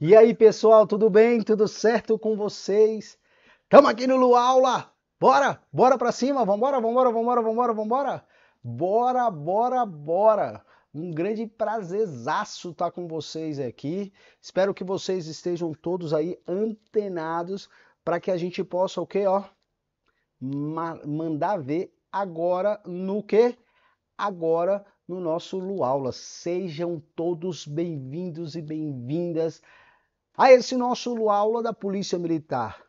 E aí, pessoal, tudo bem? Tudo certo com vocês? Tamo aqui no Luaula! Bora! Bora pra cima! Vambora, vambora, vambora, vambora, vambora! Bora, bora, bora! Um grande prazerzaço estar tá com vocês aqui. Espero que vocês estejam todos aí antenados para que a gente possa o quê, ó? Ma mandar ver agora no quê? Agora no nosso Luaula. Sejam todos bem-vindos e bem-vindas a ah, esse é nosso aula da Polícia Militar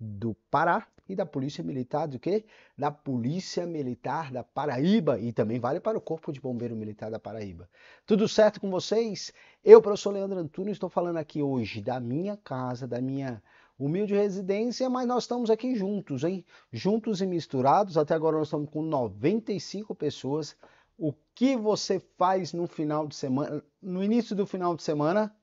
do Pará e da Polícia Militar do quê? Da Polícia Militar da Paraíba e também vale para o Corpo de Bombeiro Militar da Paraíba. Tudo certo com vocês? Eu, professor Leandro Antunes, estou falando aqui hoje da minha casa, da minha humilde residência, mas nós estamos aqui juntos, hein? Juntos e misturados. Até agora nós estamos com 95 pessoas. O que você faz no final de semana, no início do final de semana?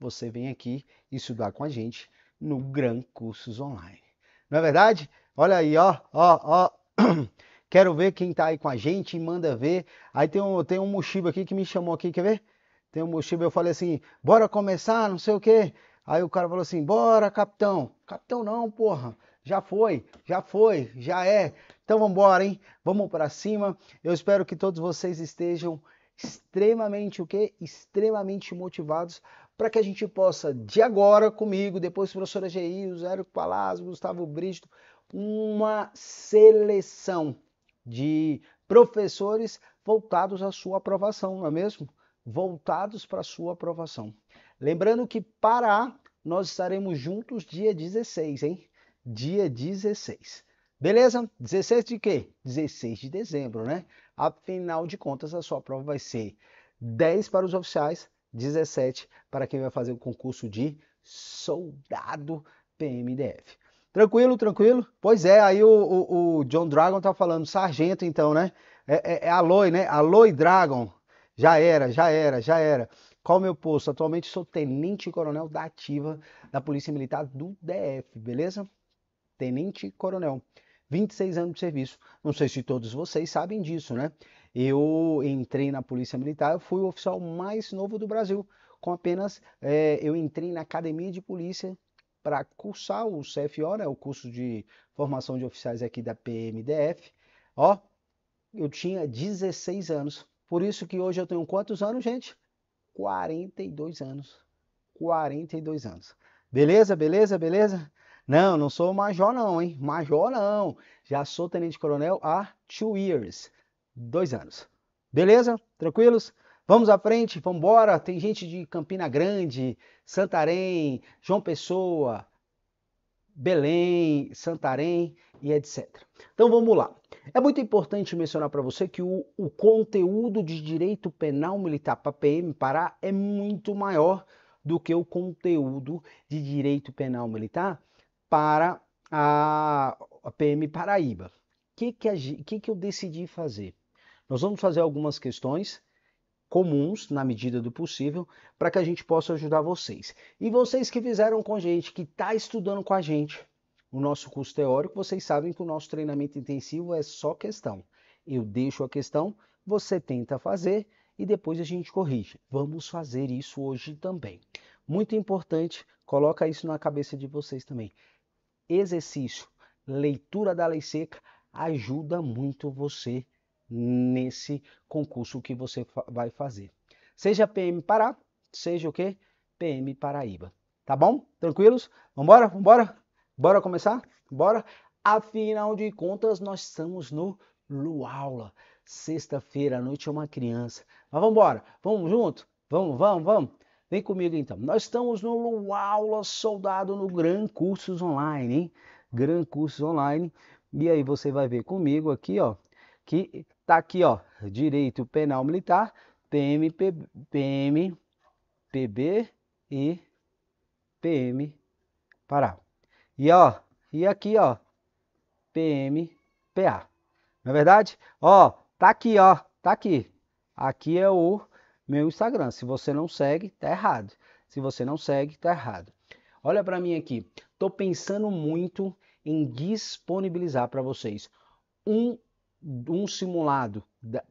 você vem aqui estudar com a gente no Gran Cursos Online. Não é verdade? Olha aí, ó, ó, ó. Quero ver quem tá aí com a gente, manda ver. Aí tem um, tem um Mushiba aqui que me chamou aqui, quer ver? Tem um mochiba, eu falei assim, bora começar, não sei o quê. Aí o cara falou assim, bora, capitão. Capitão não, porra. Já foi, já foi, já é. Então vamos embora, hein? Vamos para cima. Eu espero que todos vocês estejam extremamente o quê? Extremamente motivados para que a gente possa, de agora comigo, depois professora Geir, Zé Palazzo, Gustavo Brito, uma seleção de professores voltados à sua aprovação, não é mesmo? Voltados para a sua aprovação. Lembrando que para nós estaremos juntos dia 16, hein? Dia 16. Beleza? 16 de quê? 16 de dezembro, né? Afinal de contas, a sua prova vai ser 10 para os oficiais, 17 para quem vai fazer o concurso de soldado PMDF. Tranquilo, tranquilo? Pois é, aí o, o, o John Dragon tá falando, sargento então, né? É, é, é Aloy, né? Aloy Dragon. Já era, já era, já era. Qual o meu posto? Atualmente sou tenente-coronel da ativa da Polícia Militar do DF, beleza? Tenente-coronel. 26 anos de serviço. Não sei se todos vocês sabem disso, né? Eu entrei na Polícia Militar, eu fui o oficial mais novo do Brasil. Com apenas, é, eu entrei na Academia de Polícia para cursar o CFO, né, o curso de formação de oficiais aqui da PMDF. Ó, eu tinha 16 anos. Por isso que hoje eu tenho quantos anos, gente? 42 anos. 42 anos. Beleza, beleza, beleza? Não, não sou major não, hein? Major não. Já sou tenente coronel há two years dois anos. Beleza? Tranquilos? Vamos à frente, vamos embora. Tem gente de Campina Grande, Santarém, João Pessoa, Belém, Santarém e etc. Então vamos lá. É muito importante mencionar para você que o, o, conteúdo de direito penal militar para PM Pará é muito maior do que o conteúdo de direito penal militar para a, a PM Paraíba. O que que, que, que eu decidi fazer? Nós vamos fazer algumas questões comuns na medida do possível para que a gente possa ajudar vocês. E vocês que fizeram com a gente, que está estudando com a gente o nosso curso teórico, vocês sabem que o nosso treinamento intensivo é só questão. Eu deixo a questão, você tenta fazer e depois a gente corrige. Vamos fazer isso hoje também. Muito importante, coloca isso na cabeça de vocês também. Exercício, leitura da lei seca ajuda muito você nesse concurso que você vai fazer. Seja PM Pará, seja o quê? PM Paraíba. Tá bom? Tranquilos? Vambora? Vambora? Bora começar? Bora? Afinal de contas, nós estamos no Luaula. Sexta-feira à noite é uma criança. Mas vamos embora, vamos junto? Vamos, vamos, vamos. Vem comigo então. Nós estamos no Luaula Soldado no Gran Cursos Online, hein? Gran Cursos Online. E aí você vai ver comigo aqui, ó, que Tá aqui, ó, Direito Penal Militar, PMP, PM, PB e PM Pará. E ó, e aqui, ó, PM PA. Na é verdade, ó, tá aqui, ó, tá aqui. Aqui é o meu Instagram. Se você não segue, tá errado. Se você não segue, tá errado. Olha para mim aqui. Tô pensando muito em disponibilizar para vocês um um simulado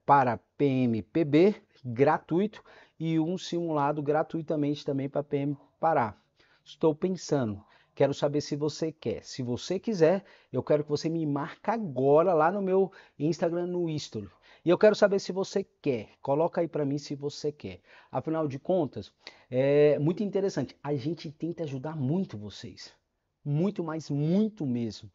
para PMPB gratuito e um simulado gratuitamente também para PM Pará. Estou pensando, quero saber se você quer. Se você quiser, eu quero que você me marque agora lá no meu Instagram no history. E eu quero saber se você quer. Coloca aí para mim se você quer. Afinal de contas, é muito interessante. A gente tenta ajudar muito vocês. Muito mais, muito mesmo.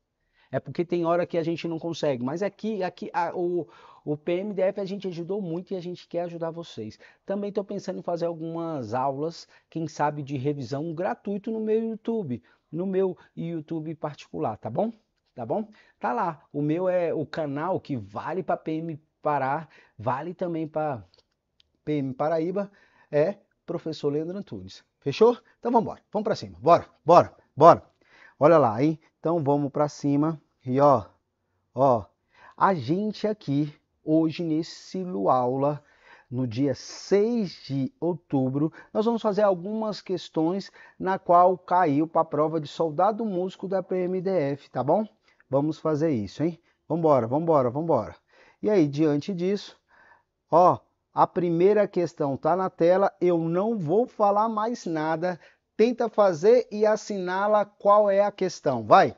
É porque tem hora que a gente não consegue. Mas aqui, aqui a, o, o PMDF a gente ajudou muito e a gente quer ajudar vocês. Também estou pensando em fazer algumas aulas, quem sabe de revisão gratuito no meu YouTube, no meu YouTube particular, tá bom? Tá bom? Tá lá. O meu é o canal que vale para PM Pará, vale também para PM Paraíba, é professor Leandro Antunes. Fechou? Então vamos embora. Vamos para cima. Bora, bora, bora. Olha lá, hein? Então vamos para cima. E ó, ó, a gente aqui hoje nesse aula no dia 6 de outubro, nós vamos fazer algumas questões na qual caiu para a prova de soldado músico da PMDF, tá bom? Vamos fazer isso, hein? Vambora, vambora, vambora. E aí, diante disso, ó, a primeira questão tá na tela, eu não vou falar mais nada, tenta fazer e assinala qual é a questão, vai!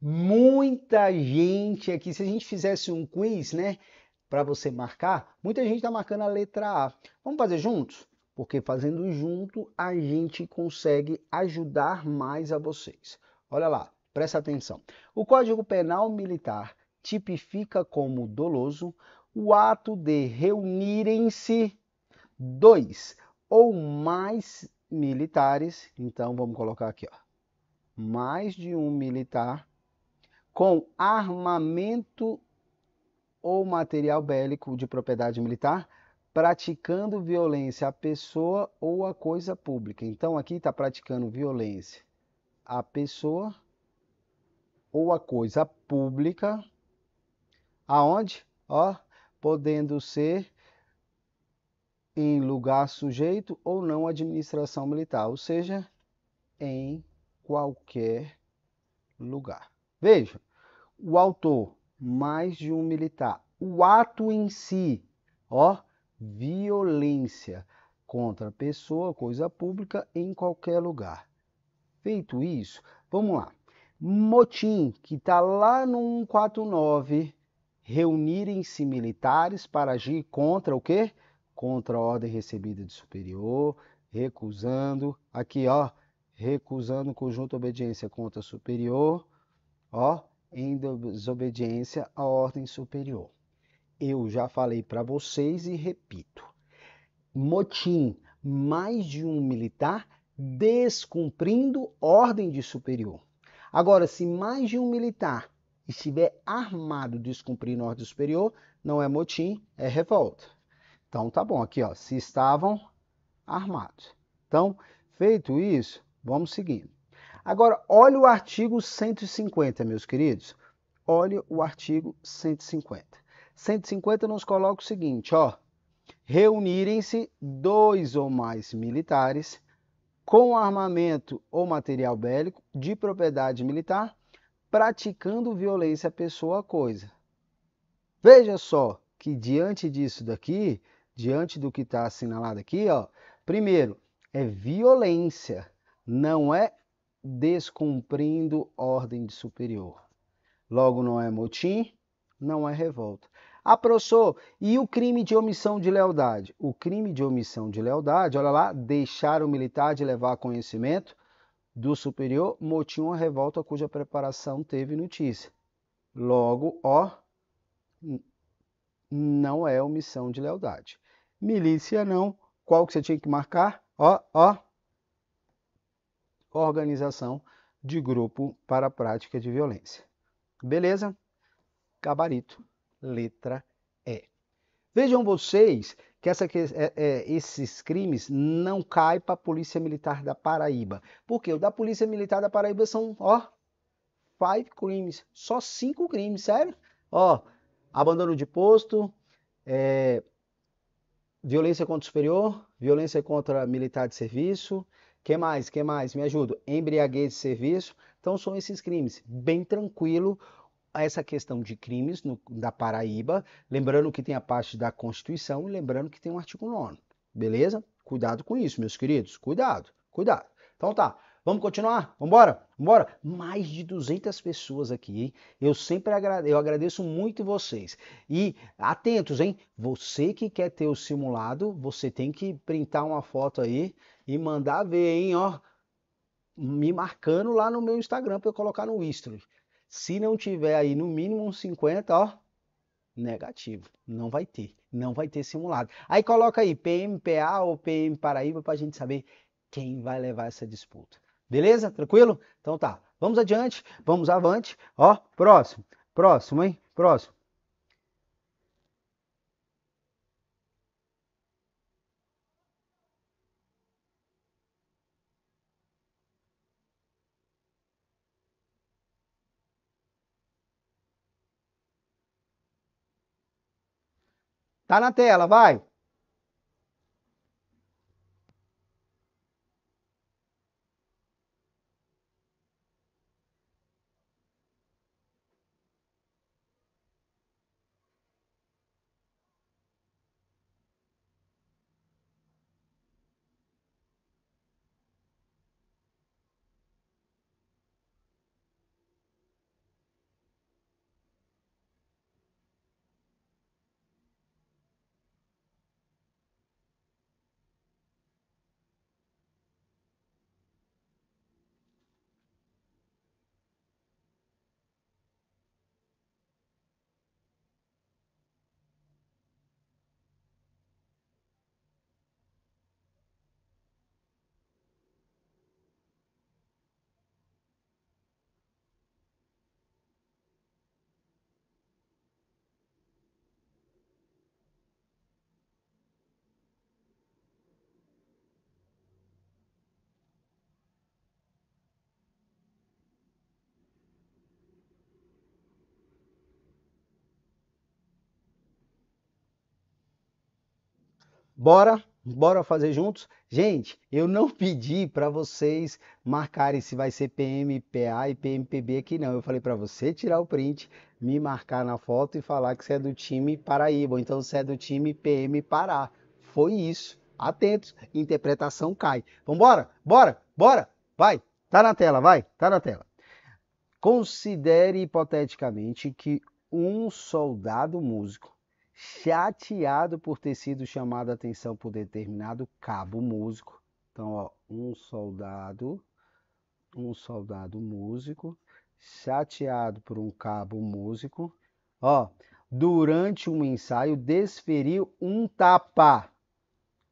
Muita gente aqui, se a gente fizesse um quiz, né, para você marcar, muita gente está marcando a letra A. Vamos fazer juntos? Porque fazendo junto a gente consegue ajudar mais a vocês. Olha lá, presta atenção. O Código Penal Militar tipifica como doloso o ato de reunirem-se dois ou mais militares, então vamos colocar aqui, ó, mais de um militar com armamento ou material bélico de propriedade militar, praticando violência à pessoa ou à coisa pública. Então aqui está praticando violência à pessoa ou à coisa pública, aonde, ó, podendo ser em lugar sujeito ou não à administração militar, ou seja, em qualquer lugar. Veja, o autor, mais de um militar. O ato em si, ó, violência contra pessoa, coisa pública, em qualquer lugar. Feito isso, vamos lá. Motim, que está lá no 149, reunirem-se militares para agir contra o quê? Contra a ordem recebida de superior, recusando, aqui ó, recusando conjunto obediência contra superior, ó, em desobediência à ordem superior. Eu já falei para vocês e repito: motim, mais de um militar descumprindo ordem de superior. Agora, se mais de um militar estiver armado descumprindo ordem superior, não é motim, é revolta. Então tá bom, aqui ó, se estavam armados. Então, feito isso, vamos seguindo. Agora, olha o artigo 150, meus queridos. Olha o artigo 150. 150 nos coloca o seguinte, ó. Reunirem-se dois ou mais militares com armamento ou material bélico de propriedade militar, praticando violência pessoa ou coisa. Veja só que diante disso daqui, diante do que está assinalado aqui, ó, primeiro, é violência, não é descumprindo ordem de superior. Logo, não é motim, não é revolta. Ah, professor, e o crime de omissão de lealdade? O crime de omissão de lealdade, olha lá, deixar o militar de levar conhecimento do superior, motim ou revolta cuja preparação teve notícia. Logo, ó, não é omissão de lealdade. Milícia não, qual que você tinha que marcar? Ó, ó, organização de grupo para a prática de violência. Beleza? Gabarito, letra E. Vejam vocês que essa, é, é, esses crimes não caem para a Polícia Militar da Paraíba. Porque o da Polícia Militar da Paraíba são, ó, five crimes. Só cinco crimes, sério? Ó, abandono de posto, é, violência contra o superior, violência contra militar de serviço, que mais? Que mais? Me ajuda. Embriaguez de serviço. Então são esses crimes. Bem tranquilo essa questão de crimes no, da Paraíba, lembrando que tem a parte da Constituição e lembrando que tem um artigo 9. Beleza? Cuidado com isso, meus queridos. Cuidado, cuidado. Então tá. Vamos continuar? Vambora? Vambora? Mais de 200 pessoas aqui, hein? Eu sempre agradeço, eu agradeço muito vocês. E atentos, hein? Você que quer ter o simulado, você tem que printar uma foto aí e mandar ver, hein, ó, me marcando lá no meu Instagram para eu colocar no history. Se não tiver aí no mínimo uns 50, ó, negativo, não vai ter, não vai ter simulado. Aí coloca aí PMPA ou PM Paraíba para a gente saber quem vai levar essa disputa. Beleza? Tranquilo? Então tá. Vamos adiante, vamos avante. Ó, próximo, próximo, hein? Próximo. Tá na tela, vai. Bora, bora fazer juntos? Gente, eu não pedi para vocês marcarem se vai ser PM, PA e PMPB aqui não. Eu falei para você tirar o print, me marcar na foto e falar que você é do time Paraíba, ou então você é do time PM Pará. Foi isso. Atentos, interpretação cai. Vambora, bora, bora, vai. Tá na tela, vai, tá na tela. Considere hipoteticamente que um soldado músico chateado por ter sido chamado a atenção por determinado cabo músico. Então, ó, um soldado, um soldado músico, chateado por um cabo músico, ó, durante um ensaio desferiu um tapa,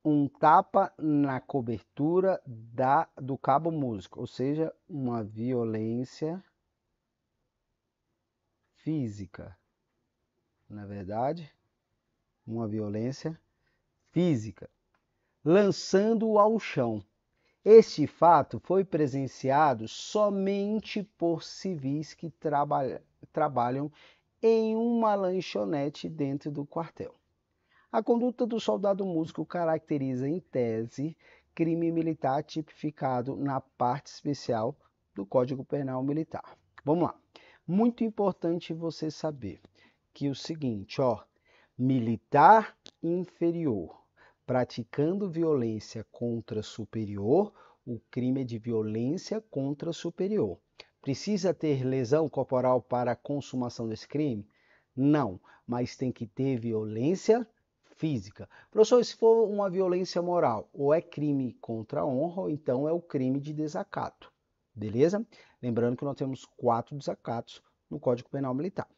um tapa na cobertura da do cabo músico, ou seja, uma violência física. Na é verdade, uma violência física, lançando-o ao chão. Este fato foi presenciado somente por civis que trabalha, trabalham em uma lanchonete dentro do quartel. A conduta do soldado músico caracteriza, em tese, crime militar tipificado na parte especial do Código Penal Militar. Vamos lá. Muito importante você saber que o seguinte, ó, militar inferior, praticando violência contra superior, o crime é de violência contra superior. Precisa ter lesão corporal para a consumação desse crime? Não, mas tem que ter violência física. Professor, se for uma violência moral, ou é crime contra a honra, ou então é o crime de desacato. Beleza? Lembrando que nós temos quatro desacatos no Código Penal Militar.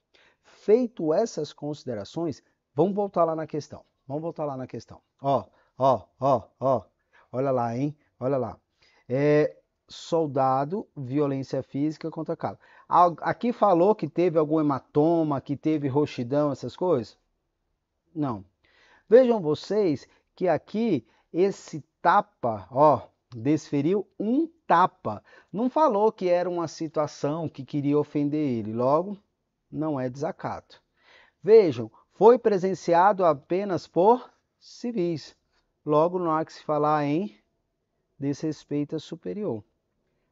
Feito essas considerações, Vamos voltar lá na questão. Vamos voltar lá na questão. Ó, ó, ó, ó. Olha lá, hein? Olha lá. É, soldado, violência física contra cara. Aqui falou que teve algum hematoma, que teve roxidão, essas coisas? Não. Vejam vocês que aqui esse tapa, ó, desferiu um tapa. Não falou que era uma situação que queria ofender ele. Logo, não é desacato. Vejam, foi presenciado apenas por civis. Logo, não há que se falar em desrespeito superior.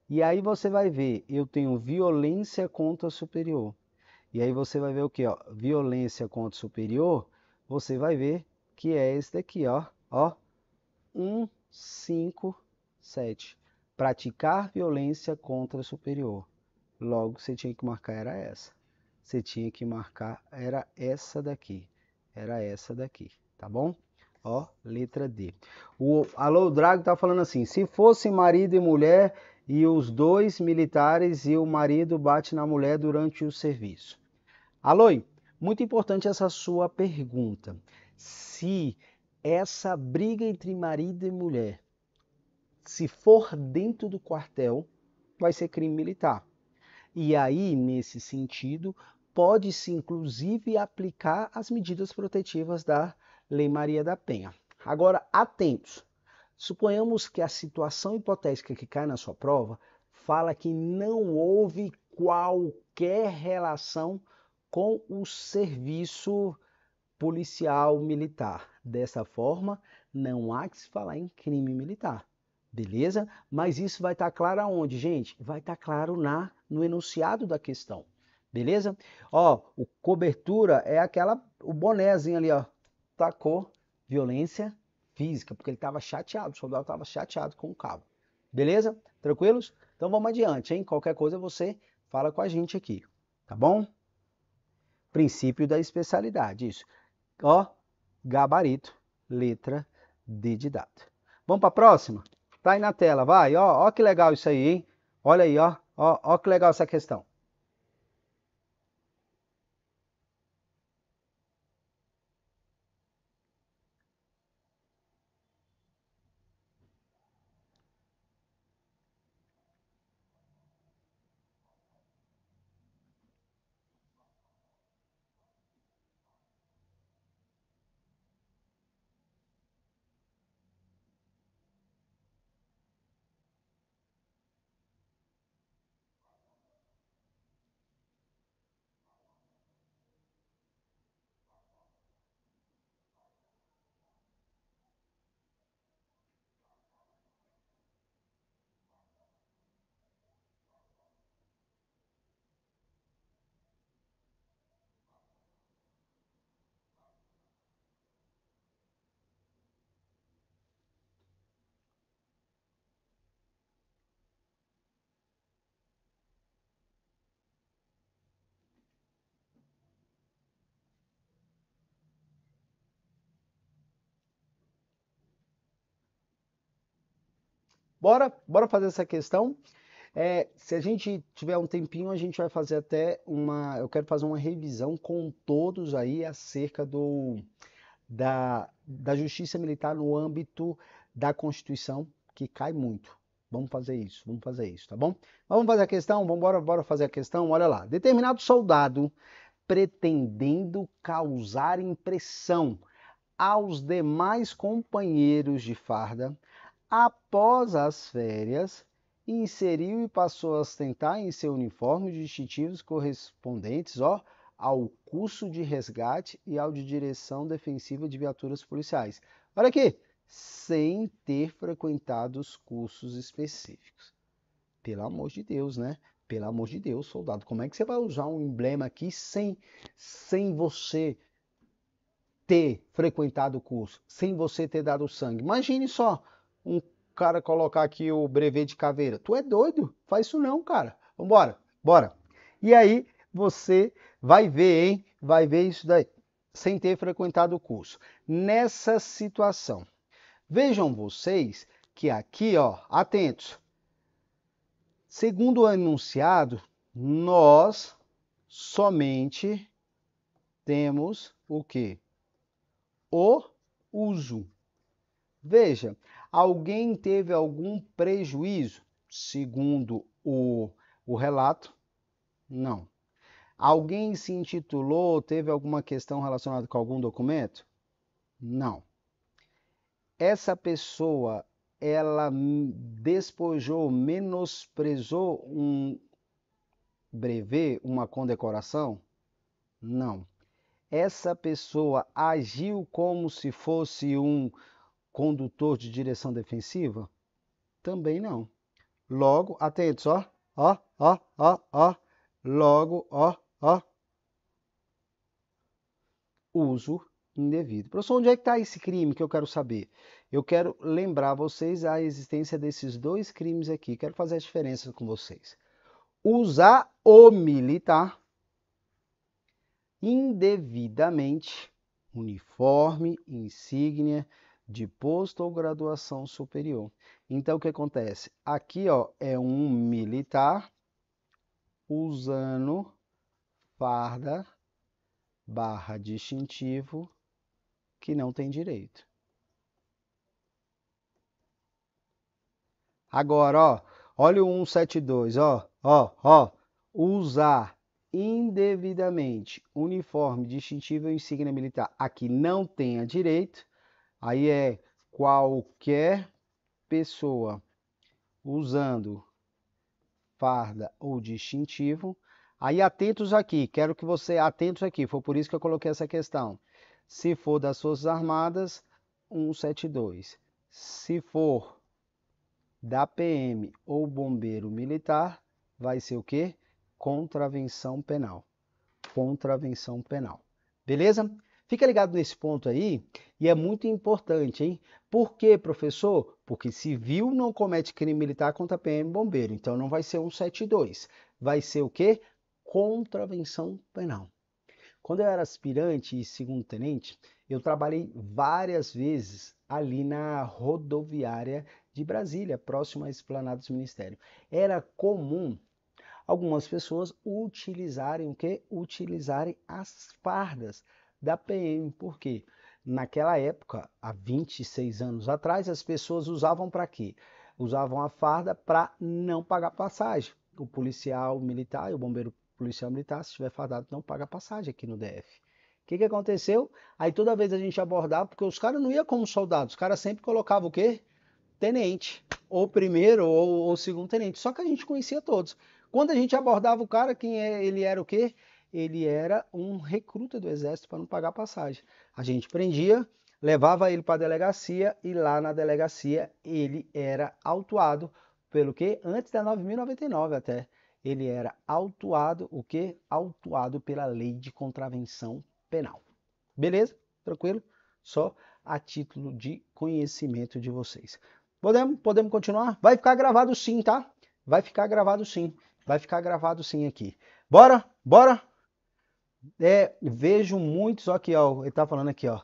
E aí você vai ver, eu tenho violência contra superior. E aí você vai ver o que, ó? Violência contra superior, você vai ver que é esse daqui, ó. Ó. 1, Praticar violência contra superior. Logo, você tinha que marcar era essa você tinha que marcar era essa daqui, era essa daqui, tá bom? Ó, letra D. O Alô Drago tá falando assim: se fosse marido e mulher e os dois militares e o marido bate na mulher durante o serviço. Alô, muito importante essa sua pergunta. Se essa briga entre marido e mulher, se for dentro do quartel, vai ser crime militar. E aí, nesse sentido, pode-se inclusive aplicar as medidas protetivas da Lei Maria da Penha. Agora, atentos. Suponhamos que a situação hipotética que cai na sua prova fala que não houve qualquer relação com o serviço policial militar. Dessa forma, não há que se falar em crime militar. Beleza? Mas isso vai estar tá claro aonde, gente? Vai estar tá claro na no enunciado da questão. Beleza? Ó, o cobertura é aquela, o bonézinho ali, ó. Tacou violência física, porque ele estava chateado, o soldado estava chateado com o cabo. Beleza? Tranquilos? Então vamos adiante, hein? Qualquer coisa você fala com a gente aqui, tá bom? Princípio da especialidade, isso. Ó, gabarito, letra D de data. Vamos para a próxima? Tá aí na tela, vai, ó, ó que legal isso aí, hein? Olha aí, ó, ó, ó que legal essa questão. bora, bora fazer essa questão. É, se a gente tiver um tempinho, a gente vai fazer até uma. Eu quero fazer uma revisão com todos aí acerca do, da, da justiça militar no âmbito da Constituição, que cai muito. Vamos fazer isso, vamos fazer isso, tá bom? Vamos fazer a questão? Vamos bora, bora fazer a questão? Olha lá. Determinado soldado pretendendo causar impressão aos demais companheiros de farda após as férias, inseriu e passou a ostentar em seu uniforme distintivos correspondentes ó, ao curso de resgate e ao de direção defensiva de viaturas policiais. Olha aqui, sem ter frequentado os cursos específicos. Pelo amor de Deus, né? Pelo amor de Deus, soldado, como é que você vai usar um emblema aqui sem, sem você ter frequentado o curso, sem você ter dado sangue? Imagine só, um cara colocar aqui o brevet de caveira. Tu é doido? Faz isso não, cara. Vambora, bora. E aí você vai ver, hein? Vai ver isso daí, sem ter frequentado o curso. Nessa situação. Vejam vocês que aqui, ó, atentos. Segundo o enunciado, nós somente temos o que? O uso. Veja, alguém teve algum prejuízo? Segundo o, o relato, não. Alguém se intitulou, teve alguma questão relacionada com algum documento? Não. Essa pessoa, ela despojou, menosprezou um brevet, uma condecoração? Não. Essa pessoa agiu como se fosse um condutor de direção defensiva? Também não. Logo, atentos, ó, ó, ó, ó, ó. Logo, ó, ó. Uso indevido. Professor, onde é que está esse crime que eu quero saber? Eu quero lembrar vocês a existência desses dois crimes aqui. Quero fazer a diferença com vocês. Usar o militar indevidamente uniforme, insígnia, de posto ou graduação superior. Então, o que acontece? Aqui ó, é um militar usando farda barra distintivo que não tem direito. Agora, ó, olha o 172, ó, ó, ó, usar indevidamente uniforme distintivo ou insígnia militar. Aqui não tenha direito Aí é qualquer pessoa usando farda ou distintivo. Aí atentos aqui, quero que você atentos aqui, foi por isso que eu coloquei essa questão. Se for das Forças Armadas, 172. Se for da PM ou bombeiro militar, vai ser o quê? Contravenção penal. Contravenção penal. Beleza? Fica ligado nesse ponto aí e é muito importante, hein? Por quê, professor? Porque civil não comete crime militar contra PM bombeiro, então não vai ser 172. Vai ser o quê? Contravenção penal. Quando eu era aspirante e segundo tenente, eu trabalhei várias vezes ali na rodoviária de Brasília, próximo à esplanada do Ministério. Era comum algumas pessoas utilizarem o que? Utilizarem as fardas da PM. Por quê? Naquela época, há 26 anos atrás, as pessoas usavam para quê? Usavam a farda para não pagar passagem. O policial militar o bombeiro policial militar, se estiver fardado, não paga passagem aqui no DF. O que, que aconteceu? Aí toda vez a gente abordava, porque os caras não iam como soldados, os caras sempre colocavam o quê? Tenente, ou primeiro ou, ou segundo tenente. Só que a gente conhecia todos. Quando a gente abordava o cara, quem é, ele era o quê? ele era um recruta do exército para não pagar passagem. A gente prendia, levava ele para a delegacia e lá na delegacia ele era autuado pelo que antes da 9.099 até ele era autuado o que autuado pela lei de contravenção penal. Beleza? Tranquilo? Só a título de conhecimento de vocês. Podemos, podemos continuar? Vai ficar gravado sim, tá? Vai ficar gravado sim. Vai ficar gravado sim aqui. Bora? Bora? é, vejo muitos, aqui, ó, ele está falando aqui, ó.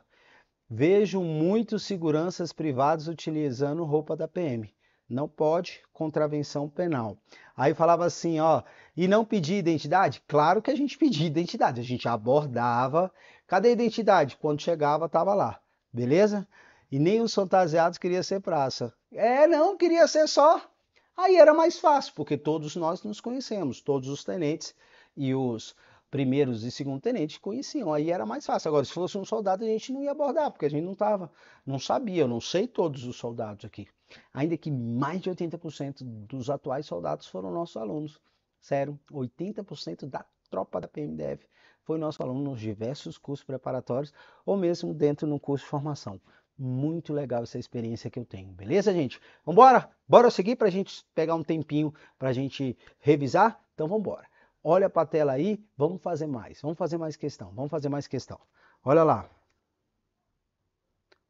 Vejo muitos seguranças privados utilizando roupa da PM. Não pode, contravenção penal. Aí falava assim, ó, e não pedir identidade? Claro que a gente pedia identidade, a gente abordava. Cadê a identidade? Quando chegava, tava lá, beleza? E nem os fantasiados queria ser praça. É, não, queria ser só. Aí era mais fácil, porque todos nós nos conhecemos, todos os tenentes e os primeiros e segundo tenentes conheciam, aí era mais fácil. Agora, se fosse um soldado, a gente não ia abordar, porque a gente não estava, não sabia, eu não sei todos os soldados aqui. Ainda que mais de 80% dos atuais soldados foram nossos alunos. Sério, 80% da tropa da PMDF foi nosso aluno nos diversos cursos preparatórios ou mesmo dentro no curso de formação. Muito legal essa experiência que eu tenho, beleza, gente? Vambora? Bora seguir para a gente pegar um tempinho para a gente revisar? Então, vambora olha para a tela aí, vamos fazer mais, vamos fazer mais questão, vamos fazer mais questão. Olha lá.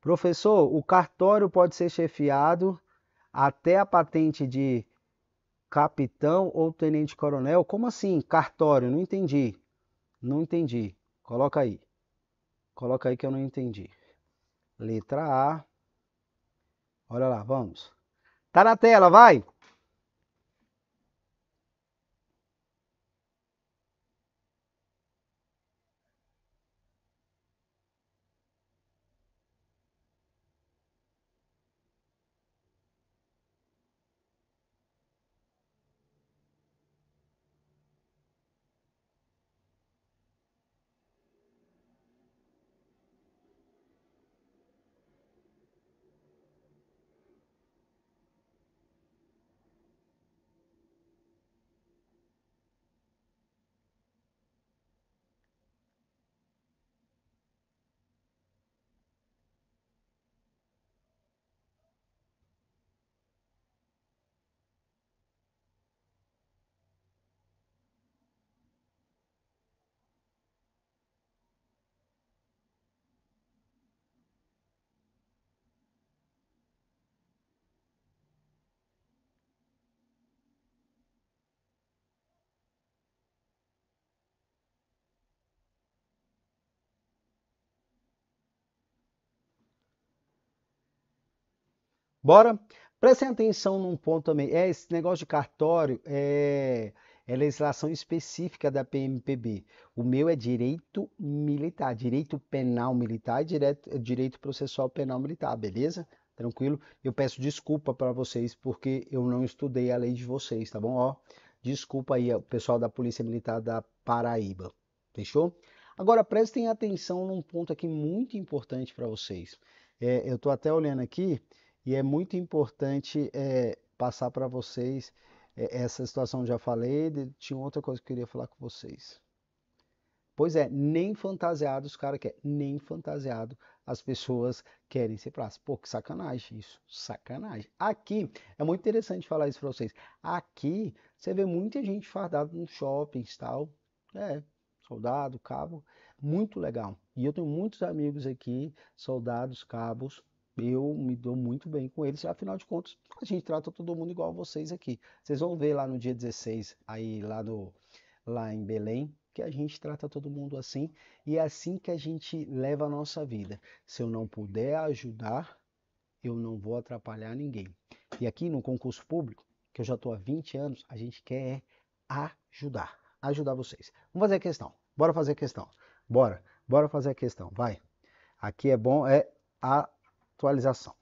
Professor, o cartório pode ser chefiado até a patente de capitão ou tenente coronel? Como assim, cartório? Não entendi. Não entendi. Coloca aí. Coloca aí que eu não entendi. Letra A. Olha lá, vamos. Tá na tela, vai! Bora? Prestem atenção num ponto também. É, esse negócio de cartório é, é legislação específica da PMPB. O meu é direito militar, direito penal militar e direito, direito processual penal militar, beleza? Tranquilo? Eu peço desculpa para vocês porque eu não estudei a lei de vocês, tá bom? Ó, desculpa aí, o pessoal da Polícia Militar da Paraíba. Fechou? Agora prestem atenção num ponto aqui muito importante para vocês. É, eu estou até olhando aqui, e é muito importante é, passar para vocês é, essa situação, já falei, de, tinha outra coisa que eu queria falar com vocês. Pois é, nem fantasiado os caras querem, nem fantasiado as pessoas querem ser praça. Pô, que sacanagem isso, sacanagem. Aqui, é muito interessante falar isso para vocês. Aqui, você vê muita gente fardada nos shoppings tal. É, soldado, cabo, muito legal. E eu tenho muitos amigos aqui, soldados, cabos, eu me dou muito bem com eles, afinal de contas, a gente trata todo mundo igual vocês aqui. Vocês vão ver lá no dia 16, aí lá, no, lá em Belém, que a gente trata todo mundo assim e é assim que a gente leva a nossa vida. Se eu não puder ajudar, eu não vou atrapalhar ninguém. E aqui no concurso público, que eu já estou há 20 anos, a gente quer ajudar, ajudar vocês. Vamos fazer a questão, bora fazer a questão, bora, bora fazer a questão, vai. Aqui é bom, é a atualização.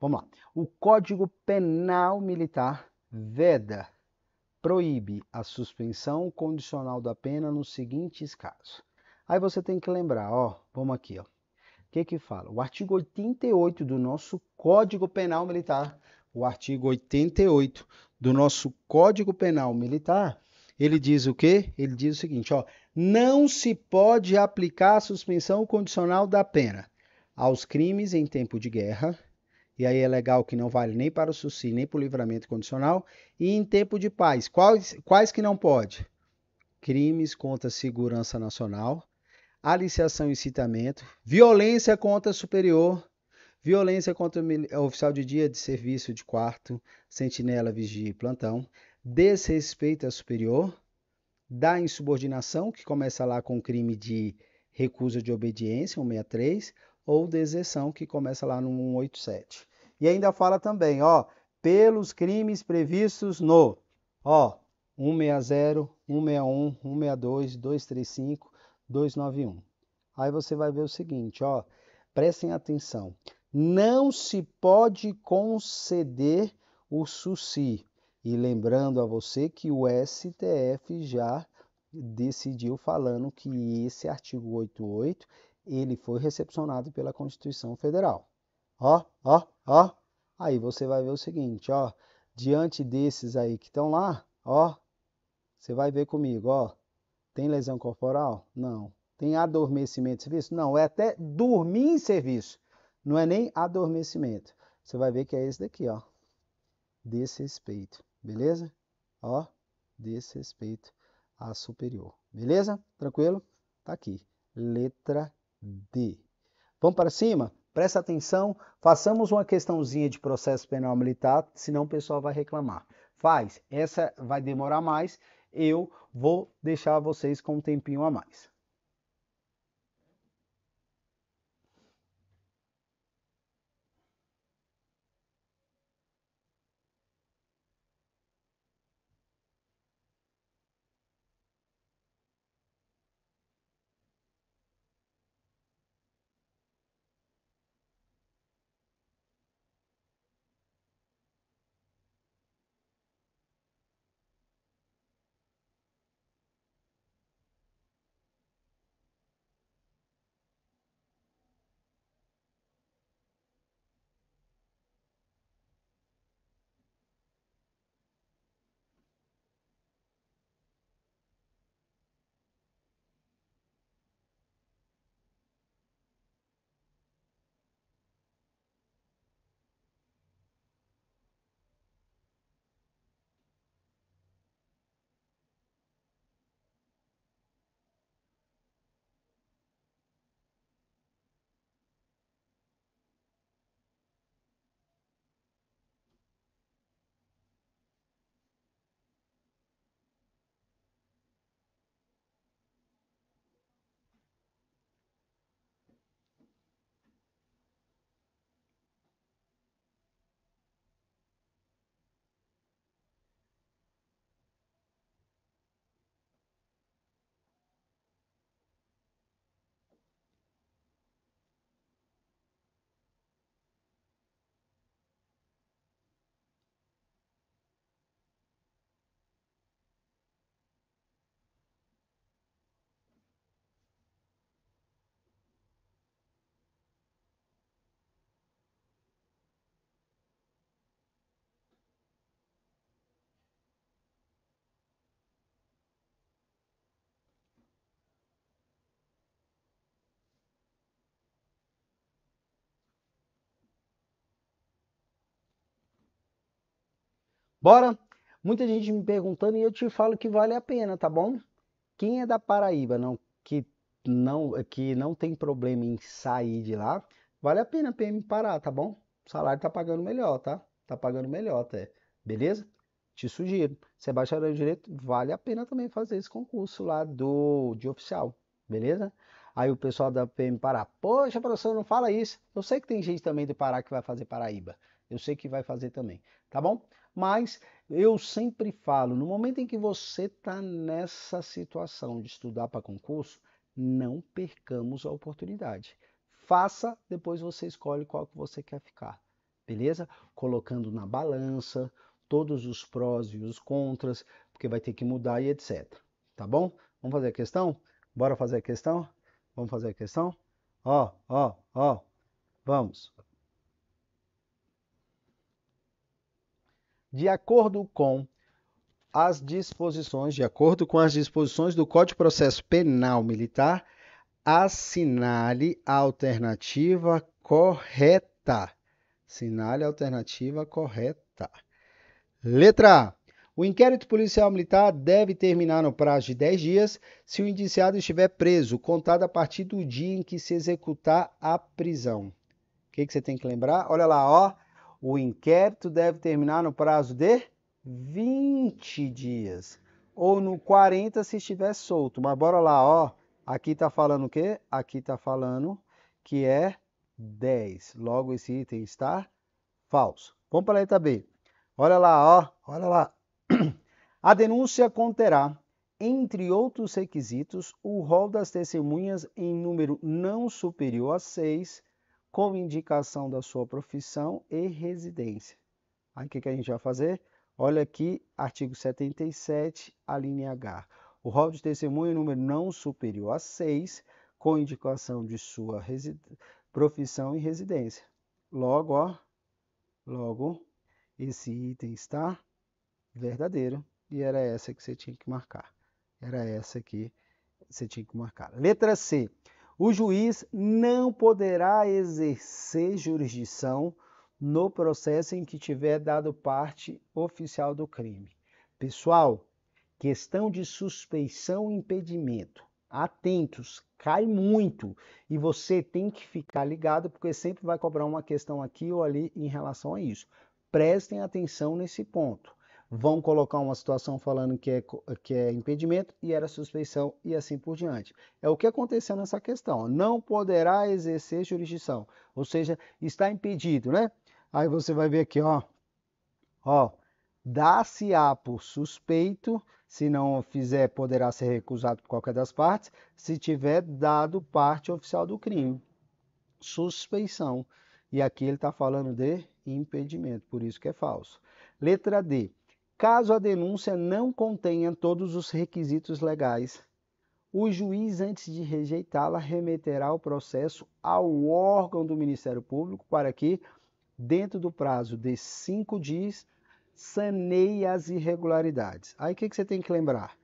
Vamos lá. O Código Penal Militar veda, proíbe a suspensão condicional da pena nos seguintes casos. Aí você tem que lembrar, ó, vamos aqui, ó. O que que fala? O artigo 88 do nosso Código Penal Militar, o artigo 88 do nosso Código Penal Militar, ele diz o quê? Ele diz o seguinte, ó, não se pode aplicar a suspensão condicional da pena aos crimes em tempo de guerra, e aí é legal que não vale nem para o SUSI, nem para o livramento condicional, e em tempo de paz. Quais, quais que não pode? Crimes contra a segurança nacional, aliciação e incitamento, violência contra superior, violência contra é, oficial de dia de serviço de quarto, sentinela, vigia e plantão, desrespeito a superior, da insubordinação, que começa lá com o crime de recusa de obediência, 163, ou deserção, que começa lá no 187. E ainda fala também, ó, pelos crimes previstos no, ó, 160, 161, 162, 235, 291. Aí você vai ver o seguinte, ó, prestem atenção. Não se pode conceder o SUSI. E lembrando a você que o STF já decidiu falando que esse artigo 88 ele foi recepcionado pela Constituição Federal. Ó, ó, ó. Aí você vai ver o seguinte, ó, diante desses aí que estão lá, ó, você vai ver comigo, ó. Tem lesão corporal? Não. Tem adormecimento em serviço? Não, é até dormir em serviço. Não é nem adormecimento. Você vai ver que é esse daqui, ó. Desrespeito, beleza? Ó, desrespeito a superior. Beleza? Tranquilo? Tá aqui. Letra D. Vamos para cima? Presta atenção, façamos uma questãozinha de processo penal militar, senão o pessoal vai reclamar. Faz, essa vai demorar mais, eu vou deixar vocês com um tempinho a mais. Bora? Muita gente me perguntando e eu te falo que vale a pena, tá bom? Quem é da Paraíba não que não que não tem problema em sair de lá, vale a pena PM parar, tá bom? O salário tá pagando melhor, tá? Tá pagando melhor até. Beleza? Te sugiro. se é bacharel em direito, vale a pena também fazer esse concurso lá do de oficial, beleza? Aí o pessoal da PM Pará, poxa, professor, não fala isso. Eu sei que tem gente também do Pará que vai fazer Paraíba. Eu sei que vai fazer também, tá bom? Mas eu sempre falo, no momento em que você está nessa situação de estudar para concurso, não percamos a oportunidade. Faça, depois você escolhe qual que você quer ficar, beleza? Colocando na balança todos os prós e os contras, porque vai ter que mudar e etc. Tá bom? Vamos fazer a questão? Bora fazer a questão? Vamos fazer a questão? Ó, ó, ó. Vamos. de acordo com as disposições, de acordo com as disposições do Código de Processo Penal Militar, assinale a alternativa correta. Assinale a alternativa correta. Letra A. O inquérito policial militar deve terminar no prazo de 10 dias se o indiciado estiver preso, contado a partir do dia em que se executar a prisão. O que, que você tem que lembrar? Olha lá, ó. O inquérito deve terminar no prazo de 20 dias, ou no 40 se estiver solto. Mas bora lá, ó. Aqui está falando o quê? Aqui está falando que é 10. Logo, esse item está falso. Vamos para a letra B. Olha lá, ó. Olha lá. A denúncia conterá, entre outros requisitos, o rol das testemunhas em número não superior a 6, com indicação da sua profissão e residência. Aí o que, que a gente vai fazer? Olha aqui, artigo 77, a linha H. O rol de testemunho número não superior a 6, com indicação de sua resid... profissão e residência. Logo, ó, logo, esse item está verdadeiro e era essa que você tinha que marcar. Era essa que você tinha que marcar. Letra C. O juiz não poderá exercer jurisdição no processo em que tiver dado parte oficial do crime. Pessoal, questão de suspeição e impedimento. Atentos, cai muito e você tem que ficar ligado porque sempre vai cobrar uma questão aqui ou ali em relação a isso. Prestem atenção nesse ponto vão colocar uma situação falando que é, que é impedimento e era suspeição e assim por diante. É o que aconteceu nessa questão. Não poderá exercer jurisdição, ou seja, está impedido, né? Aí você vai ver aqui, ó, ó, dá-se-á por suspeito, se não fizer, poderá ser recusado por qualquer das partes, se tiver dado parte oficial do crime. Suspeição. E aqui ele está falando de impedimento, por isso que é falso. Letra D. Caso a denúncia não contenha todos os requisitos legais, o juiz, antes de rejeitá-la, remeterá o processo ao órgão do Ministério Público para que, dentro do prazo de cinco dias, saneie as irregularidades. Aí o que, que você tem que lembrar?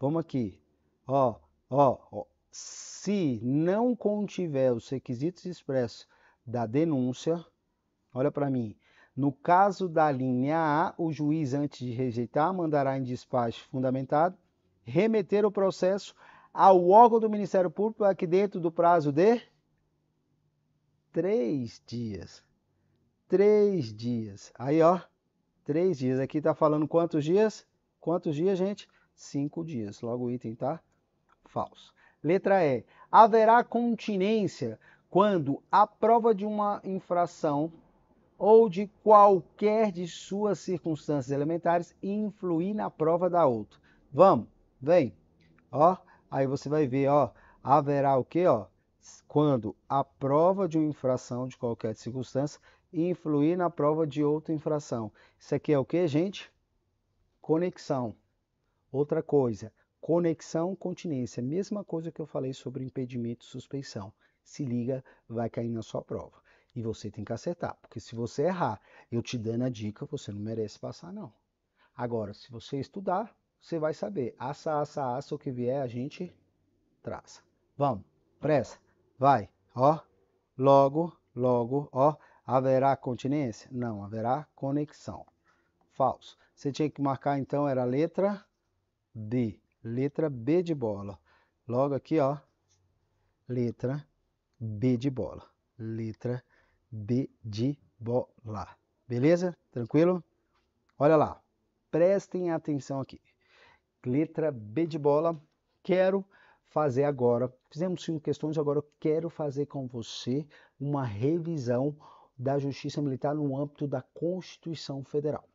Vamos aqui. Ó, ó, ó, se não contiver os requisitos expressos da denúncia, olha para mim, no caso da linha A, o juiz, antes de rejeitar, mandará em despacho fundamentado remeter o processo ao órgão do Ministério Público aqui dentro do prazo de três dias. Três dias. Aí, ó, três dias. Aqui está falando quantos dias? Quantos dias, gente? Cinco dias. Logo o item, tá? Falso. Letra E. Haverá continência quando a prova de uma infração ou de qualquer de suas circunstâncias elementares influir na prova da outra. Vamos, vem. Ó, aí você vai ver, ó, haverá o quê, ó? Quando a prova de uma infração de qualquer circunstância influir na prova de outra infração. Isso aqui é o que, gente? Conexão. Outra coisa, conexão, continência. Mesma coisa que eu falei sobre impedimento e suspeição. Se liga, vai cair na sua prova. E você tem que acertar, porque se você errar, eu te dando a dica, você não merece passar, não. Agora, se você estudar, você vai saber. Aça, aça, aça, o que vier, a gente traça. Vamos, pressa, vai, ó. Logo, logo, ó. Haverá continência? Não, haverá conexão. Falso. Você tinha que marcar, então, era a letra B. Letra B de bola. Logo aqui, ó. Letra B de bola. Letra B de bola. Beleza? Tranquilo? Olha lá. Prestem atenção aqui. Letra B de bola. Quero fazer agora. Fizemos cinco questões, agora eu quero fazer com você uma revisão da Justiça Militar no âmbito da Constituição Federal.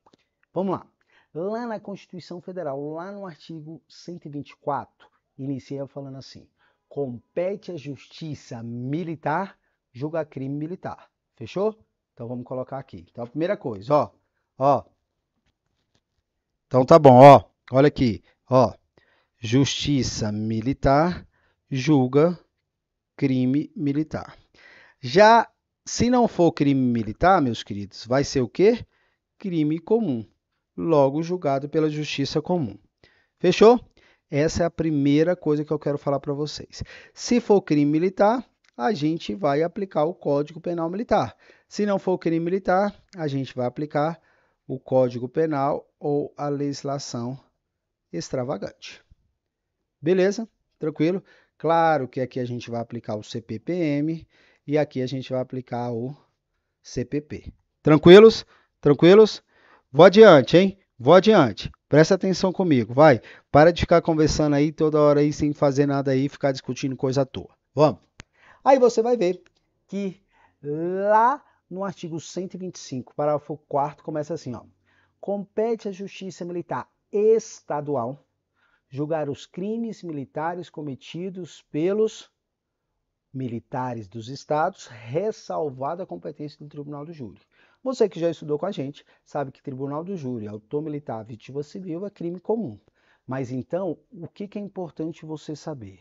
Vamos lá. Lá na Constituição Federal, lá no artigo 124, inicia falando assim: compete à Justiça Militar julgar crime militar. Fechou? Então vamos colocar aqui. Então a primeira coisa, ó, ó. Então tá bom, ó. Olha aqui, ó. Justiça militar julga crime militar. Já se não for crime militar, meus queridos, vai ser o quê? Crime comum, logo julgado pela justiça comum. Fechou? Essa é a primeira coisa que eu quero falar para vocês. Se for crime militar, a gente vai aplicar o Código Penal Militar. Se não for crime militar, a gente vai aplicar o Código Penal ou a legislação extravagante. Beleza? Tranquilo? Claro que aqui a gente vai aplicar o CPPM e aqui a gente vai aplicar o CPP. Tranquilos? Tranquilos? Vou adiante, hein? Vou adiante. Presta atenção comigo, vai. Para de ficar conversando aí toda hora aí sem fazer nada aí, ficar discutindo coisa à toa. Vamos. Aí você vai ver que lá no artigo 125, parágrafo 4 começa assim, ó. Compete à Justiça Militar Estadual julgar os crimes militares cometidos pelos militares dos estados, ressalvada a competência do Tribunal do Júri. Você que já estudou com a gente sabe que Tribunal do Júri, autor militar, vítima civil é crime comum. Mas então, o que é importante você saber?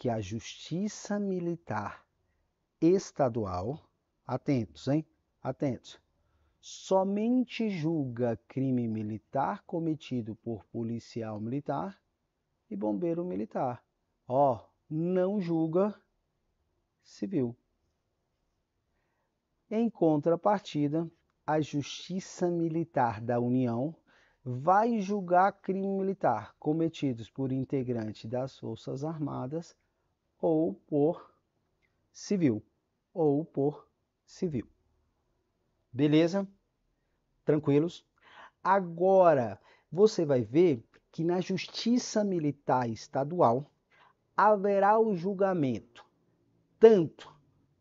que a Justiça Militar Estadual, atentos, hein? Atentos. Somente julga crime militar cometido por policial militar e bombeiro militar. Ó, oh, não julga civil. Em contrapartida, a Justiça Militar da União vai julgar crime militar cometidos por integrante das Forças Armadas ou por civil, ou por civil. Beleza? Tranquilos? Agora, você vai ver que na Justiça Militar Estadual haverá o julgamento tanto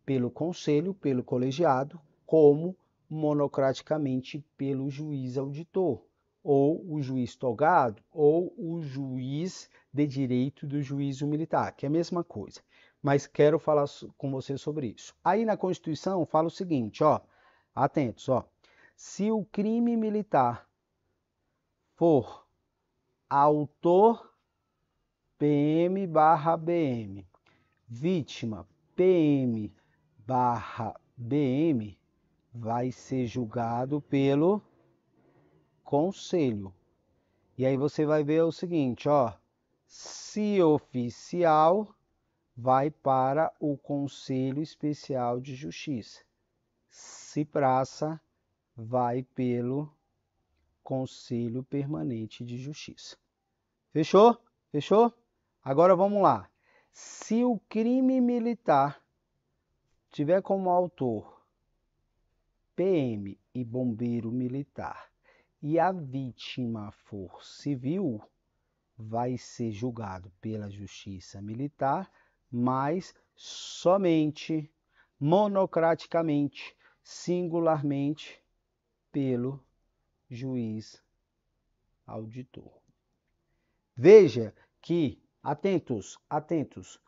pelo conselho, pelo colegiado, como monocraticamente pelo juiz auditor ou o juiz togado, ou o juiz de direito do juízo militar, que é a mesma coisa. Mas quero falar com você sobre isso. Aí na Constituição fala o seguinte, ó, atentos, ó. Se o crime militar for autor PM barra BM, vítima PM barra BM, vai ser julgado pelo conselho. E aí você vai ver o seguinte, ó, se oficial vai para o Conselho Especial de Justiça. Se praça vai pelo Conselho Permanente de Justiça. Fechou? Fechou? Agora vamos lá. Se o crime militar tiver como autor PM e bombeiro militar, e a vítima for civil, vai ser julgado pela justiça militar, mas somente, monocraticamente, singularmente, pelo juiz auditor. Veja que, atentos, atentos,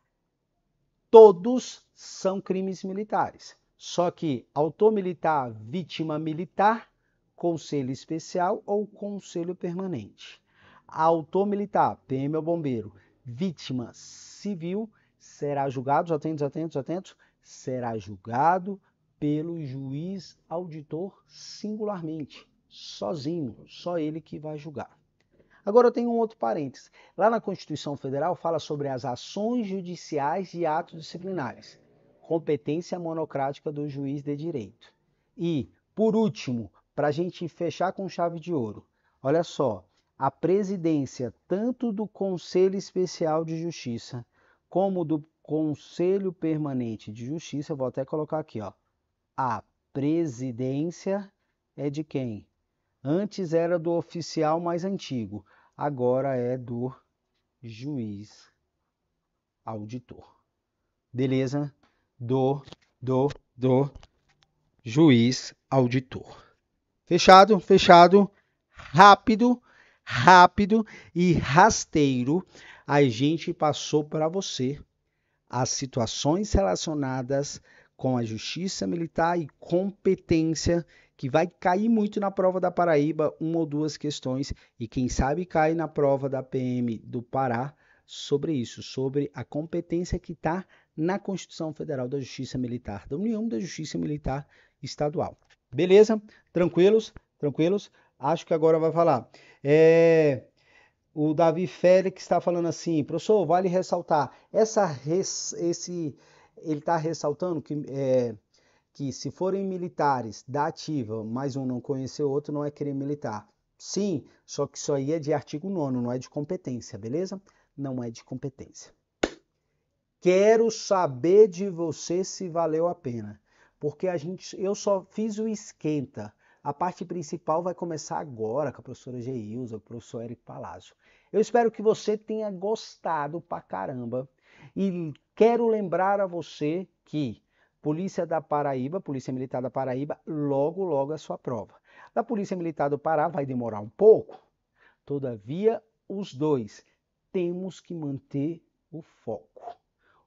todos são crimes militares. Só que autor militar, vítima militar, conselho especial ou conselho permanente. Autor militar, PM ou bombeiro, vítima civil, será julgado, atentos, atentos, atentos, será julgado pelo juiz auditor singularmente, sozinho, só ele que vai julgar. Agora eu tenho um outro parênteses. Lá na Constituição Federal fala sobre as ações judiciais e atos disciplinares, competência monocrática do juiz de direito. E, por último, para a gente fechar com chave de ouro. Olha só, a presidência tanto do Conselho Especial de Justiça como do Conselho Permanente de Justiça, vou até colocar aqui, ó. A presidência é de quem? Antes era do oficial mais antigo, agora é do juiz auditor. Beleza? Do, do, do juiz auditor. Fechado, fechado, rápido, rápido e rasteiro. A gente passou para você as situações relacionadas com a justiça militar e competência que vai cair muito na prova da Paraíba, uma ou duas questões, e quem sabe cai na prova da PM do Pará sobre isso, sobre a competência que está na Constituição Federal da Justiça Militar, da União da Justiça Militar Estadual. Beleza? Tranquilos? Tranquilos? Acho que agora vai falar. É, o Davi Félix está falando assim, professor, vale ressaltar, essa res, esse, ele está ressaltando que, é, que se forem militares da ativa, mas um não conhecer o outro, não é crime militar. Sim, só que isso aí é de artigo 9, não é de competência, beleza? Não é de competência. Quero saber de você se valeu a pena porque a gente, eu só fiz o esquenta. A parte principal vai começar agora com a professora Geilza, o professor Eric Palazzo. Eu espero que você tenha gostado pra caramba. E quero lembrar a você que Polícia da Paraíba, Polícia Militar da Paraíba, logo, logo é a sua prova. Da Polícia Militar do Pará vai demorar um pouco. Todavia, os dois temos que manter o foco.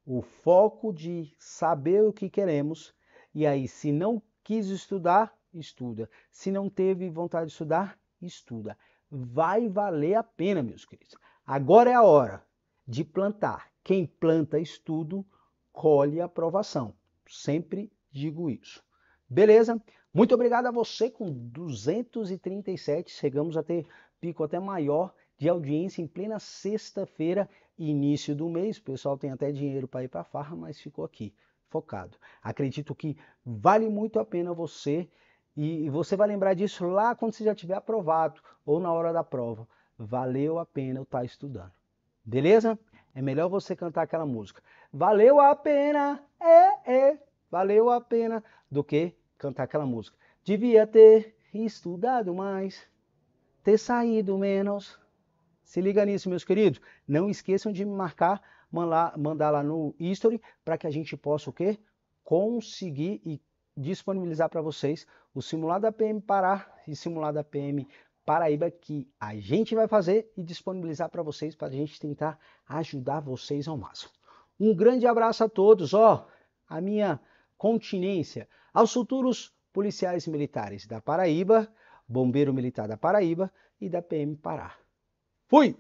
O foco de saber o que queremos e aí, se não quis estudar, estuda. Se não teve vontade de estudar, estuda. Vai valer a pena, meus queridos. Agora é a hora de plantar. Quem planta estudo, colhe aprovação. Sempre digo isso. Beleza? Muito obrigado a você com 237. Chegamos a ter pico até maior de audiência em plena sexta-feira, início do mês. O pessoal tem até dinheiro para ir para a farra, mas ficou aqui focado. Acredito que vale muito a pena você e você vai lembrar disso lá quando você já tiver aprovado ou na hora da prova. Valeu a pena eu estar tá estudando. Beleza? É melhor você cantar aquela música. Valeu a pena, é, é, valeu a pena, do que cantar aquela música. Devia ter estudado mais, ter saído menos. Se liga nisso, meus queridos. Não esqueçam de me marcar mandar lá no history para que a gente possa o quê? Conseguir e disponibilizar para vocês o simulado da PM Pará e simulado da PM Paraíba que a gente vai fazer e disponibilizar para vocês para a gente tentar ajudar vocês ao máximo. Um grande abraço a todos, ó, a minha continência aos futuros policiais militares da Paraíba, Bombeiro Militar da Paraíba e da PM Pará. Fui!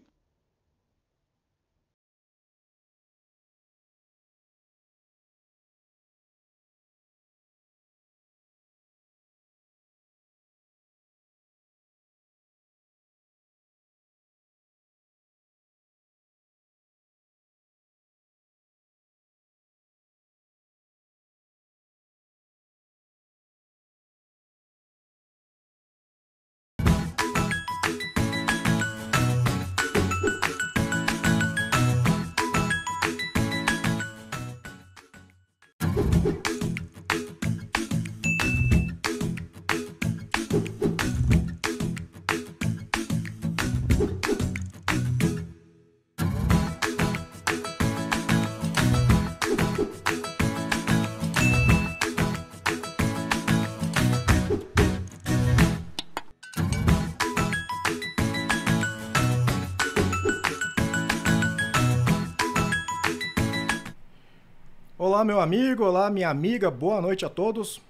Olá, meu amigo, olá, minha amiga, boa noite a todos.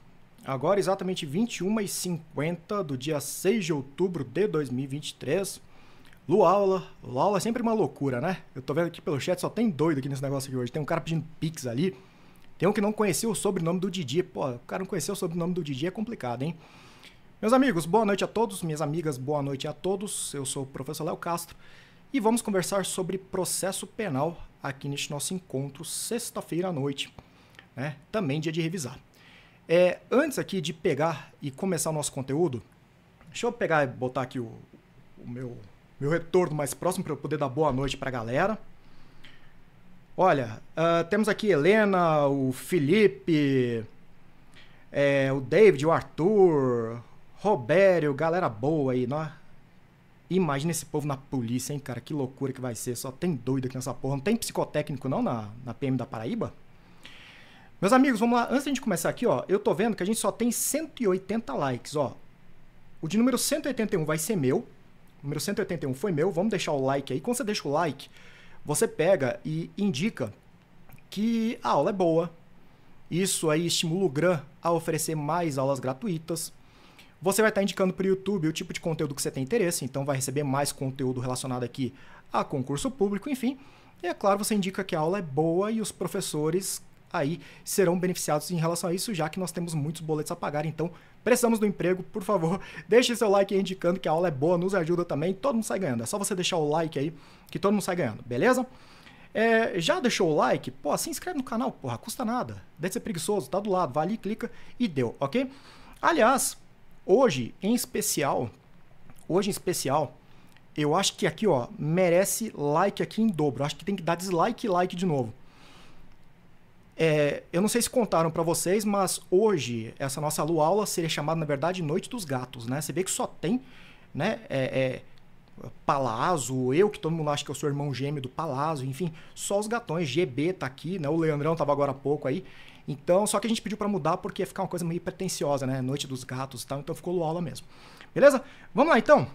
Agora, exatamente 21h50 do dia 6 de outubro de 2023. Luaula, Luaula é sempre uma loucura, né? Eu tô vendo aqui pelo chat, só tem doido aqui nesse negócio aqui hoje. Tem um cara pedindo pix ali. Tem um que não conheceu o sobrenome do Didi. Pô, o cara não conheceu o sobrenome do Didi é complicado, hein? Meus amigos, boa noite a todos. Minhas amigas, boa noite a todos. Eu sou o professor Léo Castro e vamos conversar sobre processo penal aqui neste nosso encontro, sexta-feira à noite. Né? Também dia de revisar. É, antes aqui de pegar e começar o nosso conteúdo, deixa eu pegar e botar aqui o, o meu, meu retorno mais próximo para eu poder dar boa noite para a galera. Olha, uh, temos aqui Helena, o Felipe, é, o David, o Arthur, Robério, galera boa aí. Nós, né? Imagina esse povo na polícia, hein, cara? Que loucura que vai ser. Só tem doido aqui nessa porra. Não tem psicotécnico, não, na, na PM da Paraíba? Meus amigos, vamos lá. Antes de a gente começar aqui, ó, eu tô vendo que a gente só tem 180 likes, ó. O de número 181 vai ser meu. O número 181 foi meu. Vamos deixar o like aí. Quando você deixa o like, você pega e indica que a aula é boa. Isso aí estimula o GRAM a oferecer mais aulas gratuitas. Você vai estar indicando para o YouTube o tipo de conteúdo que você tem interesse, então vai receber mais conteúdo relacionado aqui a concurso público, enfim. E é claro, você indica que a aula é boa e os professores aí serão beneficiados em relação a isso, já que nós temos muitos boletos a pagar, então precisamos do emprego, por favor, deixe seu like aí indicando que a aula é boa, nos ajuda também, todo mundo sai ganhando. É só você deixar o like aí que todo mundo sai ganhando, beleza? É, já deixou o like? Pô, se inscreve no canal, porra, custa nada. Deve ser preguiçoso, tá do lado, vai ali, clica e deu, ok? Aliás, Hoje, em especial, hoje em especial, eu acho que aqui, ó, merece like aqui em dobro. acho que tem que dar dislike e like de novo. É, eu não sei se contaram para vocês, mas hoje essa nossa lua aula seria chamada, na verdade, Noite dos Gatos, né? Você vê que só tem, né? É, é, Palazzo, eu que todo mundo acha que eu sou irmão gêmeo do Palazzo, enfim, só os gatões. GB tá aqui, né? O Leandrão tava agora há pouco aí. Então, só que a gente pediu para mudar porque ia ficar uma coisa meio pretensiosa, né? Noite dos Gatos e tal, então ficou Luaula mesmo. Beleza? Vamos lá então.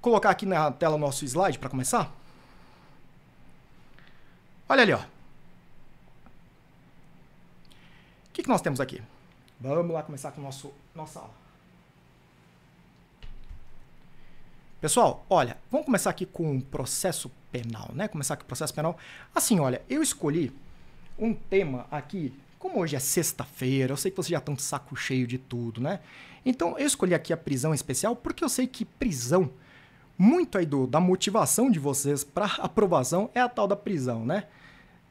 Colocar aqui na tela o nosso slide para começar. Olha ali, ó. O que, que nós temos aqui? Vamos lá começar com nosso, nossa aula. Pessoal, olha, vamos começar aqui com o processo penal, né? Começar com o processo penal. Assim, olha, eu escolhi um tema aqui como hoje é sexta-feira, eu sei que vocês já estão de saco cheio de tudo, né? Então eu escolhi aqui a prisão especial porque eu sei que prisão, muito aí do, da motivação de vocês para aprovação é a tal da prisão, né?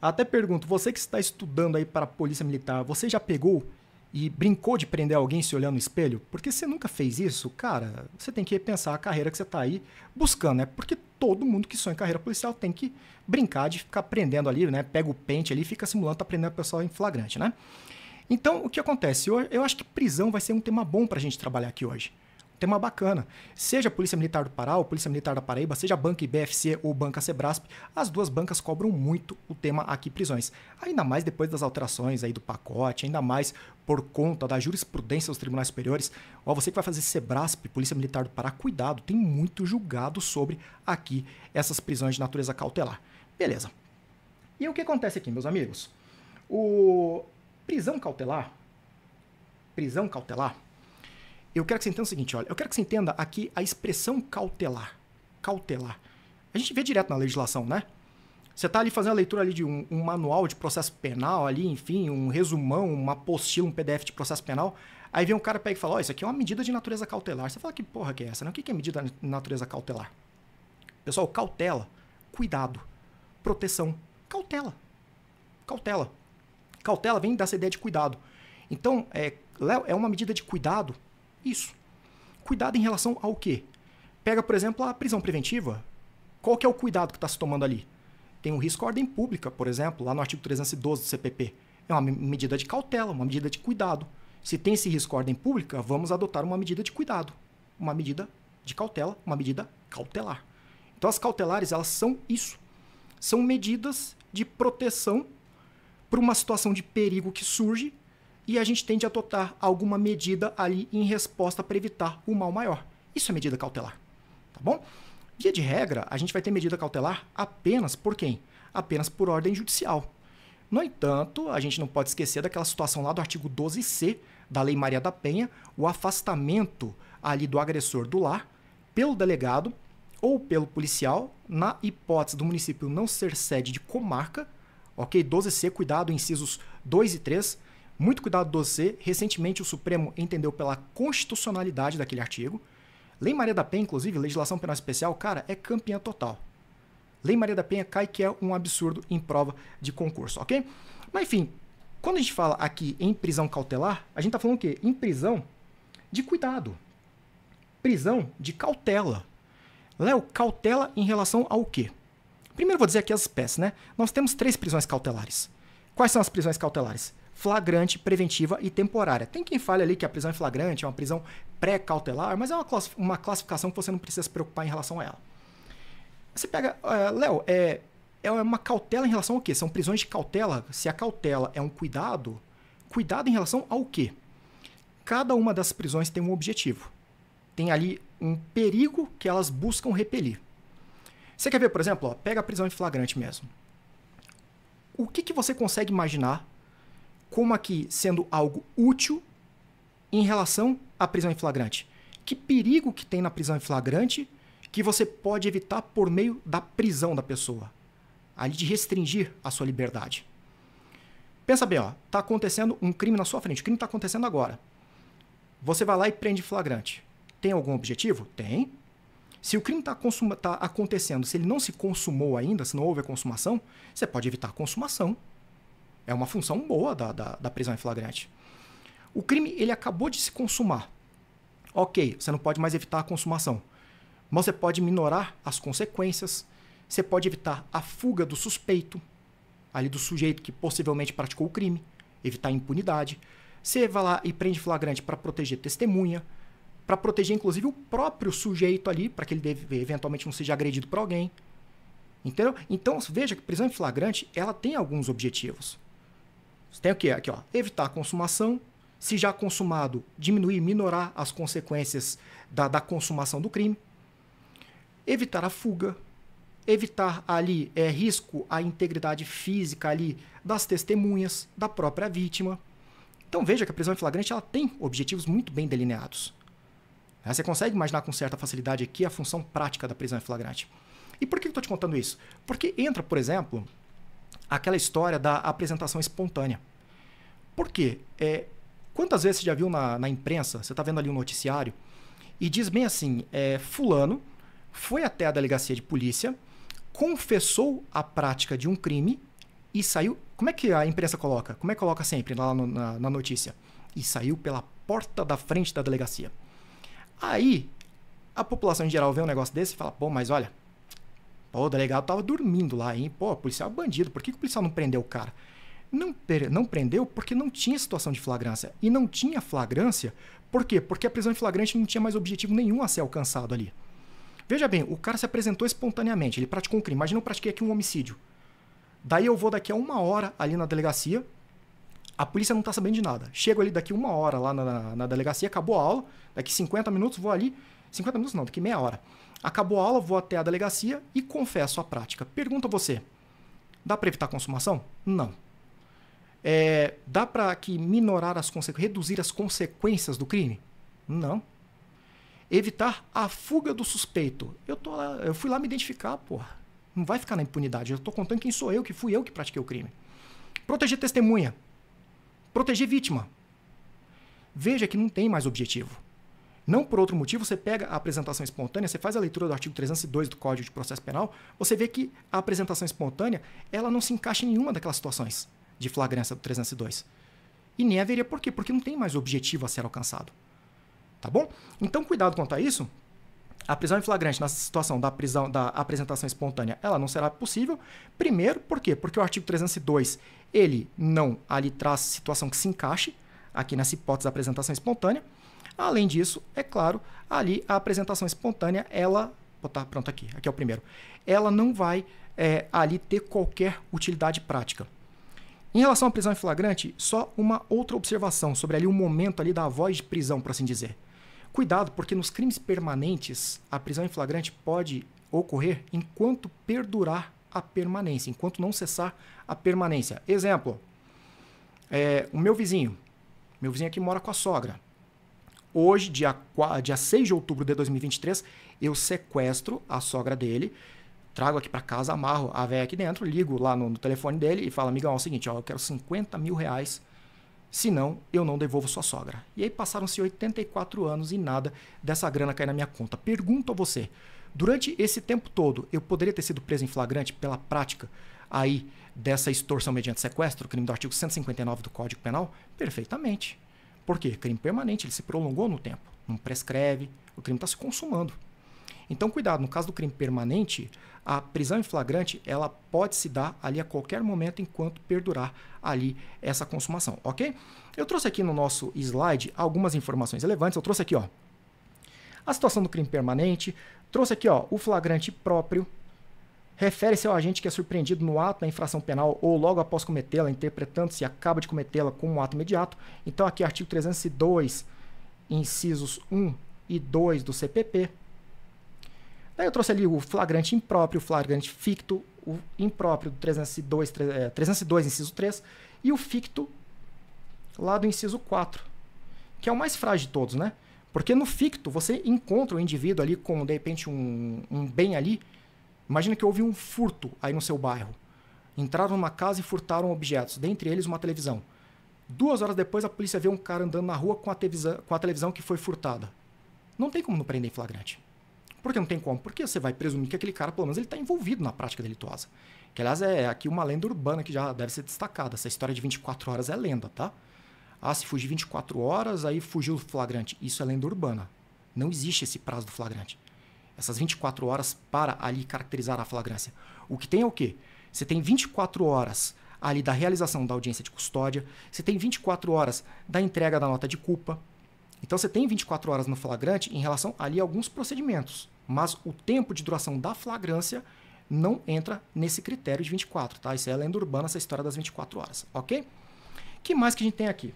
Até pergunto, você que está estudando aí para a Polícia Militar, você já pegou e brincou de prender alguém se olhando no espelho? Porque você nunca fez isso, cara, você tem que pensar a carreira que você está aí buscando, né? Porque todo mundo que sonha em carreira policial tem que brincar de ficar prendendo ali, né? Pega o pente ali e fica simulando, tá prendendo a pessoa em flagrante, né? Então, o que acontece? Eu, eu acho que prisão vai ser um tema bom para a gente trabalhar aqui hoje tema bacana. Seja a Polícia Militar do Pará ou Polícia Militar da Paraíba, seja a Banca IBFC ou Banca Sebrasp, as duas bancas cobram muito o tema aqui prisões. Ainda mais depois das alterações aí do pacote, ainda mais por conta da jurisprudência dos tribunais superiores. Ó, você que vai fazer Sebrasp, Polícia Militar do Pará, cuidado, tem muito julgado sobre aqui essas prisões de natureza cautelar. Beleza. E o que acontece aqui, meus amigos? O prisão cautelar, prisão cautelar eu quero que você entenda o seguinte, olha, eu quero que você entenda aqui a expressão cautelar. Cautelar. A gente vê direto na legislação, né? Você está ali fazendo a leitura ali de um, um, manual de processo penal ali, enfim, um resumão, uma apostila, um PDF de processo penal. Aí vem um cara pega e fala, ó, oh, isso aqui é uma medida de natureza cautelar. Você fala, que porra que é essa? Né? O que é medida de natureza cautelar? Pessoal, cautela, cuidado, proteção, cautela. Cautela. Cautela vem dessa ideia de cuidado. Então, é, é uma medida de cuidado isso. Cuidado em relação ao quê? Pega, por exemplo, a prisão preventiva. Qual que é o cuidado que está se tomando ali? Tem o um risco à ordem pública, por exemplo, lá no artigo 312 do CPP. É uma medida de cautela, uma medida de cuidado. Se tem esse risco à ordem pública, vamos adotar uma medida de cuidado, uma medida de cautela, uma medida cautelar. Então as cautelares, elas são isso. São medidas de proteção para uma situação de perigo que surge e a gente tende a adotar alguma medida ali em resposta para evitar o mal maior. Isso é medida cautelar, tá bom? Via de regra, a gente vai ter medida cautelar apenas por quem? Apenas por ordem judicial. No entanto, a gente não pode esquecer daquela situação lá do artigo 12C da Lei Maria da Penha, o afastamento ali do agressor do lar pelo delegado ou pelo policial, na hipótese do município não ser sede de comarca, ok? 12C, cuidado, incisos 2 e 3, muito cuidado do C. Recentemente, o Supremo entendeu pela constitucionalidade daquele artigo. Lei Maria da Penha, inclusive, legislação penal especial, cara, é campeã total. Lei Maria da Penha cai que é um absurdo em prova de concurso, ok? Mas enfim, quando a gente fala aqui em prisão cautelar, a gente está falando o quê? Em prisão de cuidado. Prisão de cautela. Léo, cautela em relação ao quê? Primeiro vou dizer aqui as espécies, né? Nós temos três prisões cautelares. Quais são as prisões cautelares? flagrante, preventiva e temporária. Tem quem fale ali que a prisão é flagrante é uma prisão pré-cautelar, mas é uma, uma classificação que você não precisa se preocupar em relação a ela. Você pega, uh, Léo, é, é uma cautela em relação ao quê? São prisões de cautela. Se a cautela é um cuidado, cuidado em relação ao quê? Cada uma das prisões tem um objetivo. Tem ali um perigo que elas buscam repelir. Você quer ver, por exemplo, ó, pega a prisão em flagrante mesmo. O que, que você consegue imaginar como aqui sendo algo útil em relação à prisão em flagrante. Que perigo que tem na prisão em flagrante que você pode evitar por meio da prisão da pessoa, ali de restringir a sua liberdade. Pensa bem, ó, tá acontecendo um crime na sua frente, o crime está acontecendo agora. Você vai lá e prende flagrante. Tem algum objetivo? Tem. Se o crime está tá acontecendo, se ele não se consumou ainda, se não houve a consumação, você pode evitar a consumação. É uma função boa da, da, da prisão em flagrante. O crime ele acabou de se consumar. Ok, você não pode mais evitar a consumação, mas você pode minorar as consequências. Você pode evitar a fuga do suspeito, ali do sujeito que possivelmente praticou o crime, evitar a impunidade. Você vai lá e prende flagrante para proteger testemunha, para proteger inclusive o próprio sujeito ali, para que ele deve, eventualmente não seja agredido por alguém. Entendeu? Então, veja que prisão em flagrante, ela tem alguns objetivos. Você tem o quê? Aqui, ó. Evitar a consumação. Se já consumado, diminuir, minorar as consequências da, da consumação do crime. Evitar a fuga. Evitar ali é, risco à integridade física ali das testemunhas, da própria vítima. Então veja que a prisão em flagrante ela tem objetivos muito bem delineados. Né? Você consegue imaginar com certa facilidade aqui a função prática da prisão em flagrante. E por que eu estou te contando isso? Porque entra, por exemplo, aquela história da apresentação espontânea. Por quê? É, quantas vezes você já viu na, na imprensa, você está vendo ali um noticiário, e diz bem assim: é, Fulano foi até a delegacia de polícia, confessou a prática de um crime e saiu. Como é que a imprensa coloca? Como é que coloca sempre lá no, na, na notícia? E saiu pela porta da frente da delegacia. Aí, a população em geral vê um negócio desse e fala: pô, mas olha, o delegado tá tava dormindo lá, hein? Pô, policial é bandido, por que, que o policial não prendeu o cara? Não, não prendeu porque não tinha situação de flagrância. E não tinha flagrância, por quê? Porque a prisão em flagrante não tinha mais objetivo nenhum a ser alcançado ali. Veja bem, o cara se apresentou espontaneamente, ele praticou um crime. Imagina eu pratiquei aqui um homicídio. Daí eu vou daqui a uma hora ali na delegacia, a polícia não tá sabendo de nada. Chego ali daqui uma hora lá na, na, na delegacia, acabou a aula, daqui 50 minutos vou ali. 50 minutos não, daqui meia hora Acabou a aula, vou até a delegacia e confesso a prática. Pergunta você: dá para evitar a consumação? Não. É, dá para que minorar as reduzir as consequências do crime? Não. Evitar a fuga do suspeito. Eu, tô lá, eu fui lá me identificar, porra. Não vai ficar na impunidade. Eu estou contando quem sou eu, que fui eu que pratiquei o crime. Proteger testemunha. Proteger vítima. Veja que não tem mais objetivo. Não por outro motivo, você pega a apresentação espontânea, você faz a leitura do artigo 302 do Código de Processo Penal, você vê que a apresentação espontânea ela não se encaixa em nenhuma daquelas situações de flagrância do 302. E nem haveria por quê? Porque não tem mais objetivo a ser alcançado. Tá bom? Então, cuidado quanto a isso. A prisão em flagrante nessa situação da prisão da apresentação espontânea, ela não será possível. Primeiro, por quê? Porque o artigo 302, ele não ali traz situação que se encaixe aqui nessa hipótese da apresentação espontânea. Além disso, é claro, ali a apresentação espontânea, ela. Botar, tá, pronto, aqui, aqui é o primeiro. Ela não vai é, ali ter qualquer utilidade prática. Em relação à prisão em flagrante, só uma outra observação sobre ali o momento ali da voz de prisão, por assim dizer. Cuidado, porque nos crimes permanentes, a prisão em flagrante pode ocorrer enquanto perdurar a permanência, enquanto não cessar a permanência. Exemplo, é, o meu vizinho, meu vizinho aqui mora com a sogra. Hoje, dia, 4, dia 6 de outubro de 2023, eu sequestro a sogra dele, trago aqui para casa, amarro a velha aqui dentro, ligo lá no, no, telefone dele e falo, amigão, é o seguinte, ó, eu quero 50 mil reais, senão eu não devolvo sua sogra. E aí passaram-se 84 anos e nada dessa grana cai na minha conta. Pergunto a você, durante esse tempo todo, eu poderia ter sido preso em flagrante pela prática aí dessa extorsão mediante sequestro, crime do artigo 159 do Código Penal? Perfeitamente. Por quê? Crime permanente, ele se prolongou no tempo, não prescreve, o crime está se consumando. Então, cuidado, no caso do crime permanente, a prisão em flagrante ela pode se dar ali a qualquer momento enquanto perdurar ali essa consumação, ok? Eu trouxe aqui no nosso slide algumas informações relevantes. Eu trouxe aqui, ó, a situação do crime permanente, trouxe aqui, ó, o flagrante próprio, refere-se ao agente que é surpreendido no ato da infração penal ou logo após cometê-la, interpretando-se acaba de cometê-la como um ato imediato. Então, aqui, artigo 302, incisos 1 e 2 do CPP. Daí eu trouxe ali o flagrante impróprio, o flagrante ficto, o impróprio do 302, 302 é, inciso 3, e o ficto lá do inciso 4, que é o mais frágil de todos, né? Porque no ficto você encontra o indivíduo ali com, de repente, um, um bem ali Imagina que houve um furto aí no seu bairro. Entraram numa casa e furtaram objetos, dentre eles uma televisão. Duas horas depois, a polícia vê um cara andando na rua com a, televisão, com a televisão que foi furtada. Não tem como não prender em flagrante. Por que não tem como? Porque você vai presumir que aquele cara, pelo menos, ele está envolvido na prática delituosa. Que, aliás, é aqui uma lenda urbana que já deve ser destacada. Essa história de 24 horas é lenda, tá? Ah, se fugir 24 horas, aí fugiu o flagrante. Isso é lenda urbana. Não existe esse prazo do flagrante essas 24 horas para ali caracterizar a flagrância. O que tem é o quê? Você tem 24 horas ali da realização da audiência de custódia, você tem 24 horas da entrega da nota de culpa. Então você tem 24 horas no flagrante em relação ali a alguns procedimentos, mas o tempo de duração da flagrância não entra nesse critério de 24, tá? Isso é lenda urbana, essa é história das 24 horas, ok? que mais que a gente tem aqui?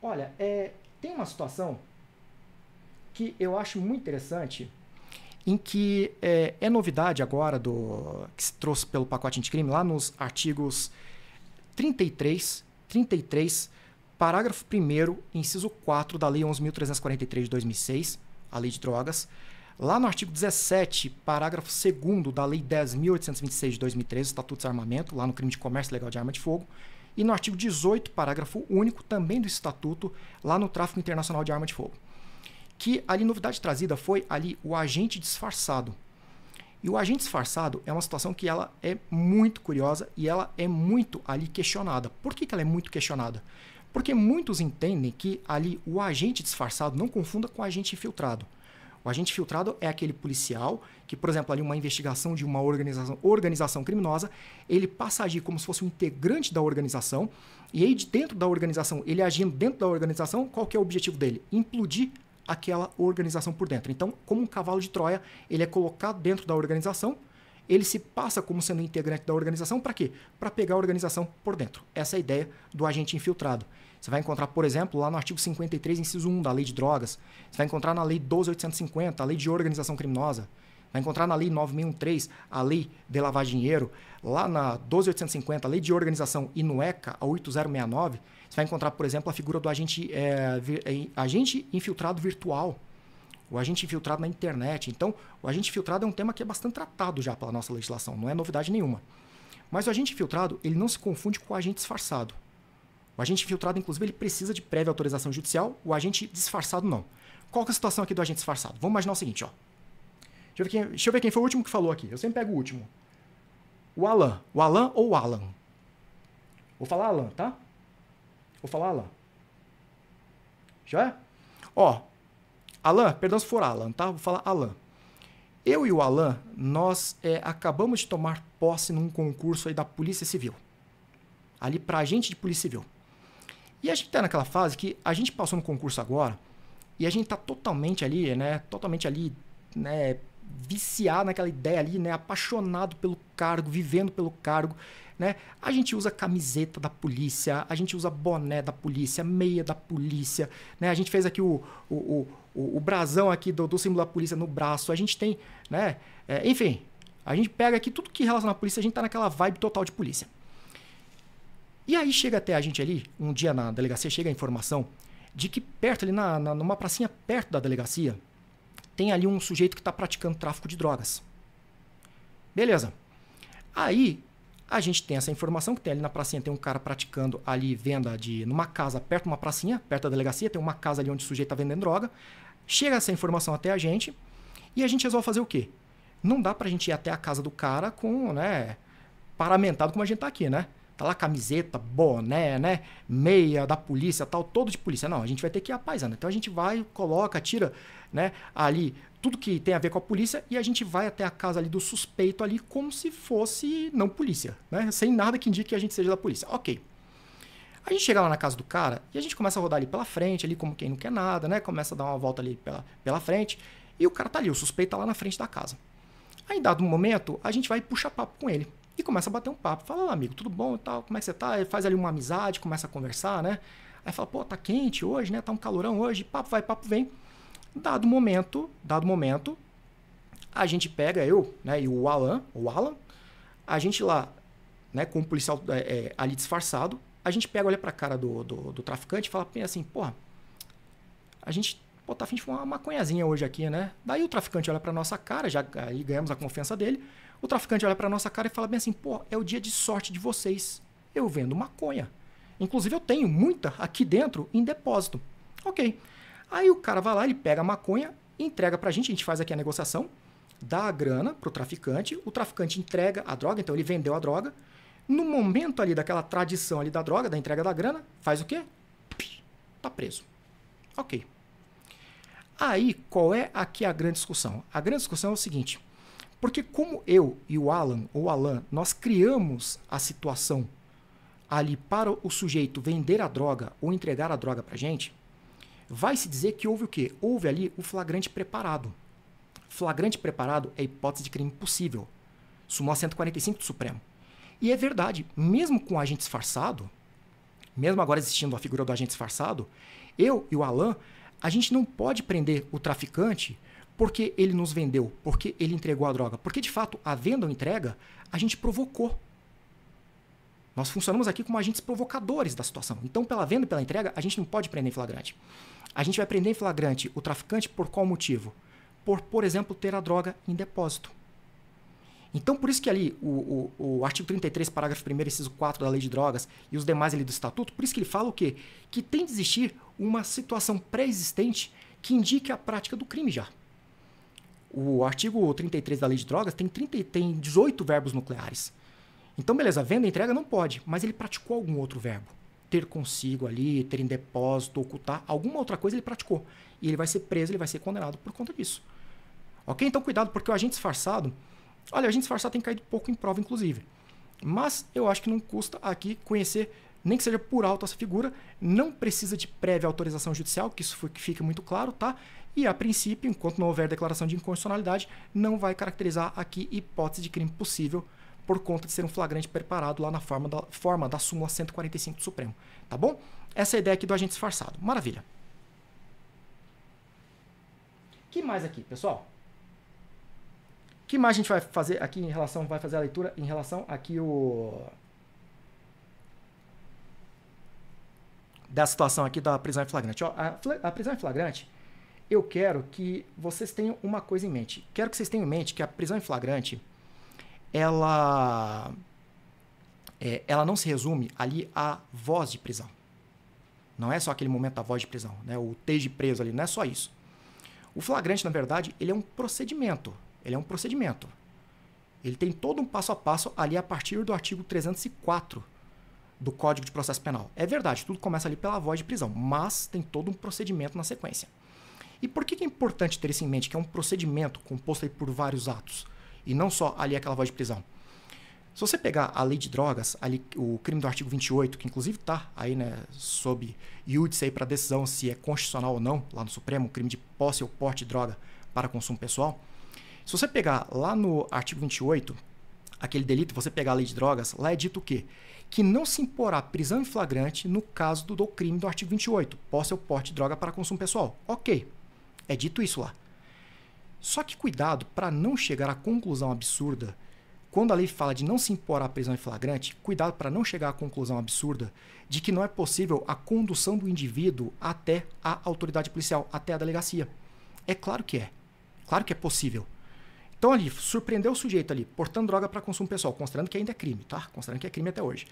Olha, é, tem uma situação que eu acho muito interessante, em que é, é novidade agora do que se trouxe pelo pacote anticrime, lá nos artigos 33, 33, parágrafo 1 inciso 4 da Lei 11.343 de 2006, a Lei de Drogas, Lá no artigo 17, parágrafo 2 da Lei 10.826 de 2013, Estatuto de Armamento, lá no crime de comércio legal de arma de fogo, e no artigo 18, parágrafo único, também do Estatuto, lá no Tráfico Internacional de Arma de Fogo. Que ali, novidade trazida foi ali o agente disfarçado. E o agente disfarçado é uma situação que ela é muito curiosa e ela é muito ali questionada. Por que, que ela é muito questionada? Porque muitos entendem que ali o agente disfarçado não confunda com o agente infiltrado. O agente filtrado é aquele policial que, por exemplo, ali uma investigação de uma organização, organização criminosa, ele passa a agir como se fosse um integrante da organização, e aí de dentro da organização, ele agindo dentro da organização, qual que é o objetivo dele? Implodir aquela organização por dentro. Então, como um cavalo de Troia, ele é colocado dentro da organização, ele se passa como sendo integrante da organização para quê? Para pegar a organização por dentro. Essa é a ideia do agente infiltrado. Você vai encontrar, por exemplo, lá no artigo 53, inciso 1 da Lei de Drogas. Você vai encontrar na Lei 12850, a Lei de Organização Criminosa. Vai encontrar na Lei 9613, a Lei de Lavar Dinheiro. Lá na 12850, a Lei de Organização e no ECA, a 8069, você vai encontrar, por exemplo, a figura do agente, é, é, agente infiltrado virtual. O agente infiltrado na internet. Então, o agente infiltrado é um tema que é bastante tratado já pela nossa legislação, não é novidade nenhuma. Mas o agente infiltrado, ele não se confunde com o agente disfarçado. O agente infiltrado, inclusive, ele precisa de prévia autorização judicial, o agente disfarçado não. Qual que é a situação aqui do agente disfarçado? Vamos imaginar o seguinte, ó. Deixa eu ver quem, deixa eu ver quem foi o último que falou aqui. Eu sempre pego o último. O Alan. O Alan ou o Alan? Vou falar Alan, tá? Vou falar Alan. Já é? Ó, Alan, perdão se for Alan, tá? Vou falar Alan. Eu e o Alan, nós é, acabamos de tomar posse num concurso aí da Polícia Civil. Ali pra gente de Polícia Civil. E a gente está naquela fase que a gente passou no concurso agora e a gente está totalmente ali, né? Totalmente ali, né? Viciado naquela ideia ali, né? Apaixonado pelo cargo, vivendo pelo cargo, né? A gente usa camiseta da polícia, a gente usa boné da polícia, meia da polícia, né? A gente fez aqui o, o, o, o brasão aqui do, do símbolo da polícia no braço, a gente tem, né? É, enfim, a gente pega aqui tudo que relaciona a polícia, a gente tá naquela vibe total de polícia. E aí chega até a gente ali, um dia na delegacia, chega a informação de que perto ali, na, na numa pracinha perto da delegacia, tem ali um sujeito que está praticando tráfico de drogas. Beleza. Aí a gente tem essa informação que tem ali na pracinha, tem um cara praticando ali venda de. numa casa perto de uma pracinha, perto da delegacia, tem uma casa ali onde o sujeito está vendendo droga. Chega essa informação até a gente e a gente resolve fazer o quê? Não dá pra gente ir até a casa do cara com, né, paramentado como a gente tá aqui, né? Tá lá camiseta, boné, né? Meia da polícia, tal, todo de polícia. Não, a gente vai ter que ir à paisana. Então a gente vai, coloca, tira, né, ali tudo que tem a ver com a polícia e a gente vai até a casa ali do suspeito ali como se fosse não polícia, né? Sem nada que indique que a gente seja da polícia. OK. A gente chega lá na casa do cara e a gente começa a rodar ali pela frente, ali como quem não quer nada, né? Começa a dar uma volta ali pela, pela frente e o cara tá ali, o suspeito tá lá na frente da casa. Aí, dado momento, a gente vai puxar papo com ele e começa a bater um papo. Fala, amigo, tudo bom e tal? Como é que você tá? Ele faz ali uma amizade, começa a conversar, né? Aí fala, pô, tá quente hoje, né? Tá um calorão hoje, papo vai, papo vem. Dado momento, dado momento, a gente pega eu, né, e o Alan, o Alan, a gente lá, né, com o policial é, é, ali disfarçado, a gente pega, olha pra cara do, do, do traficante e fala assim, porra, a gente pô, tá afim de fumar uma maconhazinha hoje aqui, né? Daí o traficante olha pra nossa cara, já aí ganhamos a confiança dele. O traficante olha para nossa cara e fala bem assim: pô, é o dia de sorte de vocês. Eu vendo maconha. Inclusive, eu tenho muita aqui dentro em depósito. Ok. Aí o cara vai lá, ele pega a maconha, entrega pra gente, a gente faz aqui a negociação, dá a grana pro traficante, o traficante entrega a droga, então ele vendeu a droga. No momento ali daquela tradição ali da droga, da entrega da grana, faz o quê? Tá preso. Ok. Aí, qual é aqui a grande discussão? A grande discussão é o seguinte: porque como eu e o Alan, ou Alan, nós criamos a situação ali para o sujeito vender a droga ou entregar a droga para gente, vai se dizer que houve o quê? Houve ali o flagrante preparado. Flagrante preparado é hipótese de crime possível. Súmula 145 do Supremo. E é verdade, mesmo com o agente disfarçado, mesmo agora existindo a figura do agente disfarçado, eu e o Alan, a gente não pode prender o traficante porque ele nos vendeu, porque ele entregou a droga. Porque, de fato, a venda ou entrega, a gente provocou. Nós funcionamos aqui como agentes provocadores da situação. Então, pela venda e pela entrega, a gente não pode prender em flagrante. A gente vai prender em flagrante o traficante por qual motivo? Por, por exemplo, ter a droga em depósito. Então, por isso que ali o, o, o artigo 33, parágrafo 1, inciso 4 da Lei de Drogas e os demais ali do Estatuto, por isso que ele fala o quê? Que tem de existir uma situação pré-existente que indique a prática do crime já. O artigo 33 da lei de drogas tem, 30, tem 18 verbos nucleares. Então, beleza, venda, entrega não pode, mas ele praticou algum outro verbo. Ter consigo ali, ter em depósito, ocultar, alguma outra coisa ele praticou. E ele vai ser preso, ele vai ser condenado por conta disso. Ok? Então, cuidado, porque o agente disfarçado. Olha, o agente disfarçado tem caído pouco em prova, inclusive. Mas eu acho que não custa aqui conhecer, nem que seja por alto essa figura. Não precisa de prévia autorização judicial, que isso fica muito claro, tá? E, a princípio, enquanto não houver declaração de inconstitucionalidade, não vai caracterizar aqui hipótese de crime possível por conta de ser um flagrante preparado lá na forma da, forma da súmula 145 do Supremo. Tá bom? Essa é a ideia aqui do agente disfarçado. Maravilha. que mais aqui, pessoal? que mais a gente vai fazer aqui em relação, vai fazer a leitura em relação aqui o... da situação aqui da prisão em flagrante. Ó, a, a prisão em flagrante, eu quero que vocês tenham uma coisa em mente. Quero que vocês tenham em mente que a prisão em flagrante, ela, é, ela não se resume ali à voz de prisão. Não é só aquele momento da voz de prisão, né? O de preso ali, não é só isso. O flagrante, na verdade, ele é um procedimento. Ele é um procedimento. Ele tem todo um passo a passo ali a partir do artigo 304 do Código de Processo Penal. É verdade, tudo começa ali pela voz de prisão, mas tem todo um procedimento na sequência. E por que é importante ter isso em mente, que é um procedimento composto por vários atos, e não só ali aquela voz de prisão? Se você pegar a lei de drogas, ali, o crime do artigo 28, que inclusive está aí né, sob iúdice aí para decisão se é constitucional ou não, lá no Supremo, crime de posse ou porte de droga para consumo pessoal. Se você pegar lá no artigo 28, aquele delito, você pegar a lei de drogas, lá é dito o quê? Que não se imporá prisão em flagrante no caso do, do crime do artigo 28, posse ou porte de droga para consumo pessoal. Ok. É dito isso lá. Só que cuidado para não chegar à conclusão absurda. Quando a lei fala de não se impor à prisão em flagrante, cuidado para não chegar à conclusão absurda de que não é possível a condução do indivíduo até a autoridade policial, até a delegacia. É claro que é. Claro que é possível. Então ali, surpreendeu o sujeito ali, portando droga para consumo pessoal, considerando que ainda é crime, tá? Considerando que é crime até hoje.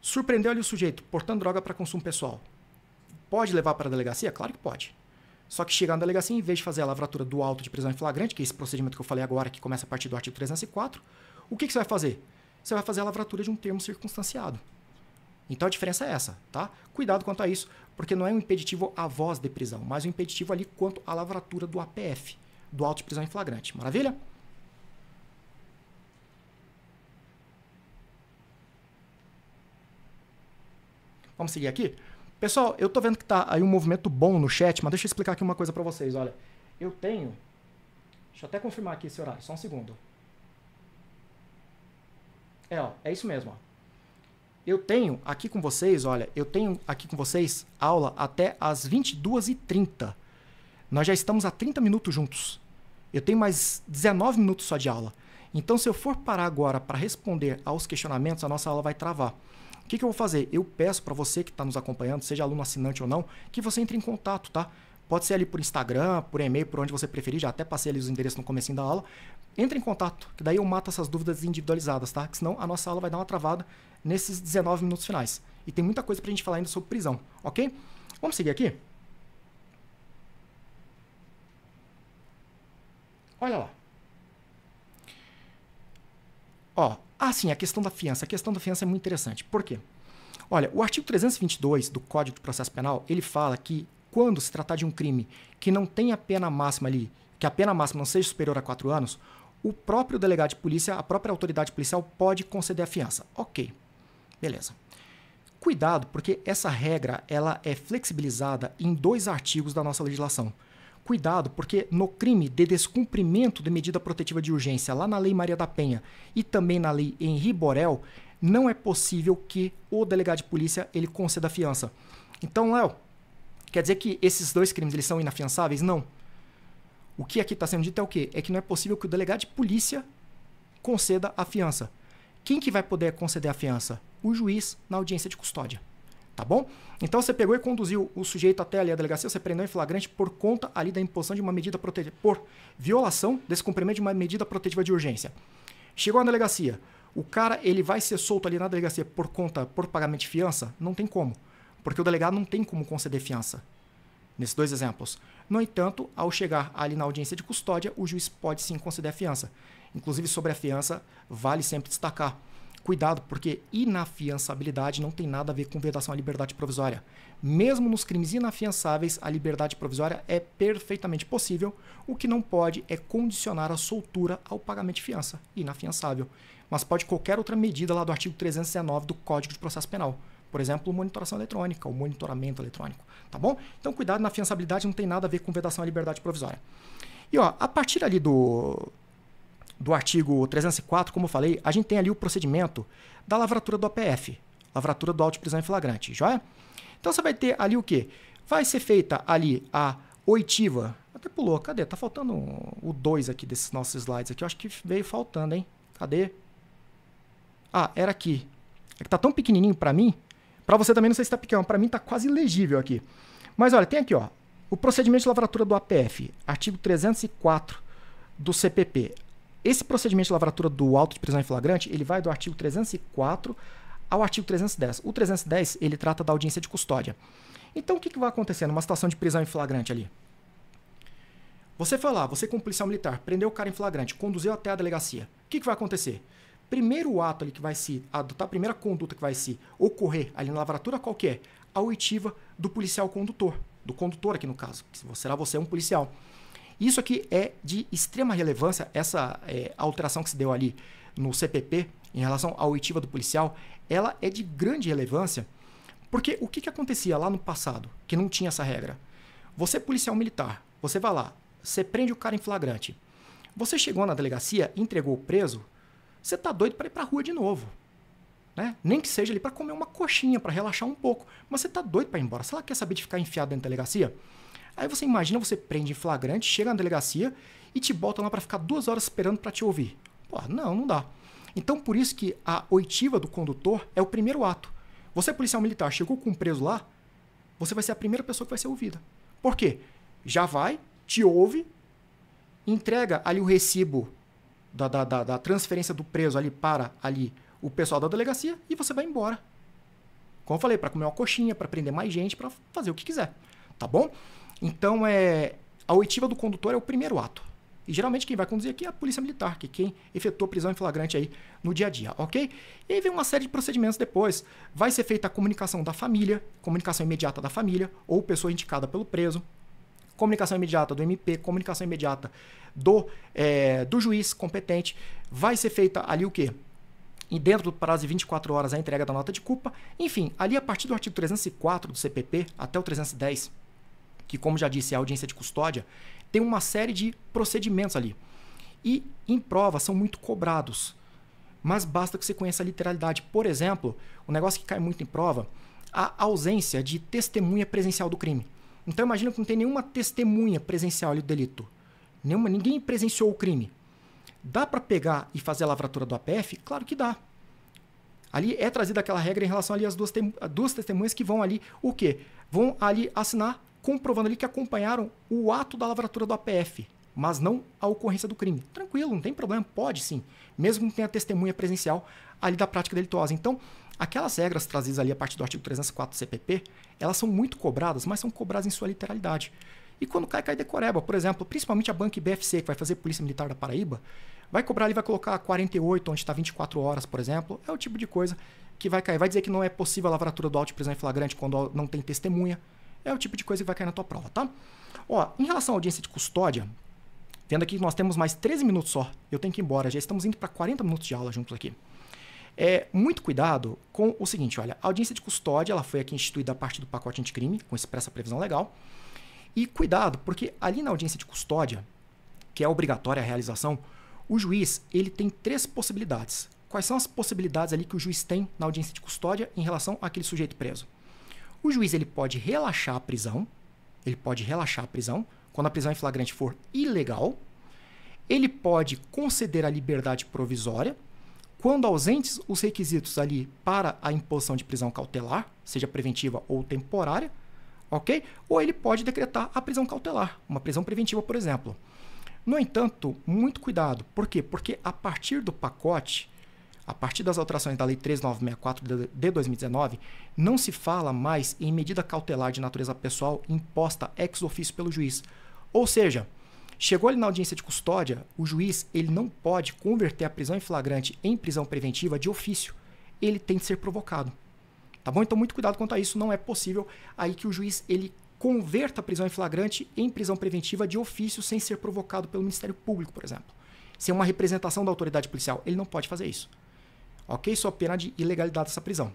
Surpreendeu ali o sujeito, portando droga para consumo pessoal. Pode levar para a delegacia? Claro que pode. Só que chegando na delegacia, em vez de fazer a lavratura do auto de prisão em flagrante, que é esse procedimento que eu falei agora, que começa a partir do artigo 304, o que, que você vai fazer? Você vai fazer a lavratura de um termo circunstanciado. Então a diferença é essa, tá? Cuidado quanto a isso, porque não é um impeditivo à voz de prisão, mas um impeditivo ali quanto à lavratura do APF, do auto de prisão em flagrante. Maravilha? Vamos seguir aqui? Pessoal, eu tô vendo que tá aí um movimento bom no chat, mas deixa eu explicar aqui uma coisa para vocês. Olha, eu tenho. Deixa eu até confirmar aqui esse horário, só um segundo. É, ó, é isso mesmo, ó. Eu tenho aqui com vocês, olha, eu tenho aqui com vocês aula até as 22h30. Nós já estamos há 30 minutos juntos. Eu tenho mais 19 minutos só de aula. Então, se eu for parar agora para responder aos questionamentos, a nossa aula vai travar que, que eu vou fazer? Eu peço para você que está nos acompanhando, seja aluno assinante ou não, que você entre em contato, tá? Pode ser ali por Instagram, por e-mail, por onde você preferir, já até passei ali os endereços no comecinho da aula. Entre em contato, que daí eu mato essas dúvidas individualizadas, tá? Que senão a nossa aula vai dar uma travada nesses 19 minutos finais. E tem muita coisa pra gente falar ainda sobre prisão, ok? Vamos seguir aqui? Olha lá. Ó, ah, sim, a questão da fiança. A questão da fiança é muito interessante. Por quê? Olha, o artigo 322 do Código de Processo Penal, ele fala que quando se tratar de um crime que não tem a pena máxima ali, que a pena máxima não seja superior a quatro anos, o próprio delegado de polícia, a própria autoridade policial pode conceder a fiança. Ok, beleza. Cuidado, porque essa regra ela é flexibilizada em dois artigos da nossa legislação cuidado, porque no crime de descumprimento de medida protetiva de urgência, lá na Lei Maria da Penha e também na Lei Henri Borel, não é possível que o delegado de polícia ele conceda fiança. Então, Léo, quer dizer que esses dois crimes eles são inafiançáveis? Não. O que aqui está sendo dito é o quê? É que não é possível que o delegado de polícia conceda a fiança. Quem que vai poder conceder a fiança? O juiz na audiência de custódia tá bom? Então você pegou e conduziu o sujeito até ali a delegacia, você prendeu em flagrante por conta ali da imposição de uma medida protetiva, por violação desse cumprimento de uma medida protetiva de urgência. Chegou na delegacia, o cara ele vai ser solto ali na delegacia por conta, por pagamento de fiança? Não tem como, porque o delegado não tem como conceder fiança. Nesses dois exemplos. No entanto, ao chegar ali na audiência de custódia, o juiz pode sim conceder a fiança. Inclusive sobre a fiança, vale sempre destacar Cuidado, porque inafiançabilidade não tem nada a ver com vedação à liberdade provisória. Mesmo nos crimes inafiançáveis, a liberdade provisória é perfeitamente possível. O que não pode é condicionar a soltura ao pagamento de fiança, inafiançável. Mas pode qualquer outra medida lá do artigo 319 do Código de Processo Penal. Por exemplo, monitoração eletrônica, o monitoramento eletrônico, tá bom? Então, cuidado na fiançabilidade não tem nada a ver com vedação à liberdade provisória. E ó, a partir ali do do artigo 304, como eu falei, a gente tem ali o procedimento da lavratura do APF, lavratura do auto de prisão em flagrante, já é? Então você vai ter ali o quê? Vai ser feita ali a oitiva. Até pulou, cadê? Tá faltando o 2 aqui desses nossos slides aqui. Eu acho que veio faltando, hein? Cadê? Ah, era aqui. É que tá tão pequenininho para mim. Para você também não sei se tá pequeno, para mim tá quase legível aqui. Mas olha, tem aqui, ó, o procedimento de lavratura do APF, artigo 304 do CPP. Esse procedimento de lavratura do auto de prisão em flagrante, ele vai do artigo 304 ao artigo 310. O 310, ele trata da audiência de custódia. Então, o que, que vai acontecer numa situação de prisão em flagrante ali? Você foi lá, você como policial militar, prendeu o cara em flagrante, conduziu até a delegacia. O que, que vai acontecer? Primeiro ato ali que vai se adotar, a primeira conduta que vai se ocorrer ali na lavratura, qual que é? A oitiva do policial condutor. Do condutor aqui no caso, se será você é um policial. Isso aqui é de extrema relevância, essa é, alteração que se deu ali no CPP em relação à oitiva do policial, ela é de grande relevância, porque o que, que acontecia lá no passado, que não tinha essa regra? Você, é policial militar, você vai lá, você prende o cara em flagrante. Você chegou na delegacia, entregou o preso, você tá doido para ir para rua de novo. Né? Nem que seja ali para comer uma coxinha, para relaxar um pouco. Mas você tá doido para ir embora. Se lá quer saber de ficar enfiado dentro da delegacia? Aí você imagina, você prende em flagrante, chega na delegacia e te botam lá para ficar duas horas esperando para te ouvir. Pô, não, não dá. Então, por isso que a oitiva do condutor é o primeiro ato. Você, policial militar, chegou com um preso lá, você vai ser a primeira pessoa que vai ser ouvida. Por quê? Já vai, te ouve, entrega ali o recibo da, da, da, da transferência do preso ali para ali o pessoal da delegacia e você vai embora. Como eu falei, para comer uma coxinha, para prender mais gente, para fazer o que quiser. Tá bom? Então, é, a oitiva do condutor é o primeiro ato. E geralmente quem vai conduzir aqui é a polícia militar, que é quem efetuou prisão em flagrante aí no dia a dia, ok? E aí vem uma série de procedimentos depois. Vai ser feita a comunicação da família, comunicação imediata da família ou pessoa indicada pelo preso, comunicação imediata do MP, comunicação imediata do, é, do juiz competente. Vai ser feita ali o quê? E dentro do prazo de 24 horas a entrega da nota de culpa. Enfim, ali a partir do artigo 304 do CPP até o 310 que, como já disse, é a audiência de custódia, tem uma série de procedimentos ali. E em prova são muito cobrados. Mas basta que você conheça a literalidade. Por exemplo, o um negócio que cai muito em prova, a ausência de testemunha presencial do crime. Então imagina que não tem nenhuma testemunha presencial ali do delito. Nenhuma, ninguém presenciou o crime. Dá para pegar e fazer a lavratura do APF? Claro que dá. Ali é trazida aquela regra em relação ali às duas, te duas testemunhas que vão ali o quê? Vão ali assinar comprovando ali que acompanharam o ato da lavratura do APF, mas não a ocorrência do crime. Tranquilo, não tem problema, pode sim, mesmo que tenha testemunha presencial ali da prática delituosa. Então, aquelas regras trazidas ali a partir do artigo 304 do CPP, elas são muito cobradas, mas são cobradas em sua literalidade. E quando cai, cai decoreba, por exemplo, principalmente a Banca BFC, que vai fazer Polícia Militar da Paraíba, vai cobrar ali, vai colocar 48, onde está 24 horas, por exemplo, é o tipo de coisa que vai cair. Vai dizer que não é possível a lavratura do auto de prisão em flagrante quando não tem testemunha é o tipo de coisa que vai cair na tua prova, tá? Ó, em relação à audiência de custódia, vendo aqui que nós temos mais 13 minutos só, eu tenho que ir embora, já estamos indo para 40 minutos de aula juntos aqui. É, muito cuidado com o seguinte, olha, a audiência de custódia, ela foi aqui instituída a parte do pacote anticrime, com expressa previsão legal, e cuidado, porque ali na audiência de custódia, que é obrigatória a realização, o juiz, ele tem três possibilidades. Quais são as possibilidades ali que o juiz tem na audiência de custódia em relação àquele sujeito preso? O juiz ele pode relaxar a prisão, ele pode relaxar a prisão quando a prisão em flagrante for ilegal. Ele pode conceder a liberdade provisória quando ausentes os requisitos ali para a imposição de prisão cautelar, seja preventiva ou temporária, ok? Ou ele pode decretar a prisão cautelar, uma prisão preventiva, por exemplo. No entanto, muito cuidado. Por quê? Porque a partir do pacote a partir das alterações da Lei 3964 de 2019, não se fala mais em medida cautelar de natureza pessoal imposta ex ofício pelo juiz. Ou seja, chegou ali na audiência de custódia, o juiz ele não pode converter a prisão em flagrante em prisão preventiva de ofício. Ele tem de ser provocado. Tá bom? Então muito cuidado quanto a isso, não é possível aí que o juiz ele converta a prisão em flagrante em prisão preventiva de ofício sem ser provocado pelo Ministério Público, por exemplo. Se é uma representação da autoridade policial, ele não pode fazer isso ok? Só pena de ilegalidade dessa prisão.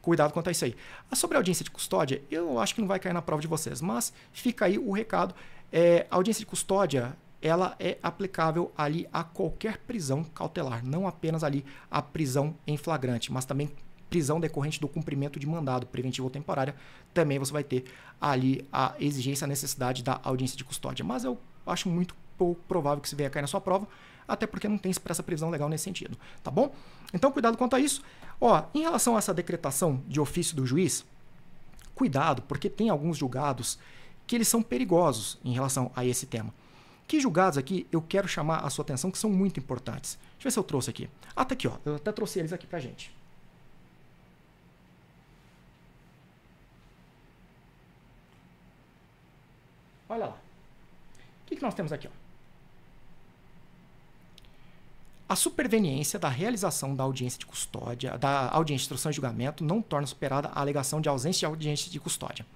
Cuidado quanto a isso aí. A ah, sobre a audiência de custódia, eu acho que não vai cair na prova de vocês, mas fica aí o recado. É, a audiência de custódia, ela é aplicável ali a qualquer prisão cautelar, não apenas ali a prisão em flagrante, mas também prisão decorrente do cumprimento de mandado preventivo ou temporária, também você vai ter ali a exigência, a necessidade da audiência de custódia. Mas eu acho muito pouco provável que isso venha a cair na sua prova até porque não tem expressa previsão legal nesse sentido, tá bom? Então cuidado quanto a isso. Ó, em relação a essa decretação de ofício do juiz, cuidado, porque tem alguns julgados que eles são perigosos em relação a esse tema. Que julgados aqui eu quero chamar a sua atenção que são muito importantes. Deixa eu ver se eu trouxe aqui. Ah, tá aqui, ó. Eu até trouxe eles aqui pra gente. Olha lá. O que, que nós temos aqui, ó? A superveniência da realização da audiência de custódia, da audiência de instrução e julgamento, não torna superada a alegação de ausência de audiência de custódia.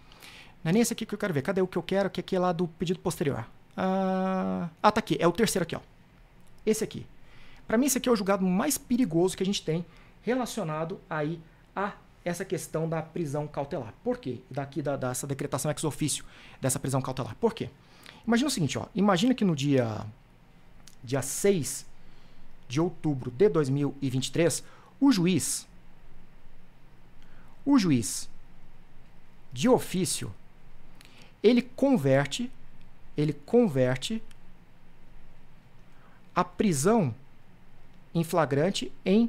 Não é nem esse aqui que eu quero ver. Cadê o que eu quero? Que aqui é, é lá do pedido posterior. Ah, ah tá aqui. É o terceiro aqui, ó. Esse aqui. Para mim, esse aqui é o julgado mais perigoso que a gente tem relacionado aí a essa questão da prisão cautelar. Por quê? Daqui da, dessa decretação ex ofício dessa prisão cautelar. Por quê? Imagina o seguinte, ó. Imagina que no dia, dia 6 de outubro de 2023, o juiz o juiz de ofício ele converte ele converte a prisão em flagrante em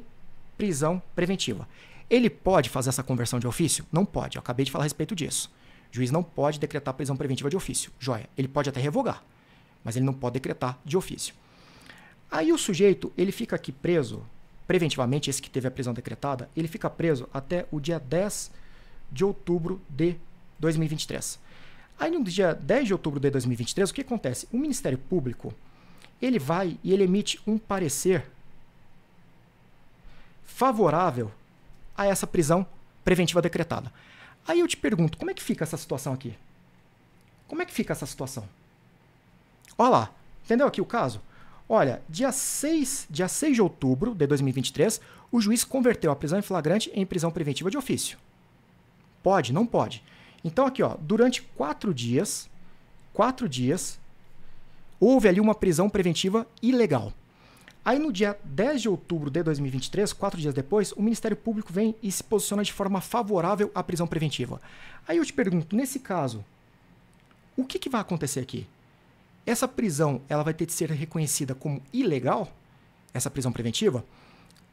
prisão preventiva. Ele pode fazer essa conversão de ofício? Não pode, eu acabei de falar a respeito disso. O juiz não pode decretar prisão preventiva de ofício. Joia, ele pode até revogar, mas ele não pode decretar de ofício. Aí o sujeito, ele fica aqui preso, preventivamente, esse que teve a prisão decretada, ele fica preso até o dia 10 de outubro de 2023. Aí no dia 10 de outubro de 2023, o que acontece? O Ministério Público, ele vai e ele emite um parecer favorável a essa prisão preventiva decretada. Aí eu te pergunto, como é que fica essa situação aqui? Como é que fica essa situação? Olha lá, entendeu aqui o caso? Olha, dia 6, dia 6 de outubro de 2023, o juiz converteu a prisão em flagrante em prisão preventiva de ofício. Pode? Não pode. Então aqui, ó, durante quatro dias, quatro dias, houve ali uma prisão preventiva ilegal. Aí no dia 10 de outubro de 2023, quatro dias depois, o Ministério Público vem e se posiciona de forma favorável à prisão preventiva. Aí eu te pergunto, nesse caso, o que, que vai acontecer aqui? Essa prisão ela vai ter de ser reconhecida como ilegal, essa prisão preventiva?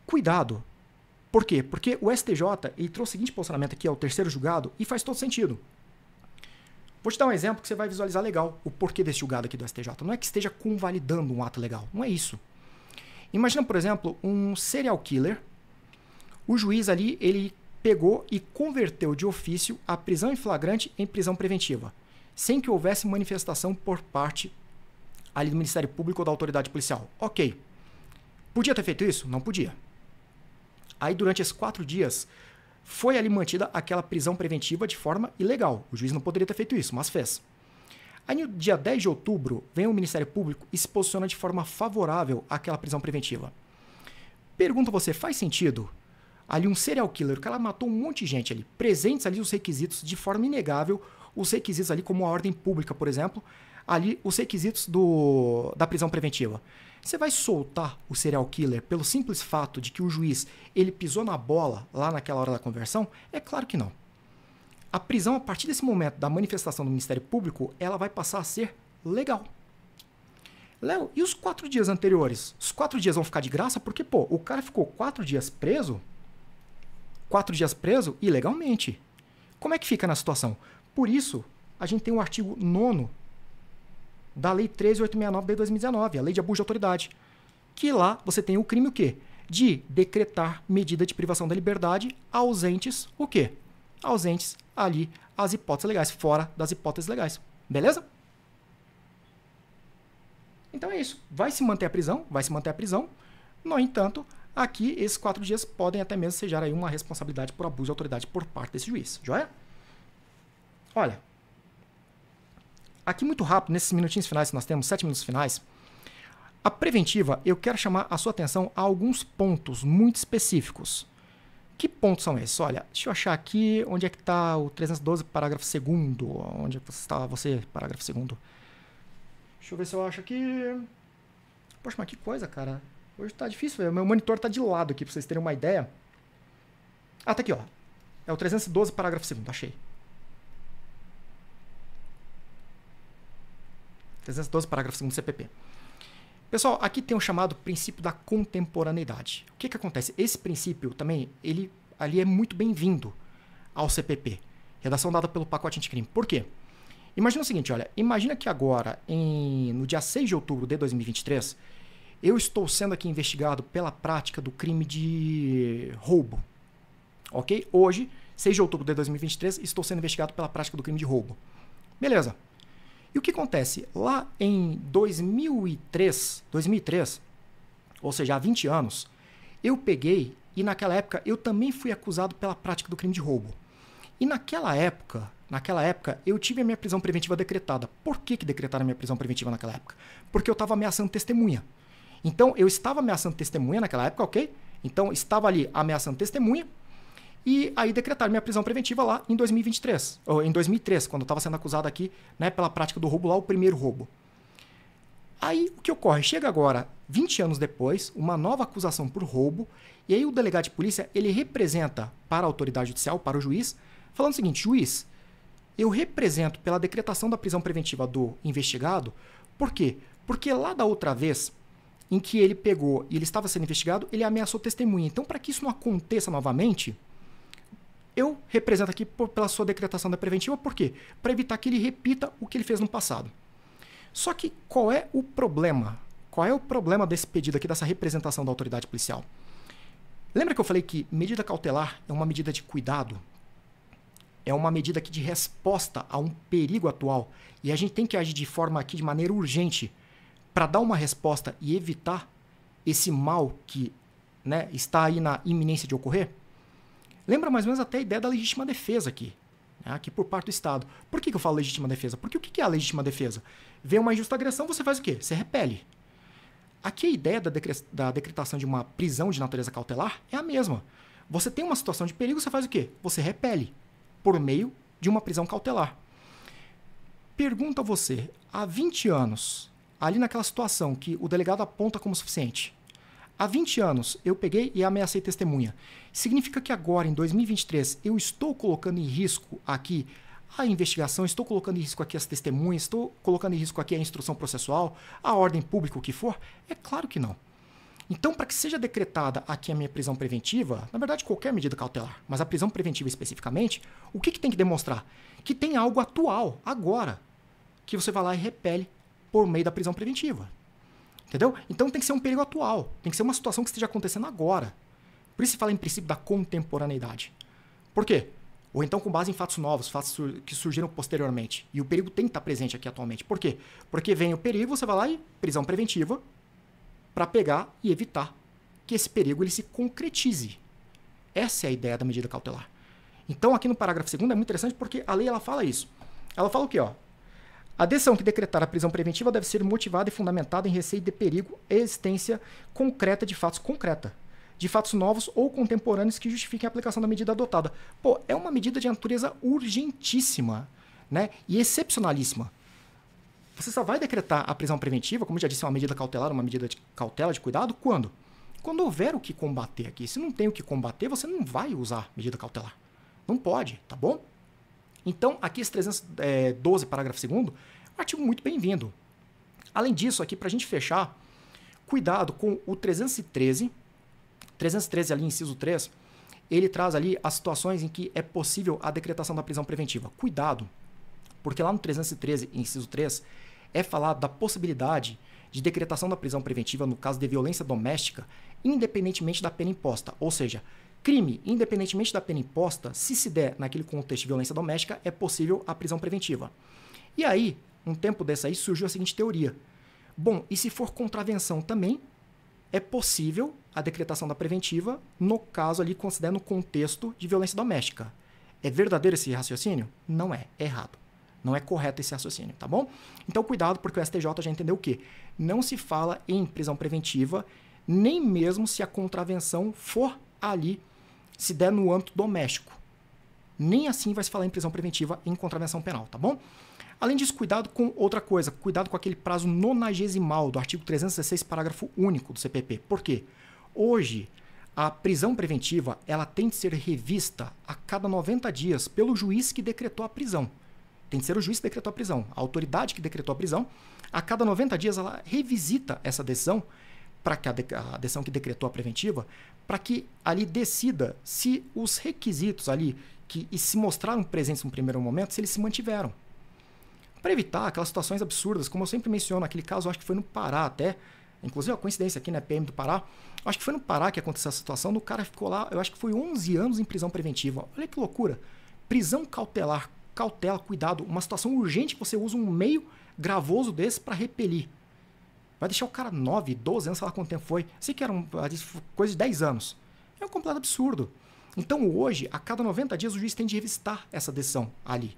Cuidado. Por quê? Porque o STJ ele trouxe o seguinte posicionamento aqui, ao terceiro julgado, e faz todo sentido. Vou te dar um exemplo que você vai visualizar legal o porquê desse julgado aqui do STJ. Não é que esteja convalidando um ato legal, não é isso. Imagina, por exemplo, um serial killer. O juiz ali, ele pegou e converteu de ofício a prisão em flagrante em prisão preventiva, sem que houvesse manifestação por parte ali do Ministério Público ou da autoridade policial. Ok. Podia ter feito isso? Não podia. Aí, durante esses quatro dias, foi ali mantida aquela prisão preventiva de forma ilegal. O juiz não poderia ter feito isso, mas fez. Aí, no dia 10 de outubro, vem o Ministério Público e se posiciona de forma favorável àquela prisão preventiva. Pergunta você, faz sentido? Ali um serial killer, que ela matou um monte de gente ali, presentes ali os requisitos de forma inegável, os requisitos ali como a ordem pública, por exemplo, ali os requisitos do, da prisão preventiva. Você vai soltar o serial killer pelo simples fato de que o juiz ele pisou na bola lá naquela hora da conversão? É claro que não. A prisão a partir desse momento da manifestação do Ministério Público, ela vai passar a ser legal. Léo, e os quatro dias anteriores? Os quatro dias vão ficar de graça porque, pô, o cara ficou quatro dias preso, quatro dias preso ilegalmente. Como é que fica na situação? Por isso, a gente tem o artigo 9 da Lei 13869 de 2019, a Lei de Abuso de Autoridade, que lá você tem o crime o quê? De decretar medida de privação da liberdade ausentes o quê? Ausentes ali as hipóteses legais, fora das hipóteses legais. Beleza? Então é isso. Vai se manter a prisão, vai se manter a prisão. No entanto, aqui esses quatro dias podem até mesmo sejar aí uma responsabilidade por abuso de autoridade por parte desse juiz. Joia? Olha, Aqui, muito rápido, nesses minutinhos finais que nós temos, sete minutos finais, a preventiva, eu quero chamar a sua atenção a alguns pontos muito específicos. Que pontos são esses? Olha, deixa eu achar aqui onde é que está o 312, parágrafo 2 Onde é que está você, parágrafo 2 Deixa eu ver se eu acho aqui... Poxa, mas que coisa, cara. Hoje está difícil, Meu monitor está de lado aqui, para vocês terem uma ideia. Ah, está aqui, ó. É o 312, parágrafo 2 achei. 312, parágrafo 2 do CPP. Pessoal, aqui tem o chamado princípio da contemporaneidade. O que, que acontece? Esse princípio também, ele ali é muito bem-vindo ao CPP. Redação dada pelo pacote anticrime. Por quê? Imagina o seguinte, olha, imagina que agora, em, no dia 6 de outubro de 2023, eu estou sendo aqui investigado pela prática do crime de roubo. Ok? Hoje, 6 de outubro de 2023, estou sendo investigado pela prática do crime de roubo. Beleza. E o que acontece? Lá em 2003, 2003, ou seja, há 20 anos, eu peguei e naquela época eu também fui acusado pela prática do crime de roubo. E naquela época, naquela época eu tive a minha prisão preventiva decretada. Por que, que decretaram a minha prisão preventiva naquela época? Porque eu estava ameaçando testemunha. Então eu estava ameaçando testemunha naquela época, ok? Então estava ali ameaçando testemunha, e aí decretaram minha prisão preventiva lá em 2023, ou em 2003, quando eu estava sendo acusado aqui, né, pela prática do roubo lá, o primeiro roubo. Aí o que ocorre? Chega agora, 20 anos depois, uma nova acusação por roubo, e aí o delegado de polícia, ele representa para a autoridade judicial, para o juiz, falando o seguinte: "Juiz, eu represento pela decretação da prisão preventiva do investigado, por quê? Porque lá da outra vez, em que ele pegou e ele estava sendo investigado, ele ameaçou testemunha. Então, para que isso não aconteça novamente, eu represento aqui por, pela sua decretação da preventiva, por quê? Para evitar que ele repita o que ele fez no passado. Só que qual é o problema? Qual é o problema desse pedido aqui, dessa representação da autoridade policial? Lembra que eu falei que medida cautelar é uma medida de cuidado? É uma medida aqui de resposta a um perigo atual. E a gente tem que agir de forma aqui, de maneira urgente, para dar uma resposta e evitar esse mal que né, está aí na iminência de ocorrer? Lembra mais ou menos até a ideia da legítima defesa aqui, né? aqui por parte do Estado. Por que, que eu falo legítima defesa? Porque o que, que é a legítima defesa? Vê uma injusta agressão, você faz o quê? Você repele. Aqui a ideia da, decre da decretação de uma prisão de natureza cautelar é a mesma. Você tem uma situação de perigo, você faz o quê? Você repele por meio de uma prisão cautelar. Pergunta a você, há 20 anos, ali naquela situação que o delegado aponta como suficiente, Há 20 anos eu peguei e ameacei testemunha. Significa que agora, em 2023, eu estou colocando em risco aqui a investigação, estou colocando em risco aqui as testemunhas, estou colocando em risco aqui a instrução processual, a ordem pública, o que for? É claro que não. Então, para que seja decretada aqui a minha prisão preventiva, na verdade qualquer medida cautelar, mas a prisão preventiva especificamente, o que, que tem que demonstrar? Que tem algo atual, agora, que você vai lá e repele por meio da prisão preventiva. Entendeu? Então tem que ser um perigo atual, tem que ser uma situação que esteja acontecendo agora. Por isso se fala em princípio da contemporaneidade. Por quê? Ou então com base em fatos novos, fatos que surgiram posteriormente. E o perigo tem que estar presente aqui atualmente. Por quê? Porque vem o perigo, você vai lá e prisão preventiva para pegar e evitar que esse perigo ele se concretize. Essa é a ideia da medida cautelar. Então aqui no parágrafo 2 é muito interessante porque a lei ela fala isso. Ela fala o quê? Ó? A decisão que decretar a prisão preventiva deve ser motivada e fundamentada em receio de perigo e existência concreta de fatos concreta, de fatos novos ou contemporâneos que justifiquem a aplicação da medida adotada. Pô, é uma medida de natureza urgentíssima, né? E excepcionalíssima. Você só vai decretar a prisão preventiva, como já disse, é uma medida cautelar, uma medida de cautela, de cuidado, quando? Quando houver o que combater aqui. Se não tem o que combater, você não vai usar medida cautelar. Não pode, tá bom? Então, aqui esse 312, é, parágrafo 2 artigo muito bem-vindo. Além disso, aqui para a gente fechar, cuidado com o 313, 313 ali, inciso 3, ele traz ali as situações em que é possível a decretação da prisão preventiva. Cuidado, porque lá no 313, inciso 3, é falado da possibilidade de decretação da prisão preventiva no caso de violência doméstica, independentemente da pena imposta. Ou seja, Crime, independentemente da pena imposta, se se der naquele contexto de violência doméstica, é possível a prisão preventiva. E aí, um tempo dessa aí, surgiu a seguinte teoria. Bom, e se for contravenção também, é possível a decretação da preventiva, no caso ali, considerando o contexto de violência doméstica. É verdadeiro esse raciocínio? Não é, é errado. Não é correto esse raciocínio, tá bom? Então cuidado, porque o STJ já entendeu o quê? Não se fala em prisão preventiva, nem mesmo se a contravenção for ali se der no âmbito doméstico. Nem assim vai se falar em prisão preventiva em contravenção penal, tá bom? Além disso, cuidado com outra coisa, cuidado com aquele prazo nonagesimal do artigo 316, parágrafo único do CPP. Por quê? Hoje, a prisão preventiva ela tem de ser revista a cada 90 dias pelo juiz que decretou a prisão. Tem de ser o juiz que decretou a prisão, a autoridade que decretou a prisão. A cada 90 dias ela revisita essa decisão para que a, decisão que decretou a preventiva, para que ali decida se os requisitos ali que e se mostraram presentes no primeiro momento, se eles se mantiveram. Para evitar aquelas situações absurdas, como eu sempre menciono, aquele caso, acho que foi no Pará até, inclusive a coincidência aqui, né, PM do Pará, acho que foi no Pará que aconteceu essa situação, o cara ficou lá, eu acho que foi 11 anos em prisão preventiva. Olha que loucura. Prisão cautelar, cautela, cuidado, uma situação urgente que você usa um meio gravoso desse para repelir. Vai deixar o cara 9, 12 anos, sei lá quanto tempo foi. Sei que era um, coisa de 10 anos. É um completo absurdo. Então hoje, a cada 90 dias, o juiz tem de revistar essa decisão ali.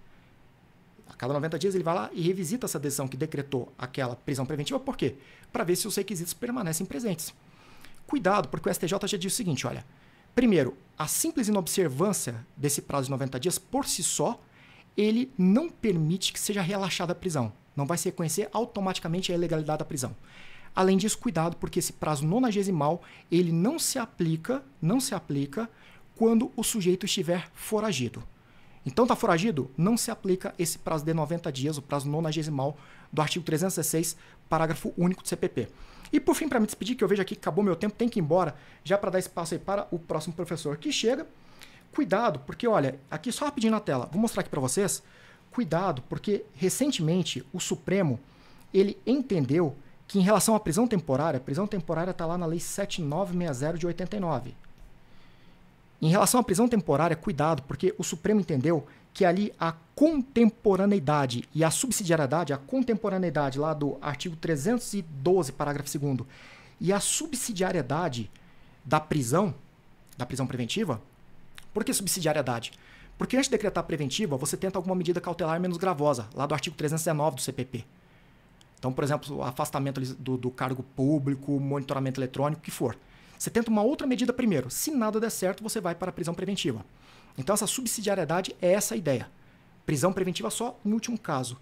A cada 90 dias ele vai lá e revisita essa decisão que decretou aquela prisão preventiva, por quê? Para ver se os requisitos permanecem presentes. Cuidado, porque o STJ já diz o seguinte: olha, primeiro, a simples inobservância desse prazo de 90 dias por si só, ele não permite que seja relaxada a prisão. Não vai se reconhecer automaticamente a ilegalidade da prisão. Além disso, cuidado, porque esse prazo nonagesimal ele não se aplica, não se aplica quando o sujeito estiver foragido. Então, está foragido? Não se aplica esse prazo de 90 dias, o prazo nonagesimal do artigo 316, parágrafo único do CPP. E por fim, para me despedir, que eu vejo aqui que acabou meu tempo, tem que ir embora, já para dar espaço aí para o próximo professor que chega. Cuidado, porque olha, aqui só rapidinho na tela, vou mostrar aqui para vocês cuidado, porque recentemente o Supremo ele entendeu que em relação à prisão temporária, prisão temporária está lá na Lei 7960 de 89. Em relação à prisão temporária, cuidado, porque o Supremo entendeu que ali a contemporaneidade e a subsidiariedade, a contemporaneidade lá do artigo 312, parágrafo 2 e a subsidiariedade da prisão, da prisão preventiva, por que subsidiariedade? Porque antes de decretar preventiva, você tenta alguma medida cautelar menos gravosa, lá do artigo 319 do CPP. Então, por exemplo, afastamento do, do cargo público, monitoramento eletrônico, o que for. Você tenta uma outra medida primeiro. Se nada der certo, você vai para a prisão preventiva. Então, essa subsidiariedade é essa a ideia. Prisão preventiva só em último caso.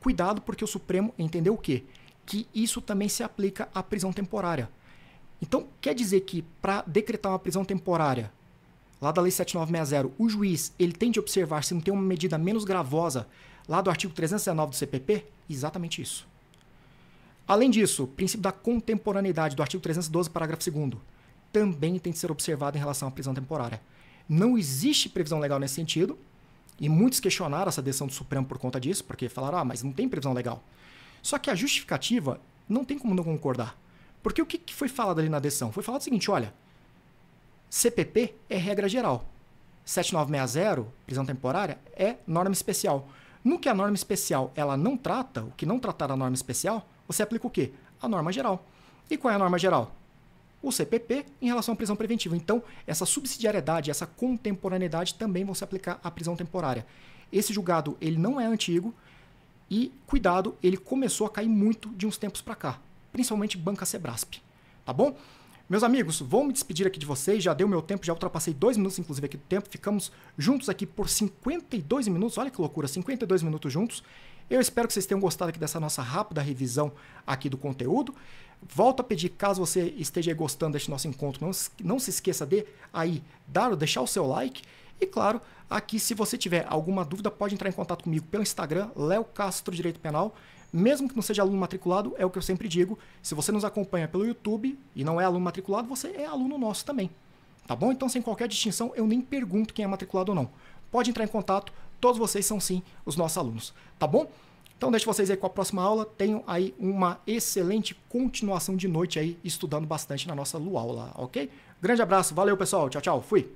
Cuidado, porque o Supremo entendeu o quê? Que isso também se aplica à prisão temporária. Então, quer dizer que para decretar uma prisão temporária, lá da Lei 7960, o juiz ele tem de observar se não tem uma medida menos gravosa lá do artigo 319 do CPP? Exatamente isso. Além disso, o princípio da contemporaneidade do artigo 312, parágrafo 2 também tem de ser observado em relação à prisão temporária. Não existe previsão legal nesse sentido, e muitos questionaram essa decisão do Supremo por conta disso, porque falaram, ah, mas não tem previsão legal. Só que a justificativa não tem como não concordar. Porque o que, foi falado ali na decisão? Foi falado o seguinte, olha, CPP é regra geral. 7960, prisão temporária, é norma especial. No que a norma especial ela não trata, o que não tratar a norma especial, você aplica o quê? A norma geral. E qual é a norma geral? O CPP em relação à prisão preventiva. Então, essa subsidiariedade, essa contemporaneidade também vão se aplicar à prisão temporária. Esse julgado ele não é antigo e, cuidado, ele começou a cair muito de uns tempos para cá, principalmente banca Sebrasp. Tá bom? Meus amigos, vou me despedir aqui de vocês, já deu meu tempo, já ultrapassei dois minutos, inclusive, aqui do tempo. Ficamos juntos aqui por 52 minutos, olha que loucura, 52 minutos juntos. Eu espero que vocês tenham gostado aqui dessa nossa rápida revisão aqui do conteúdo. Volto a pedir, caso você esteja gostando deste nosso encontro, não, não se esqueça de aí dar, deixar o seu like. E claro, aqui se você tiver alguma dúvida, pode entrar em contato comigo pelo Instagram, Léo Castro Direito Penal. Mesmo que não seja aluno matriculado, é o que eu sempre digo. Se você nos acompanha pelo YouTube e não é aluno matriculado, você é aluno nosso também. Tá bom? Então, sem qualquer distinção, eu nem pergunto quem é matriculado ou não. Pode entrar em contato, todos vocês são sim os nossos alunos. Tá bom? Então, deixo vocês aí com a próxima aula. Tenho aí uma excelente continuação de noite aí, estudando bastante na nossa Luaula, ok? Grande abraço, valeu pessoal, tchau, tchau, fui!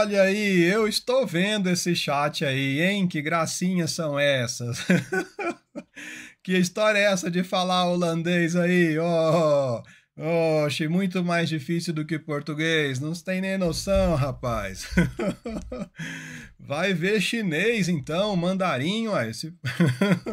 Olha aí, eu estou vendo esse chat aí, hein? Que gracinhas são essas. que história é essa de falar holandês aí? Oh, oxe, muito mais difícil do que português. Não tem nem noção, rapaz. Vai ver chinês então, mandarim, ó. Esse...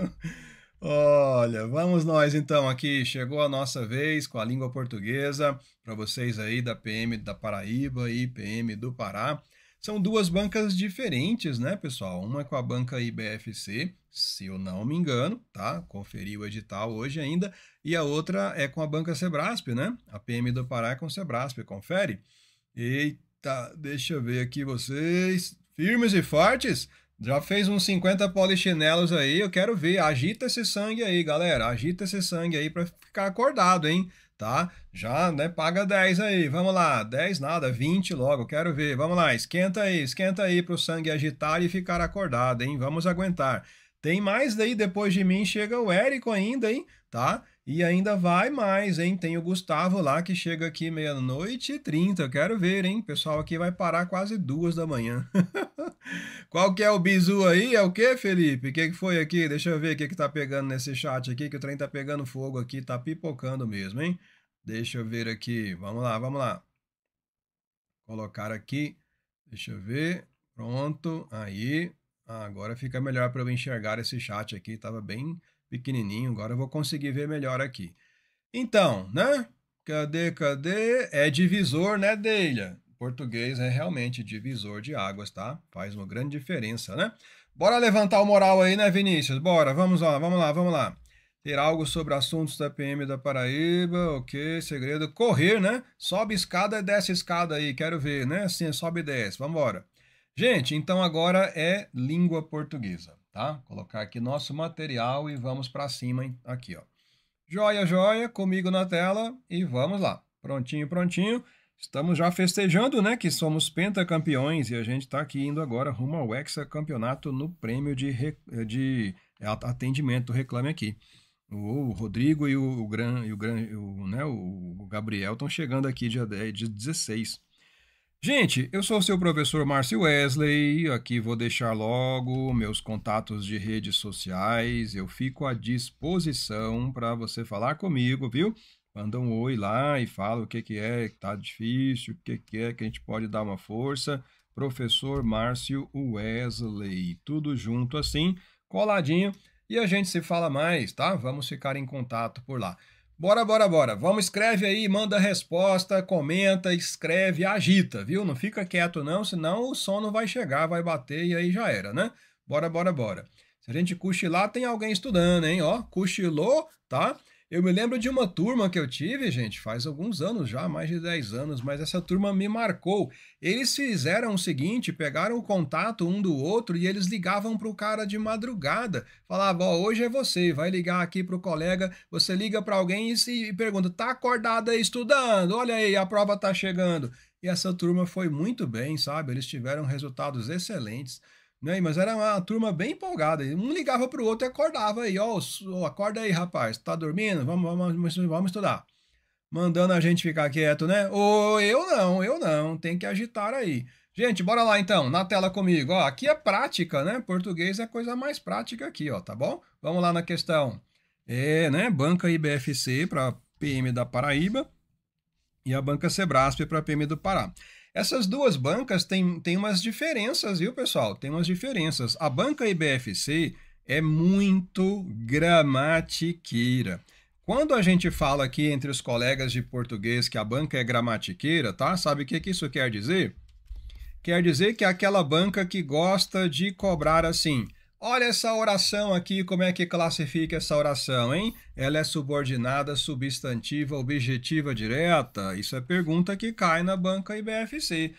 Olha, vamos nós então aqui. Chegou a nossa vez com a língua portuguesa para vocês aí da PM da Paraíba e PM do Pará. São duas bancas diferentes, né, pessoal? Uma é com a banca IBFC, se eu não me engano, tá? Conferi o edital hoje ainda. E a outra é com a banca Sebrasp, né? A PM do Pará é com Sebrasp, confere. Eita, deixa eu ver aqui vocês. Firmes e fortes? Já fez uns 50 polichinelos aí, eu quero ver. Agita esse sangue aí, galera. Agita esse sangue aí para ficar acordado, hein? Tá? Já, né? Paga 10 aí, vamos lá. 10 nada, 20 logo, quero ver. Vamos lá, esquenta aí, esquenta aí para o sangue agitar e ficar acordado, hein? Vamos aguentar. Tem mais daí, depois de mim chega o Érico ainda, hein? Tá? E ainda vai mais, hein? Tem o Gustavo lá que chega aqui meia-noite e trinta. Quero ver, hein? O pessoal aqui vai parar quase duas da manhã. Qual que é o bizu aí? É o que, Felipe? O que, que foi aqui? Deixa eu ver o que, que tá pegando nesse chat aqui, que o trem tá pegando fogo aqui, tá pipocando mesmo, hein? Deixa eu ver aqui. Vamos lá, vamos lá. Colocar aqui. Deixa eu ver. Pronto. Aí. Ah, agora fica melhor para eu enxergar esse chat aqui. Estava bem pequenininho. Agora eu vou conseguir ver melhor aqui. Então, né? Cadê, cadê? É divisor, né, Deilha? Português é realmente divisor de águas, tá? Faz uma grande diferença, né? Bora levantar o moral aí, né, Vinícius? Bora, vamos lá, vamos lá, vamos lá ter algo sobre assuntos da PM da Paraíba, ok, segredo. Correr, né? Sobe escada e desce escada aí, quero ver, né? Assim, é sobe e desce, vambora. Gente, então agora é língua portuguesa, tá? Vou colocar aqui nosso material e vamos para cima hein? aqui, ó. Joia, joia, comigo na tela e vamos lá. Prontinho, prontinho. Estamos já festejando, né, que somos pentacampeões e a gente está aqui indo agora rumo ao hexacampeonato no prêmio de, de atendimento, reclame aqui. O Rodrigo e o, o Gran, e o, Gran, o, né, o Gabriel estão chegando aqui dia, 10, dia 16. Gente, eu sou o seu professor Márcio Wesley. Aqui vou deixar logo meus contatos de redes sociais. Eu fico à disposição para você falar comigo, viu? Manda um oi lá e fala o que, que é que tá difícil, o que, que é que a gente pode dar uma força. Professor Márcio Wesley. Tudo junto assim, coladinho e a gente se fala mais, tá? Vamos ficar em contato por lá. Bora, bora, bora. Vamos, escreve aí, manda resposta, comenta, escreve, agita, viu? Não fica quieto não, senão o som não vai chegar, vai bater e aí já era, né? Bora, bora, bora. Se a gente cochilar, tem alguém estudando, hein? Ó, cochilou, tá? Eu me lembro de uma turma que eu tive, gente, faz alguns anos já, mais de 10 anos, mas essa turma me marcou. Eles fizeram o seguinte, pegaram o contato um do outro e eles ligavam para o cara de madrugada. Falavam, ó, oh, hoje é você, vai ligar aqui para o colega, você liga para alguém e, se, pergunta, tá acordada aí estudando? Olha aí, a prova tá chegando. E essa turma foi muito bem, sabe? Eles tiveram resultados excelentes. Né? Mas era uma turma bem empolgada. Um ligava para o outro e acordava aí, ó, oh, acorda aí, rapaz, tá dormindo? Vamos, vamos, vamos estudar. Mandando a gente ficar quieto, né? Ô, oh, eu não, eu não, tem que agitar aí. Gente, bora lá então, na tela comigo. Ó, aqui é prática, né? Português é a coisa mais prática aqui, ó, tá bom? Vamos lá na questão. É, né? Banca IBFC para PM da Paraíba e a banca Sebrasp para PM do Pará. Essas duas bancas têm, têm umas diferenças, viu, pessoal? Tem umas diferenças. A banca IBFC é muito gramatiqueira. Quando a gente fala aqui entre os colegas de português que a banca é gramatiqueira, tá? Sabe o que, que isso quer dizer? Quer dizer que é aquela banca que gosta de cobrar assim Olha essa oração aqui, como é que classifica essa oração, hein? Ela é subordinada, substantiva, objetiva direta? Isso é pergunta que cai na banca IBFC.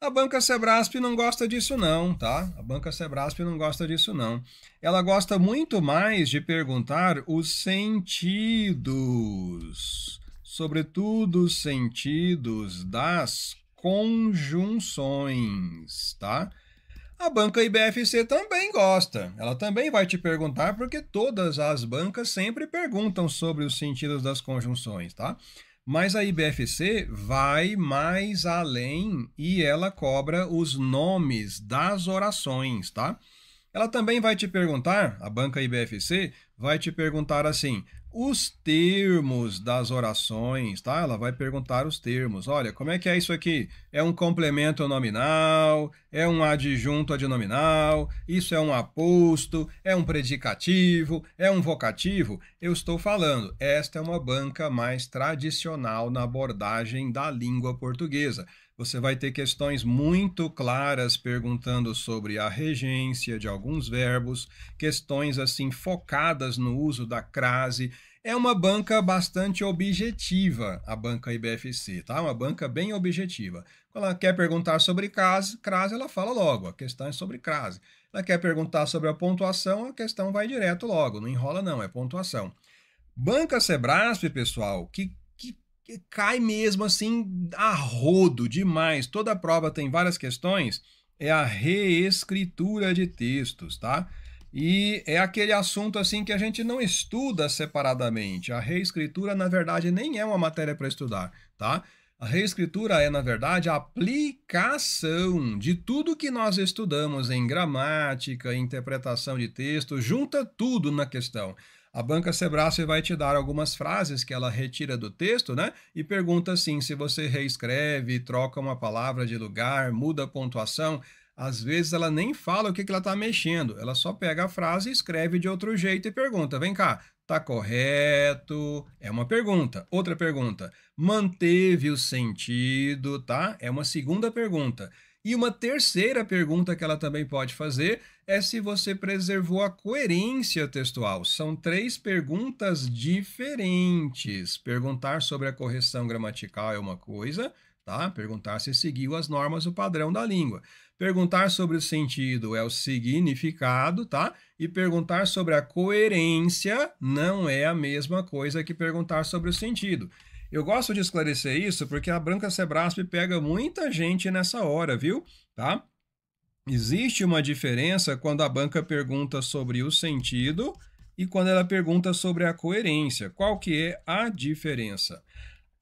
A banca Sebrasp não gosta disso não, tá? A banca Sebrasp não gosta disso não. Ela gosta muito mais de perguntar os sentidos, sobretudo os sentidos das conjunções, tá? A banca IBFC também gosta. Ela também vai te perguntar, porque todas as bancas sempre perguntam sobre os sentidos das conjunções, tá? Mas a IBFC vai mais além e ela cobra os nomes das orações, tá? Ela também vai te perguntar, a banca IBFC vai te perguntar assim: os termos das orações, tá? Ela vai perguntar os termos. Olha, como é que é isso aqui? É um complemento nominal? É um adjunto adnominal? Isso é um aposto? É um predicativo? É um vocativo? Eu estou falando, esta é uma banca mais tradicional na abordagem da língua portuguesa. Você vai ter questões muito claras perguntando sobre a regência de alguns verbos, questões assim focadas no uso da crase. É uma banca bastante objetiva, a banca IBFC, tá? Uma banca bem objetiva. Quando ela quer perguntar sobre crase, crase ela fala logo, a questão é sobre crase. Ela quer perguntar sobre a pontuação, a questão vai direto logo, não enrola não, é pontuação. Banca Sebrasp, pessoal, que cai mesmo assim a rodo demais. Toda a prova tem várias questões, é a reescritura de textos, tá? E é aquele assunto assim que a gente não estuda separadamente. A reescritura, na verdade, nem é uma matéria para estudar, tá? A reescritura é, na verdade, a aplicação de tudo que nós estudamos em gramática, interpretação de texto, junta tudo na questão. A banca Sebrae vai te dar algumas frases que ela retira do texto, né? E pergunta assim: se você reescreve, troca uma palavra de lugar, muda a pontuação. Às vezes ela nem fala o que, que ela está mexendo, ela só pega a frase, escreve de outro jeito e pergunta: vem cá, tá correto? É uma pergunta. Outra pergunta: manteve o sentido, tá? É uma segunda pergunta. E uma terceira pergunta que ela também pode fazer é se você preservou a coerência textual. São três perguntas diferentes. Perguntar sobre a correção gramatical é uma coisa, tá? Perguntar se seguiu as normas, o padrão da língua. Perguntar sobre o sentido é o significado, tá? E perguntar sobre a coerência não é a mesma coisa que perguntar sobre o sentido. Eu gosto de esclarecer isso porque a Branca Sebrasp pega muita gente nessa hora, viu? Tá? Existe uma diferença quando a banca pergunta sobre o sentido e quando ela pergunta sobre a coerência. Qual que é a diferença?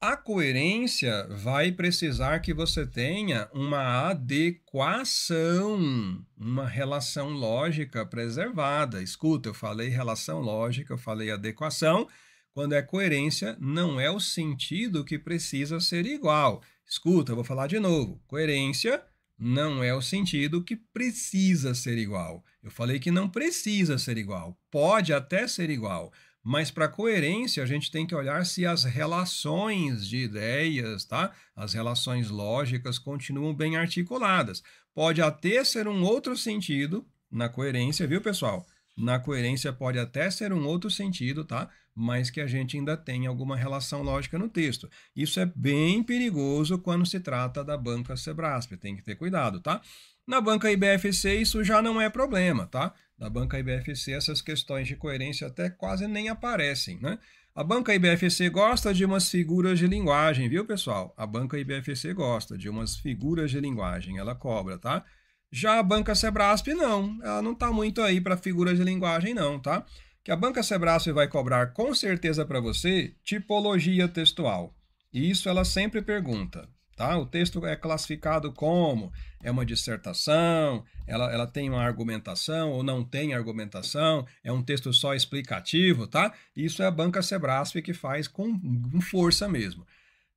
A coerência vai precisar que você tenha uma adequação, uma relação lógica preservada. Escuta, eu falei relação lógica, eu falei adequação. Quando é coerência, não é o sentido que precisa ser igual. Escuta, vou falar de novo. Coerência não é o sentido que precisa ser igual. Eu falei que não precisa ser igual. Pode até ser igual. Mas para coerência, a gente tem que olhar se as relações de ideias, tá? As relações lógicas continuam bem articuladas. Pode até ser um outro sentido na coerência, viu, pessoal? Na coerência pode até ser um outro sentido, tá? mas que a gente ainda tem alguma relação lógica no texto. Isso é bem perigoso quando se trata da banca Sebrasp, tem que ter cuidado, tá? Na banca IBFC isso já não é problema, tá? Na banca IBFC essas questões de coerência até quase nem aparecem, né? A banca IBFC gosta de umas figuras de linguagem, viu, pessoal? A banca IBFC gosta de umas figuras de linguagem, ela cobra, tá? Já a banca Sebrasp, não. Ela não tá muito aí para figuras de linguagem, não, tá? que a banca Sebrasp vai cobrar com certeza para você tipologia textual. E isso ela sempre pergunta. Tá? O texto é classificado como? É uma dissertação? Ela, ela tem uma argumentação ou não tem argumentação? É um texto só explicativo? Tá? Isso é a banca Sebrasp que faz com força mesmo.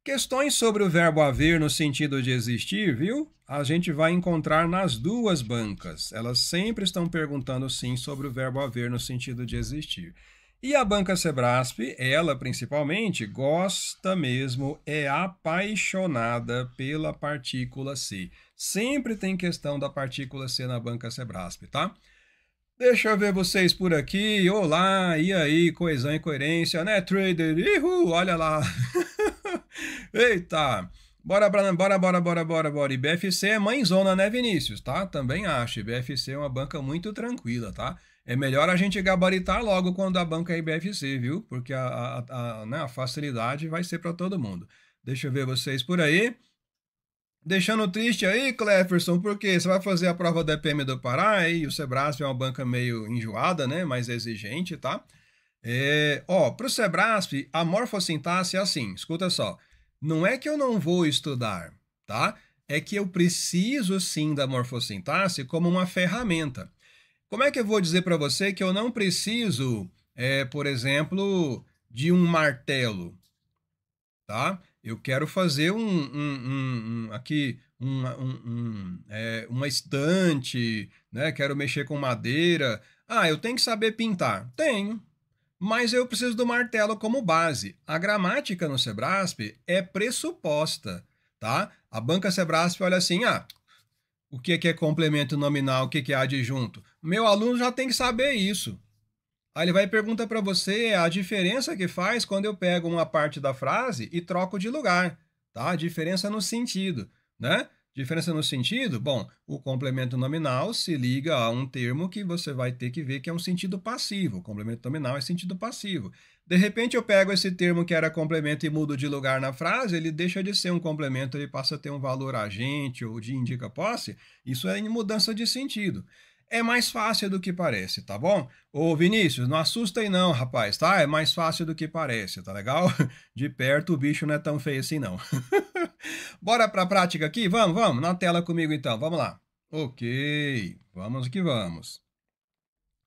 Questões sobre o verbo haver no sentido de existir, viu? a gente vai encontrar nas duas bancas. Elas sempre estão perguntando sim sobre o verbo haver no sentido de existir. E a banca Sebrasp, ela principalmente, gosta mesmo, é apaixonada pela partícula C. Sempre tem questão da partícula C na banca Sebrasp, tá? Deixa eu ver vocês por aqui. Olá, e aí, coesão e coerência, né, trader? Ihu, olha lá. Eita! Bora, Branam, bora, bora, bora, bora, bora. E BFC é mãezona, né, Vinícius? Tá? Também acho. BFC é uma banca muito tranquila, tá? É melhor a gente gabaritar logo quando a banca é IBFC, viu? Porque a, a, a, né, a facilidade vai ser para todo mundo. Deixa eu ver vocês por aí. Deixando triste aí, Cleferson, porque você vai fazer a prova da PM do Pará e o Sebrasp é uma banca meio enjoada, né? Mais exigente, tá? É, ó, pro Sebrasp, a morfossintaxe é assim, escuta só. Não é que eu não vou estudar, tá? É que eu preciso sim da morfossintaxe como uma ferramenta. Como é que eu vou dizer para você que eu não preciso, é, por exemplo, de um martelo, tá? Eu quero fazer um, um, um, um aqui é, uma estante, né? Quero mexer com madeira. Ah, eu tenho que saber pintar. Tenho, mas eu preciso do martelo como base. A gramática no Sebrasp é pressuposta, tá? A banca Sebrasp olha assim, ah, o que é, é complemento nominal, o é que é adjunto? Meu aluno já tem que saber isso. Aí ele vai perguntar pergunta para você a diferença que faz quando eu pego uma parte da frase e troco de lugar, tá? A diferença no sentido, né? Diferença no sentido? Bom, o complemento nominal se liga a um termo que você vai ter que ver que é um sentido passivo. O complemento nominal é sentido passivo. De repente eu pego esse termo que era complemento e mudo de lugar na frase, ele deixa de ser um complemento, ele passa a ter um valor agente ou de indica posse. Isso é mudança de sentido. É mais fácil do que parece, tá bom? Ô Vinícius, não assustem não, rapaz, tá? É mais fácil do que parece, tá legal? De perto o bicho não é tão feio assim não. Bora para a prática aqui? Vamos, vamos, na tela comigo então, vamos lá. Ok, vamos que vamos.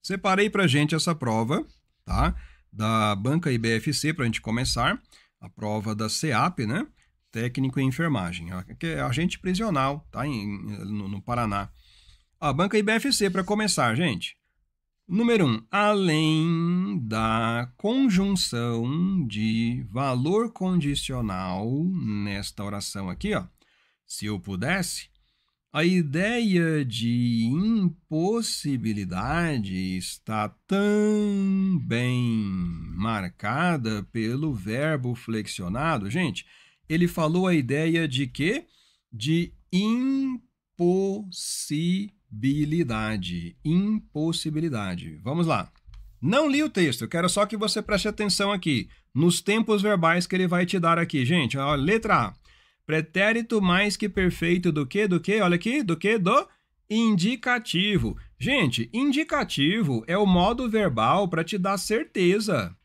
Separei para gente essa prova, tá? Da banca IBFC para a gente começar, a prova da CEAP, né? Técnico em enfermagem, que é agente prisional, tá? Em, no, no Paraná. A banca IBFC para começar, gente. Número 1. Um, além da conjunção de valor condicional nesta oração aqui, ó, se eu pudesse, a ideia de impossibilidade está também marcada pelo verbo flexionado. Gente, ele falou a ideia de quê? De impossibilidade impossibilidade. Impossibilidade. Vamos lá. Não li o texto, eu quero só que você preste atenção aqui nos tempos verbais que ele vai te dar aqui, gente. Ó, letra A. Pretérito mais que perfeito do que, do que, olha aqui, do que, do indicativo. Gente, indicativo é o modo verbal para te dar certeza,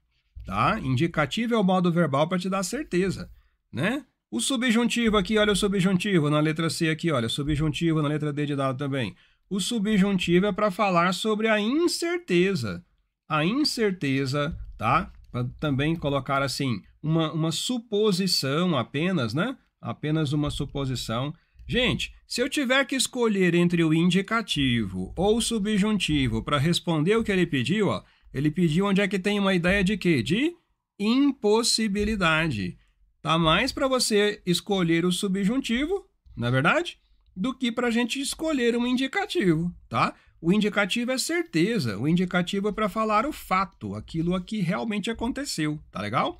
tá? Indicativo é o modo verbal para te dar certeza, né? O subjuntivo aqui, olha o subjuntivo na letra C aqui, olha, subjuntivo na letra D de dado também. O subjuntivo é para falar sobre a incerteza. A incerteza, tá? Para também colocar assim, uma, uma suposição apenas, né? Apenas uma suposição. Gente, se eu tiver que escolher entre o indicativo ou o subjuntivo para responder o que ele pediu, ó, ele pediu onde é que tem uma ideia de quê? De impossibilidade. Tá mais para você escolher o subjuntivo, não é verdade? do que para a gente escolher um indicativo, tá? O indicativo é certeza, o indicativo é para falar o fato, aquilo a que realmente aconteceu, tá legal?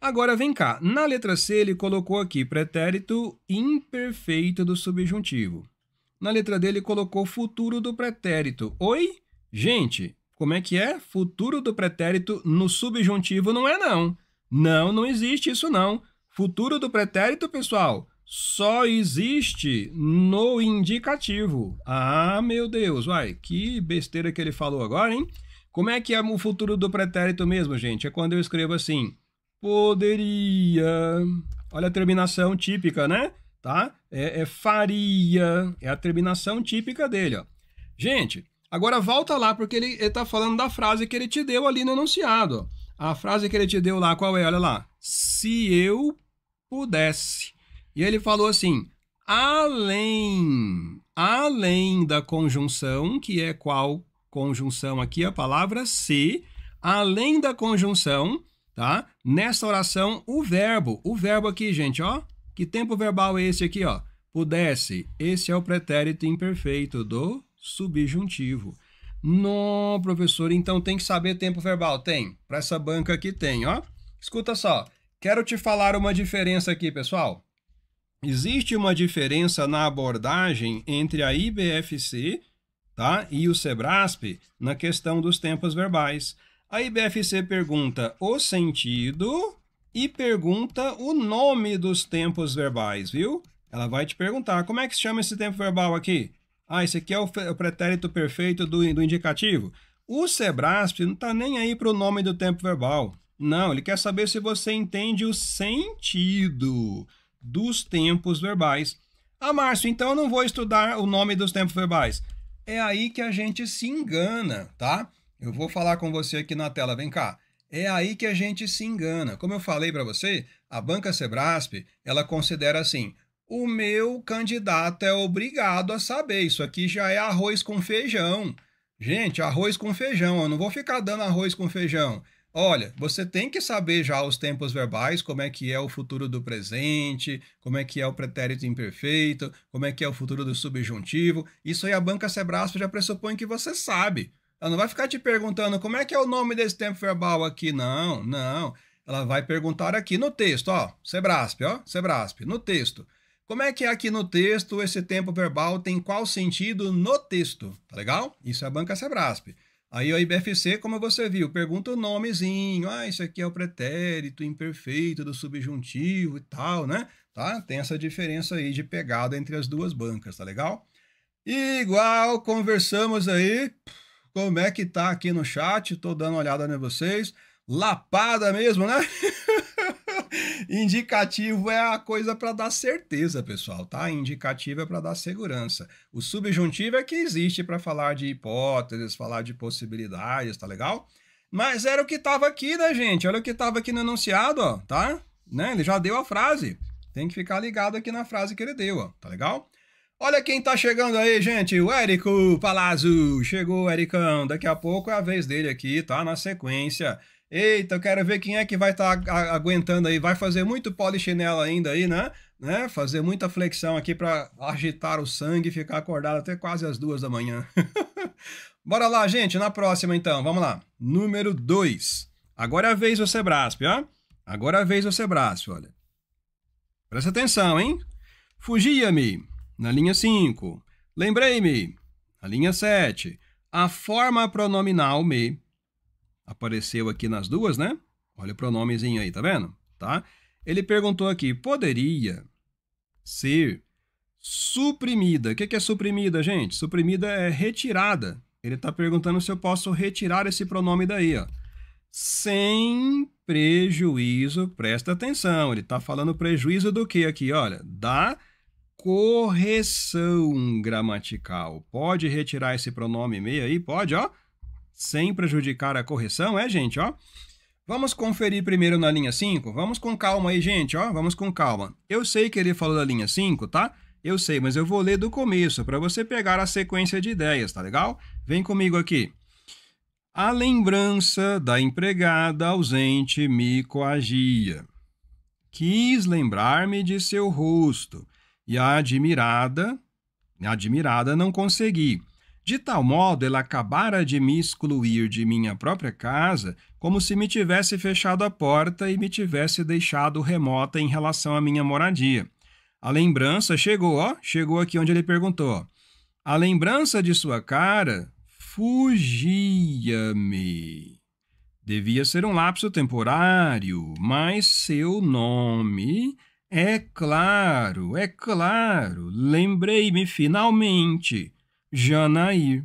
Agora vem cá, na letra C ele colocou aqui pretérito imperfeito do subjuntivo. Na letra D ele colocou futuro do pretérito. Oi? Gente, como é que é? Futuro do pretérito no subjuntivo não é não. Não, não existe isso não. Futuro do pretérito, pessoal, só existe no indicativo. Ah, meu Deus, vai, que besteira que ele falou agora, hein? Como é que é o futuro do pretérito mesmo, gente? É quando eu escrevo assim, poderia. Olha a terminação típica, né? Tá? É, é faria, é a terminação típica dele, ó. Gente, agora volta lá, porque ele, está tá falando da frase que ele te deu ali no enunciado. A frase que ele te deu lá, qual é? Olha lá. Se eu pudesse. E ele falou assim: além, além da conjunção, que é qual conjunção aqui? A palavra se, além da conjunção, tá? Nessa oração, o verbo. O verbo aqui, gente, ó. Que tempo verbal é esse aqui, ó? Pudesse. Esse é o pretérito imperfeito do subjuntivo. Não, professor, então tem que saber tempo verbal. Tem. Para essa banca aqui tem, ó. Escuta só. Quero te falar uma diferença aqui, pessoal. Existe uma diferença na abordagem entre a IBFC tá, e o SEBRASP na questão dos tempos verbais. A IBFC pergunta o sentido e pergunta o nome dos tempos verbais, viu? Ela vai te perguntar como é que se chama esse tempo verbal aqui? Ah, esse aqui é o pretérito perfeito do, do indicativo. O Sebrasp não está nem aí para o nome do tempo verbal. Não, ele quer saber se você entende o sentido dos tempos verbais. Ah, Márcio, então eu não vou estudar o nome dos tempos verbais. É aí que a gente se engana, tá? Eu vou falar com você aqui na tela, vem cá. É aí que a gente se engana. Como eu falei para você, a banca Sebrasp, ela considera assim: o meu candidato é obrigado a saber, isso aqui já é arroz com feijão. Gente, arroz com feijão, eu não vou ficar dando arroz com feijão. Olha, você tem que saber já os tempos verbais, como é que é o futuro do presente, como é que é o pretérito imperfeito, como é que é o futuro do subjuntivo. Isso aí a banca Sebrasp já pressupõe que você sabe. Ela não vai ficar te perguntando como é que é o nome desse tempo verbal aqui, não, não. Ela vai perguntar aqui no texto, ó, Sebrasp, ó, Sebrasp, no texto. Como é que é aqui no texto esse tempo verbal tem qual sentido no texto, tá legal? Isso é a banca Sebrasp. Aí o IBFC, como você viu, pergunta o nomezinho. Ah, isso aqui é o pretérito imperfeito do subjuntivo e tal, né? Tá? Tem essa diferença aí de pegada entre as duas bancas, tá legal? Igual conversamos aí, como é que tá aqui no chat? Tô dando uma olhada em vocês. Lapada mesmo, né? Indicativo é a coisa para dar certeza, pessoal, tá? Indicativo é para dar segurança. O subjuntivo é que existe para falar de hipóteses, falar de possibilidades, tá legal? Mas era o que estava aqui, né, gente? Olha o que estava aqui no enunciado, ó, tá? Né? Ele já deu a frase. Tem que ficar ligado aqui na frase que ele deu, ó, tá legal? Olha quem tá chegando aí, gente, o Érico Palazzo. Chegou, Ericão. Daqui a pouco é a vez dele aqui, tá? Na sequência. Eita, eu quero ver quem é que vai estar tá aguentando aí. Vai fazer muito polichinelo ainda aí, né? né? Fazer muita flexão aqui para agitar o sangue e ficar acordado até quase as duas da manhã. Bora lá, gente, na próxima então. Vamos lá. Número 2. Agora é a vez do Sebrasp, ó. Agora é a vez do Sebrasp, olha. Presta atenção, hein? Fugia-me, na linha 5. Lembrei-me, na linha 7. A forma pronominal me Apareceu aqui nas duas, né? Olha o pronomezinho aí, tá vendo? Tá? Ele perguntou aqui: poderia ser suprimida? O que é suprimida, gente? Suprimida é retirada. Ele está perguntando se eu posso retirar esse pronome daí, ó. Sem prejuízo, presta atenção, ele está falando prejuízo do que aqui? Olha, da correção gramatical. Pode retirar esse pronome meio aí? Pode, ó sem prejudicar a correção, é, gente, ó? Vamos conferir primeiro na linha 5? Vamos com calma aí, gente, ó, vamos com calma. Eu sei que ele falou da linha 5, tá? Eu sei, mas eu vou ler do começo para você pegar a sequência de ideias, tá legal? Vem comigo aqui. A lembrança da empregada ausente me coagia. Quis lembrar-me de seu rosto e a admirada, admirada não consegui. De tal modo, ela acabara de me excluir de minha própria casa, como se me tivesse fechado a porta e me tivesse deixado remota em relação à minha moradia. A lembrança chegou, ó, chegou aqui onde ele perguntou. A lembrança de sua cara fugia-me. Devia ser um lapso temporário, mas seu nome, é claro, é claro, lembrei-me finalmente Janaí.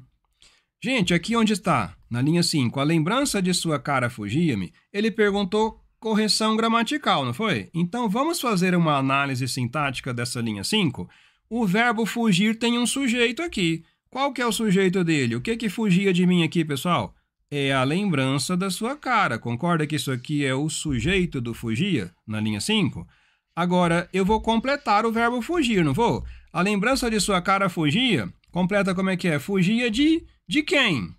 Gente, aqui onde está, na linha 5, a lembrança de sua cara fugia-me, ele perguntou correção gramatical, não foi? Então vamos fazer uma análise sintática dessa linha 5? O verbo fugir tem um sujeito aqui. Qual que é o sujeito dele? O que que fugia de mim aqui, pessoal? É a lembrança da sua cara. Concorda que isso aqui é o sujeito do fugia, na linha 5? Agora, eu vou completar o verbo fugir, não vou? A lembrança de sua cara fugia Completa como é que é? Fugia de, de quem?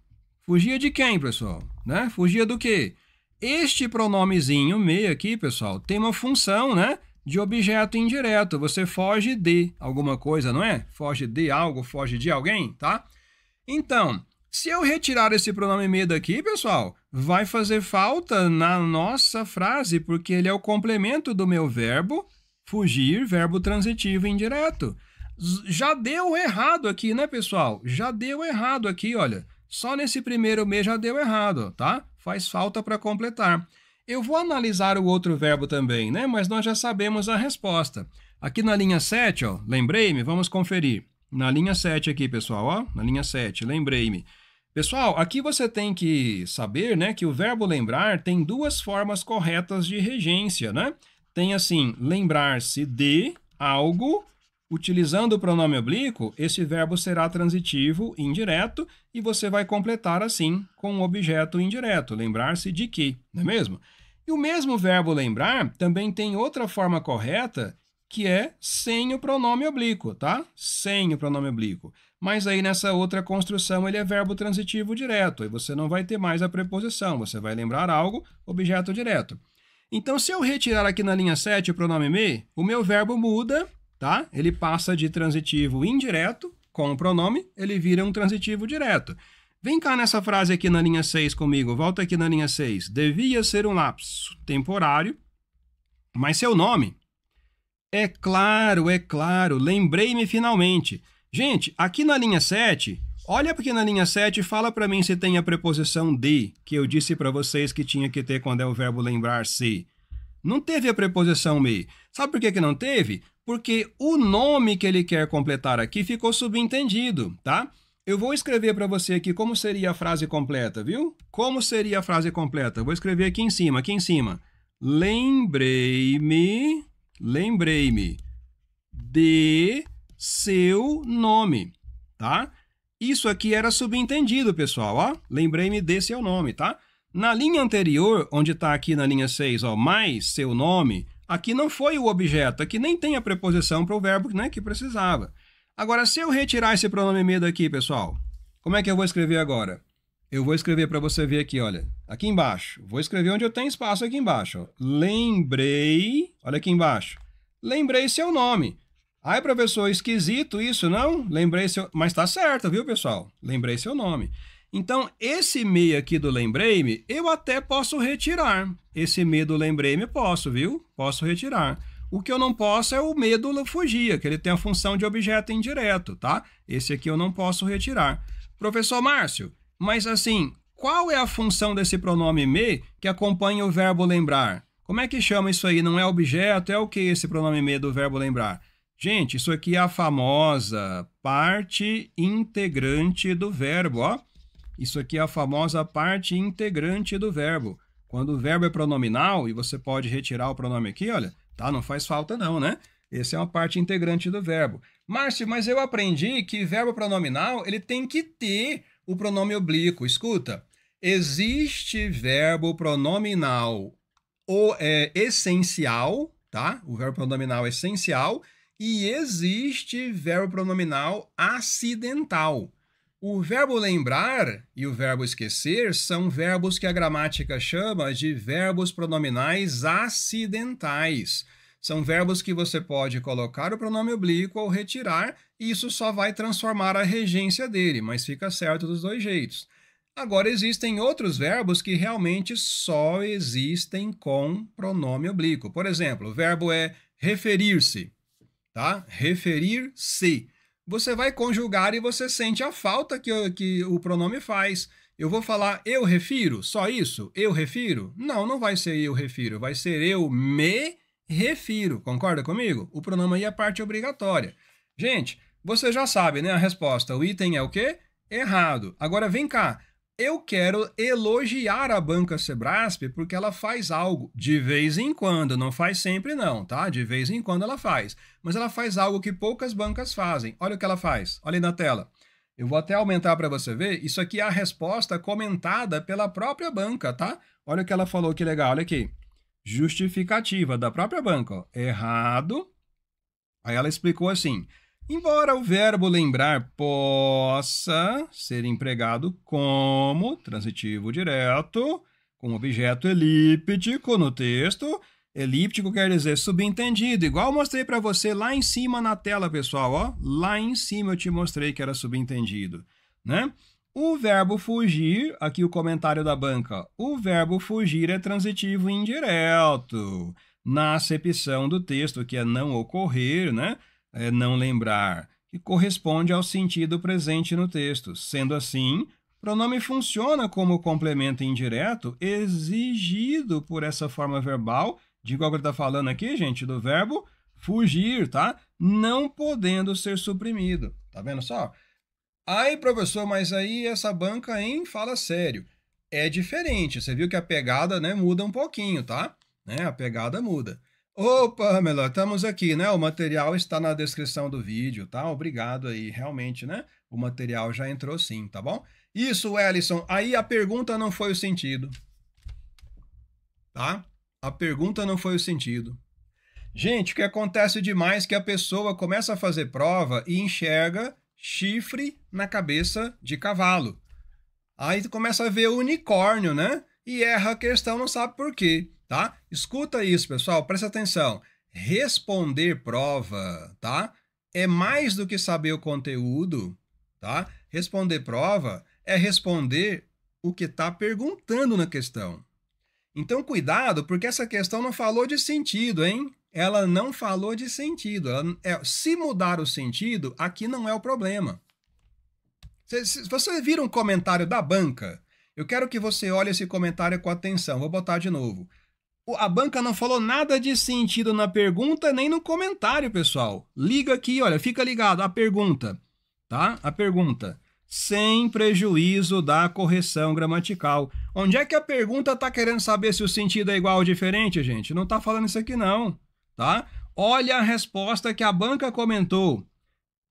Fugia de quem, pessoal? Né? Fugia do quê? Este pronomezinho meia aqui, pessoal, tem uma função, né? De objeto indireto. Você foge de alguma coisa, não é? Foge de algo, foge de alguém, tá? Então, se eu retirar esse pronome meia daqui, pessoal, vai fazer falta na nossa frase, porque ele é o complemento do meu verbo fugir, verbo transitivo indireto. Já deu errado aqui, né, pessoal? Já deu errado aqui, olha. Só nesse primeiro mês já deu errado, tá? Faz falta para completar. Eu vou analisar o outro verbo também, né? Mas nós já sabemos a resposta. Aqui na linha 7, ó, lembrei-me, vamos conferir. Na linha 7 aqui, pessoal, ó, na linha 7, lembrei-me. Pessoal, aqui você tem que saber, né, que o verbo lembrar tem duas formas corretas de regência, né? Tem assim, lembrar-se de algo Utilizando o pronome oblíquo, esse verbo será transitivo indireto e você vai completar assim com o objeto indireto, lembrar-se de que, não é mesmo? E o mesmo verbo lembrar também tem outra forma correta que é sem o pronome oblíquo, tá? Sem o pronome oblíquo. Mas aí nessa outra construção ele é verbo transitivo direto, e você não vai ter mais a preposição, você vai lembrar algo, objeto direto. Então, se eu retirar aqui na linha 7 o pronome me, o meu verbo muda tá? Ele passa de transitivo indireto, com o pronome, ele vira um transitivo direto. Vem cá nessa frase aqui na linha 6 comigo, volta aqui na linha 6. Devia ser um lapso temporário, mas seu nome? É claro, é claro, lembrei-me finalmente. Gente, aqui na linha 7, olha porque na linha 7 fala para mim se tem a preposição de, que eu disse para vocês que tinha que ter quando é o verbo lembrar-se. Não teve a preposição me. Sabe por que, que não teve? porque o nome que ele quer completar aqui ficou subentendido, tá? Eu vou escrever para você aqui como seria a frase completa, viu? Como seria a frase completa? Vou escrever aqui em cima, aqui em cima. Lembrei-me, lembrei-me de seu nome, tá? Isso aqui era subentendido, pessoal, ó. Lembrei-me de seu nome, tá? Na linha anterior, onde está aqui na linha 6, ó, mais seu nome, Aqui não foi o objeto, aqui nem tem a preposição para o verbo né, que precisava. Agora, se eu retirar esse pronome me daqui, pessoal, como é que eu vou escrever agora? Eu vou escrever para você ver aqui, olha, aqui embaixo. Vou escrever onde eu tenho espaço aqui embaixo. Ó. Lembrei, olha aqui embaixo. Lembrei seu nome. Ai, professor, esquisito isso, não? Lembrei seu... Mas está certo, viu, pessoal? Lembrei seu nome. Então, esse me aqui do lembrei-me, eu até posso retirar. Esse me do lembrei-me posso, viu? Posso retirar. O que eu não posso é o medo fugia que ele tem a função de objeto indireto, tá? Esse aqui eu não posso retirar. Professor Márcio, mas assim, qual é a função desse pronome me que acompanha o verbo lembrar? Como é que chama isso aí? Não é objeto? É o que esse pronome me do verbo lembrar? Gente, isso aqui é a famosa parte integrante do verbo, ó. Isso aqui é a famosa parte integrante do verbo. Quando o verbo é pronominal, e você pode retirar o pronome aqui, olha, tá? Não faz falta não, né? Essa é uma parte integrante do verbo. Márcio, mas eu aprendi que verbo pronominal, ele tem que ter o pronome oblíquo. Escuta, existe verbo pronominal ou é, essencial, tá? O verbo pronominal é essencial e existe verbo pronominal acidental. O verbo lembrar e o verbo esquecer são verbos que a gramática chama de verbos pronominais acidentais. São verbos que você pode colocar o pronome oblíquo ou retirar, e isso só vai transformar a regência dele, mas fica certo dos dois jeitos. Agora, existem outros verbos que realmente só existem com pronome oblíquo. Por exemplo, o verbo é referir-se, tá? Referir-se você vai conjugar e você sente a falta que, que o pronome faz. Eu vou falar eu refiro, só isso? Eu refiro? Não, não vai ser eu refiro, vai ser eu me refiro. Concorda comigo? O pronome aí é parte obrigatória. Gente, você já sabe, né, a resposta. O item é o quê? Errado. Agora vem cá. Eu quero elogiar a banca Sebrasp porque ela faz algo de vez em quando, não faz sempre não, tá? De vez em quando ela faz, mas ela faz algo que poucas bancas fazem. Olha o que ela faz, olha aí na tela. Eu vou até aumentar para você ver, isso aqui é a resposta comentada pela própria banca, tá? Olha o que ela falou, que legal, olha aqui. Justificativa da própria banca, ó. errado. Aí ela explicou assim: Embora o verbo lembrar possa ser empregado como transitivo direto, com objeto elíptico no texto, elíptico quer dizer subentendido, igual mostrei para você lá em cima na tela, pessoal. Ó. Lá em cima eu te mostrei que era subentendido. Né? O verbo fugir, aqui o comentário da banca, o verbo fugir é transitivo indireto. Na acepção do texto, que é não ocorrer, né? é, não lembrar, que corresponde ao sentido presente no texto. Sendo assim, pronome funciona como complemento indireto exigido por essa forma verbal, de igual que ele está falando aqui, gente, do verbo fugir, tá? Não podendo ser suprimido. Tá vendo só? Aí, professor, mas aí essa banca, hein, fala sério. É diferente. Você viu que a pegada né, muda um pouquinho, tá? Né? A pegada muda. Ô, Pamela, estamos aqui, né? O material está na descrição do vídeo, tá? Obrigado aí, realmente, né? O material já entrou sim, tá bom? Isso, Ellison. Aí a pergunta não foi o sentido. Tá? A pergunta não foi o sentido. Gente, o que acontece demais é que a pessoa começa a fazer prova e enxerga chifre na cabeça de cavalo. Aí começa a ver unicórnio, né? E erra a questão, não sabe por quê tá? Escuta isso, pessoal, presta atenção. Responder prova, tá? É mais do que saber o conteúdo, tá? Responder prova é responder o que está perguntando na questão. Então, cuidado, porque essa questão não falou de sentido, hein? Ela não falou de sentido. Ela, é, se mudar o sentido, aqui não é o problema. Você, você vira um comentário da banca? Eu quero que você olhe esse comentário com atenção. Vou botar de novo. A banca não falou nada de sentido na pergunta nem no comentário, pessoal. Liga aqui, olha, fica ligado. A pergunta, tá? A pergunta. Sem prejuízo da correção gramatical. Onde é que a pergunta tá querendo saber se o sentido é igual ou diferente, gente? Não tá falando isso aqui, não, tá? Olha a resposta que a banca comentou.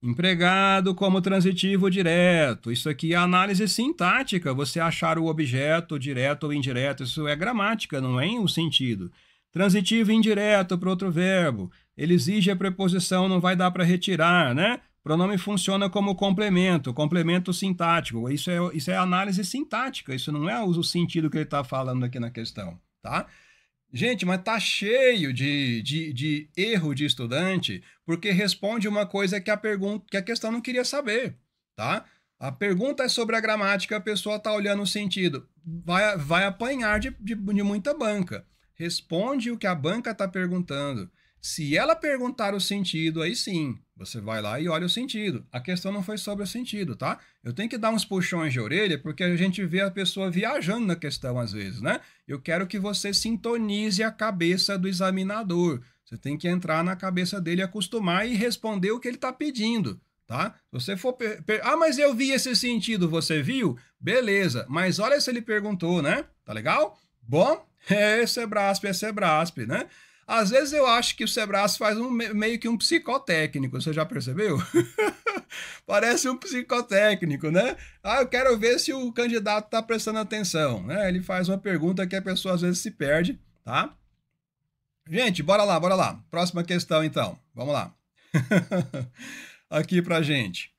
Empregado como transitivo direto. Isso aqui é análise sintática, você achar o objeto direto ou indireto. Isso é gramática, não é o sentido. Transitivo indireto para outro verbo. Ele exige a preposição, não vai dar para retirar, né? Pronome funciona como complemento, complemento sintático. Isso é, isso é análise sintática, isso não é o sentido que ele está falando aqui na questão, tá? Gente, mas tá cheio de, de, de erro de estudante, porque responde uma coisa que a pergunta que a questão não queria saber, tá? A pergunta é sobre a gramática, a pessoa tá olhando o sentido, vai, vai apanhar de, de, de muita banca. Responde o que a banca tá perguntando. Se ela perguntar o sentido, aí sim, você vai lá e olha o sentido. A questão não foi sobre o sentido, tá? Eu tenho que dar uns puxões de orelha porque a gente vê a pessoa viajando na questão às vezes, né? Eu quero que você sintonize a cabeça do examinador. Você tem que entrar na cabeça dele, acostumar e responder o que ele está pedindo, tá? Se você for. Ah, mas eu vi esse sentido, você viu? Beleza, mas olha se ele perguntou, né? Tá legal? Bom, é esse é braspe, né? Às vezes eu acho que o Sebrae faz um, meio que um psicotécnico, você já percebeu? Parece um psicotécnico, né? Ah, eu quero ver se o candidato está prestando atenção, né? Ele faz uma pergunta que a pessoa às vezes se perde, tá? Gente, bora lá, bora lá. Próxima questão, então. Vamos lá. Aqui pra gente.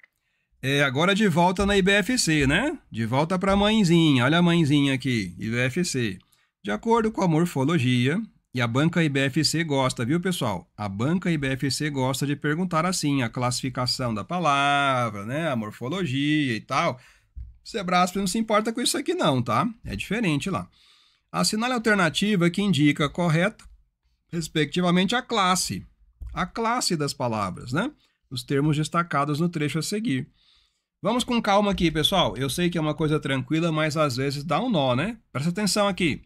É, agora de volta na IBFC, né? De volta pra mãezinha. Olha a mãezinha aqui, IBFC. De acordo com a morfologia, e a banca IBFC gosta, viu, pessoal? A banca IBFC gosta de perguntar assim, a classificação da palavra, né, a morfologia e tal. Sebrasp não se importa com isso aqui não, tá? É diferente lá. Assinale a alternativa que indica correta, respectivamente, a classe. A classe das palavras, né? Os termos destacados no trecho a seguir. Vamos com calma aqui, pessoal. Eu sei que é uma coisa tranquila, mas às vezes dá um nó, né? Presta atenção aqui.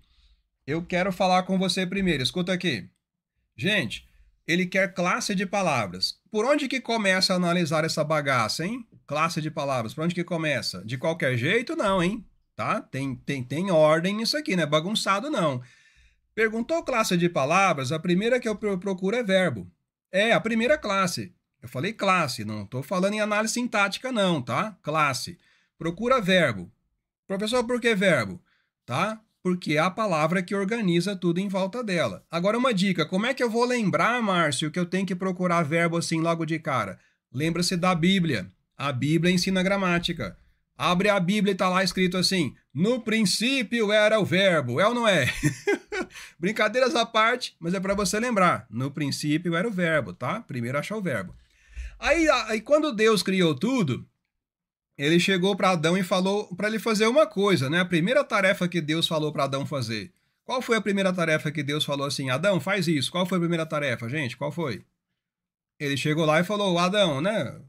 Eu quero falar com você primeiro. Escuta aqui. Gente, ele quer classe de palavras. Por onde que começa a analisar essa bagaça, hein? Classe de palavras, por onde que começa? De qualquer jeito, não, hein? Tá? Tem, tem, tem ordem nisso aqui, né? bagunçado, não. Perguntou classe de palavras, a primeira que eu procuro é verbo. É, a primeira classe. Eu falei classe, não estou falando em análise sintática, não, tá? Classe. Procura verbo. Professor, por que verbo? Tá? porque é a palavra que organiza tudo em volta dela. Agora, uma dica: como é que eu vou lembrar, Márcio, que eu tenho que procurar verbo assim logo de cara? Lembra-se da Bíblia. A Bíblia ensina gramática. Abre a Bíblia e está lá escrito assim: No princípio era o verbo, é ou não é? Brincadeiras à parte, mas é para você lembrar. No princípio era o verbo, tá? Primeiro achar o verbo. Aí, aí quando Deus criou tudo, ele chegou para Adão e falou para ele fazer uma coisa, né? A primeira tarefa que Deus falou para Adão fazer. Qual foi a primeira tarefa que Deus falou assim? Adão, faz isso. Qual foi a primeira tarefa, gente? Qual foi? Ele chegou lá e falou: Adão, né?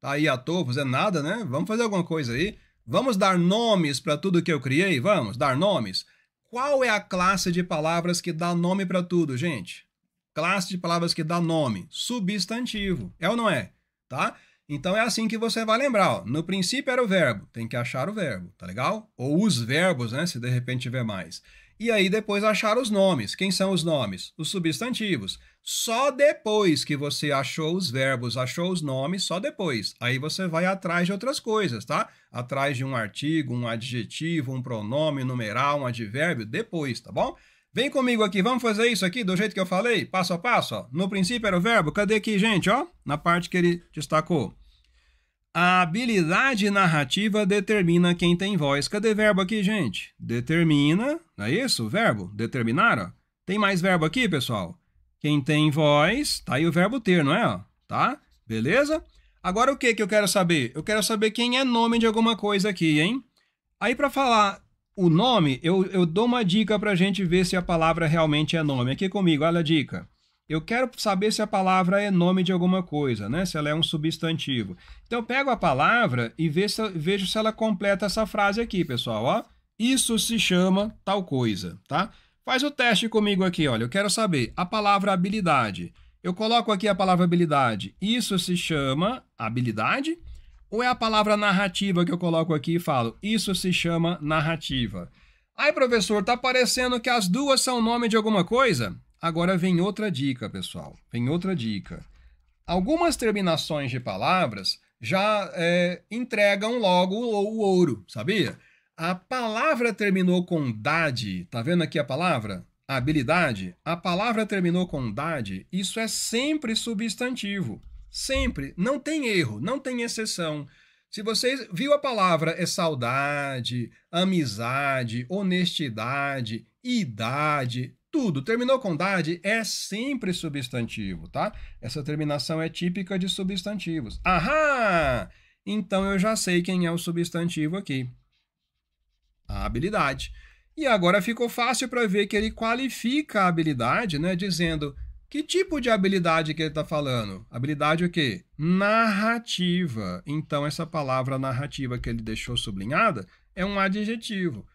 Tá aí à toa fazendo nada, né? Vamos fazer alguma coisa aí. Vamos dar nomes para tudo que eu criei? Vamos dar nomes. Qual é a classe de palavras que dá nome para tudo, gente? Classe de palavras que dá nome. Substantivo. É ou não é? Tá? Então é assim que você vai lembrar. Ó. No princípio era o verbo, tem que achar o verbo, tá legal? Ou os verbos, né? Se de repente tiver mais. E aí depois achar os nomes. Quem são os nomes? Os substantivos. Só depois que você achou os verbos, achou os nomes, só depois. Aí você vai atrás de outras coisas, tá? Atrás de um artigo, um adjetivo, um pronome, um numeral, um advérbio, depois, tá bom? Vem comigo aqui, vamos fazer isso aqui do jeito que eu falei, passo a passo. Ó. No princípio era o verbo, cadê aqui, gente? Ó, na parte que ele destacou. A habilidade narrativa determina quem tem voz. Cadê verbo aqui, gente? Determina, não é isso? Verbo, determinar. Ó. Tem mais verbo aqui, pessoal? Quem tem voz, tá aí o verbo ter, não é? Ó, tá? Beleza? Agora o que, que eu quero saber? Eu quero saber quem é nome de alguma coisa aqui, hein? Aí para falar o nome, eu, eu dou uma dica para a gente ver se a palavra realmente é nome. Aqui comigo, olha a dica. Eu quero saber se a palavra é nome de alguma coisa, né? Se ela é um substantivo. Então eu pego a palavra e vejo, vejo se ela completa essa frase aqui, pessoal. Ó, isso se chama tal coisa, tá? Faz o teste comigo aqui, olha. Eu quero saber a palavra habilidade. Eu coloco aqui a palavra habilidade. Isso se chama habilidade. Ou é a palavra narrativa que eu coloco aqui e falo, isso se chama narrativa. Ai, professor, tá parecendo que as duas são nome de alguma coisa? Agora vem outra dica, pessoal. Vem outra dica. Algumas terminações de palavras já é, entregam logo o ouro, sabia? A palavra terminou com dade, tá vendo aqui a palavra? A habilidade. A palavra terminou com dade, isso é sempre substantivo. Sempre. Não tem erro, não tem exceção. Se você viu a palavra é saudade, amizade, honestidade, idade, tudo. Terminou com idade é sempre substantivo, tá? Essa terminação é típica de substantivos. Ahá! Então eu já sei quem é o substantivo aqui. A habilidade. E agora ficou fácil para ver que ele qualifica a habilidade, né, dizendo que tipo de habilidade que ele está falando? Habilidade o quê? Narrativa. Então, essa palavra narrativa que ele deixou sublinhada é um adjetivo.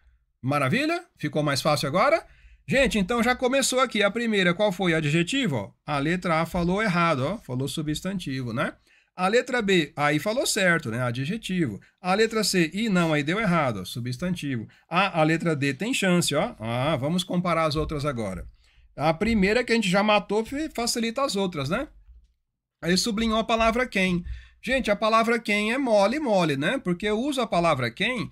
Maravilha? Ficou mais fácil agora? Gente, então já começou aqui a primeira. Qual foi? o Adjetivo? A letra A falou errado, ó. falou substantivo, né? A letra B, aí falou certo, né? Adjetivo. A letra C, e não, aí deu errado, ó, substantivo. A, a letra D tem chance, ó. Ah, vamos comparar as outras agora. A primeira é que a gente já matou facilita as outras, né? Aí sublinhou a palavra quem. Gente, a palavra quem é mole, mole, né? Porque eu uso a palavra quem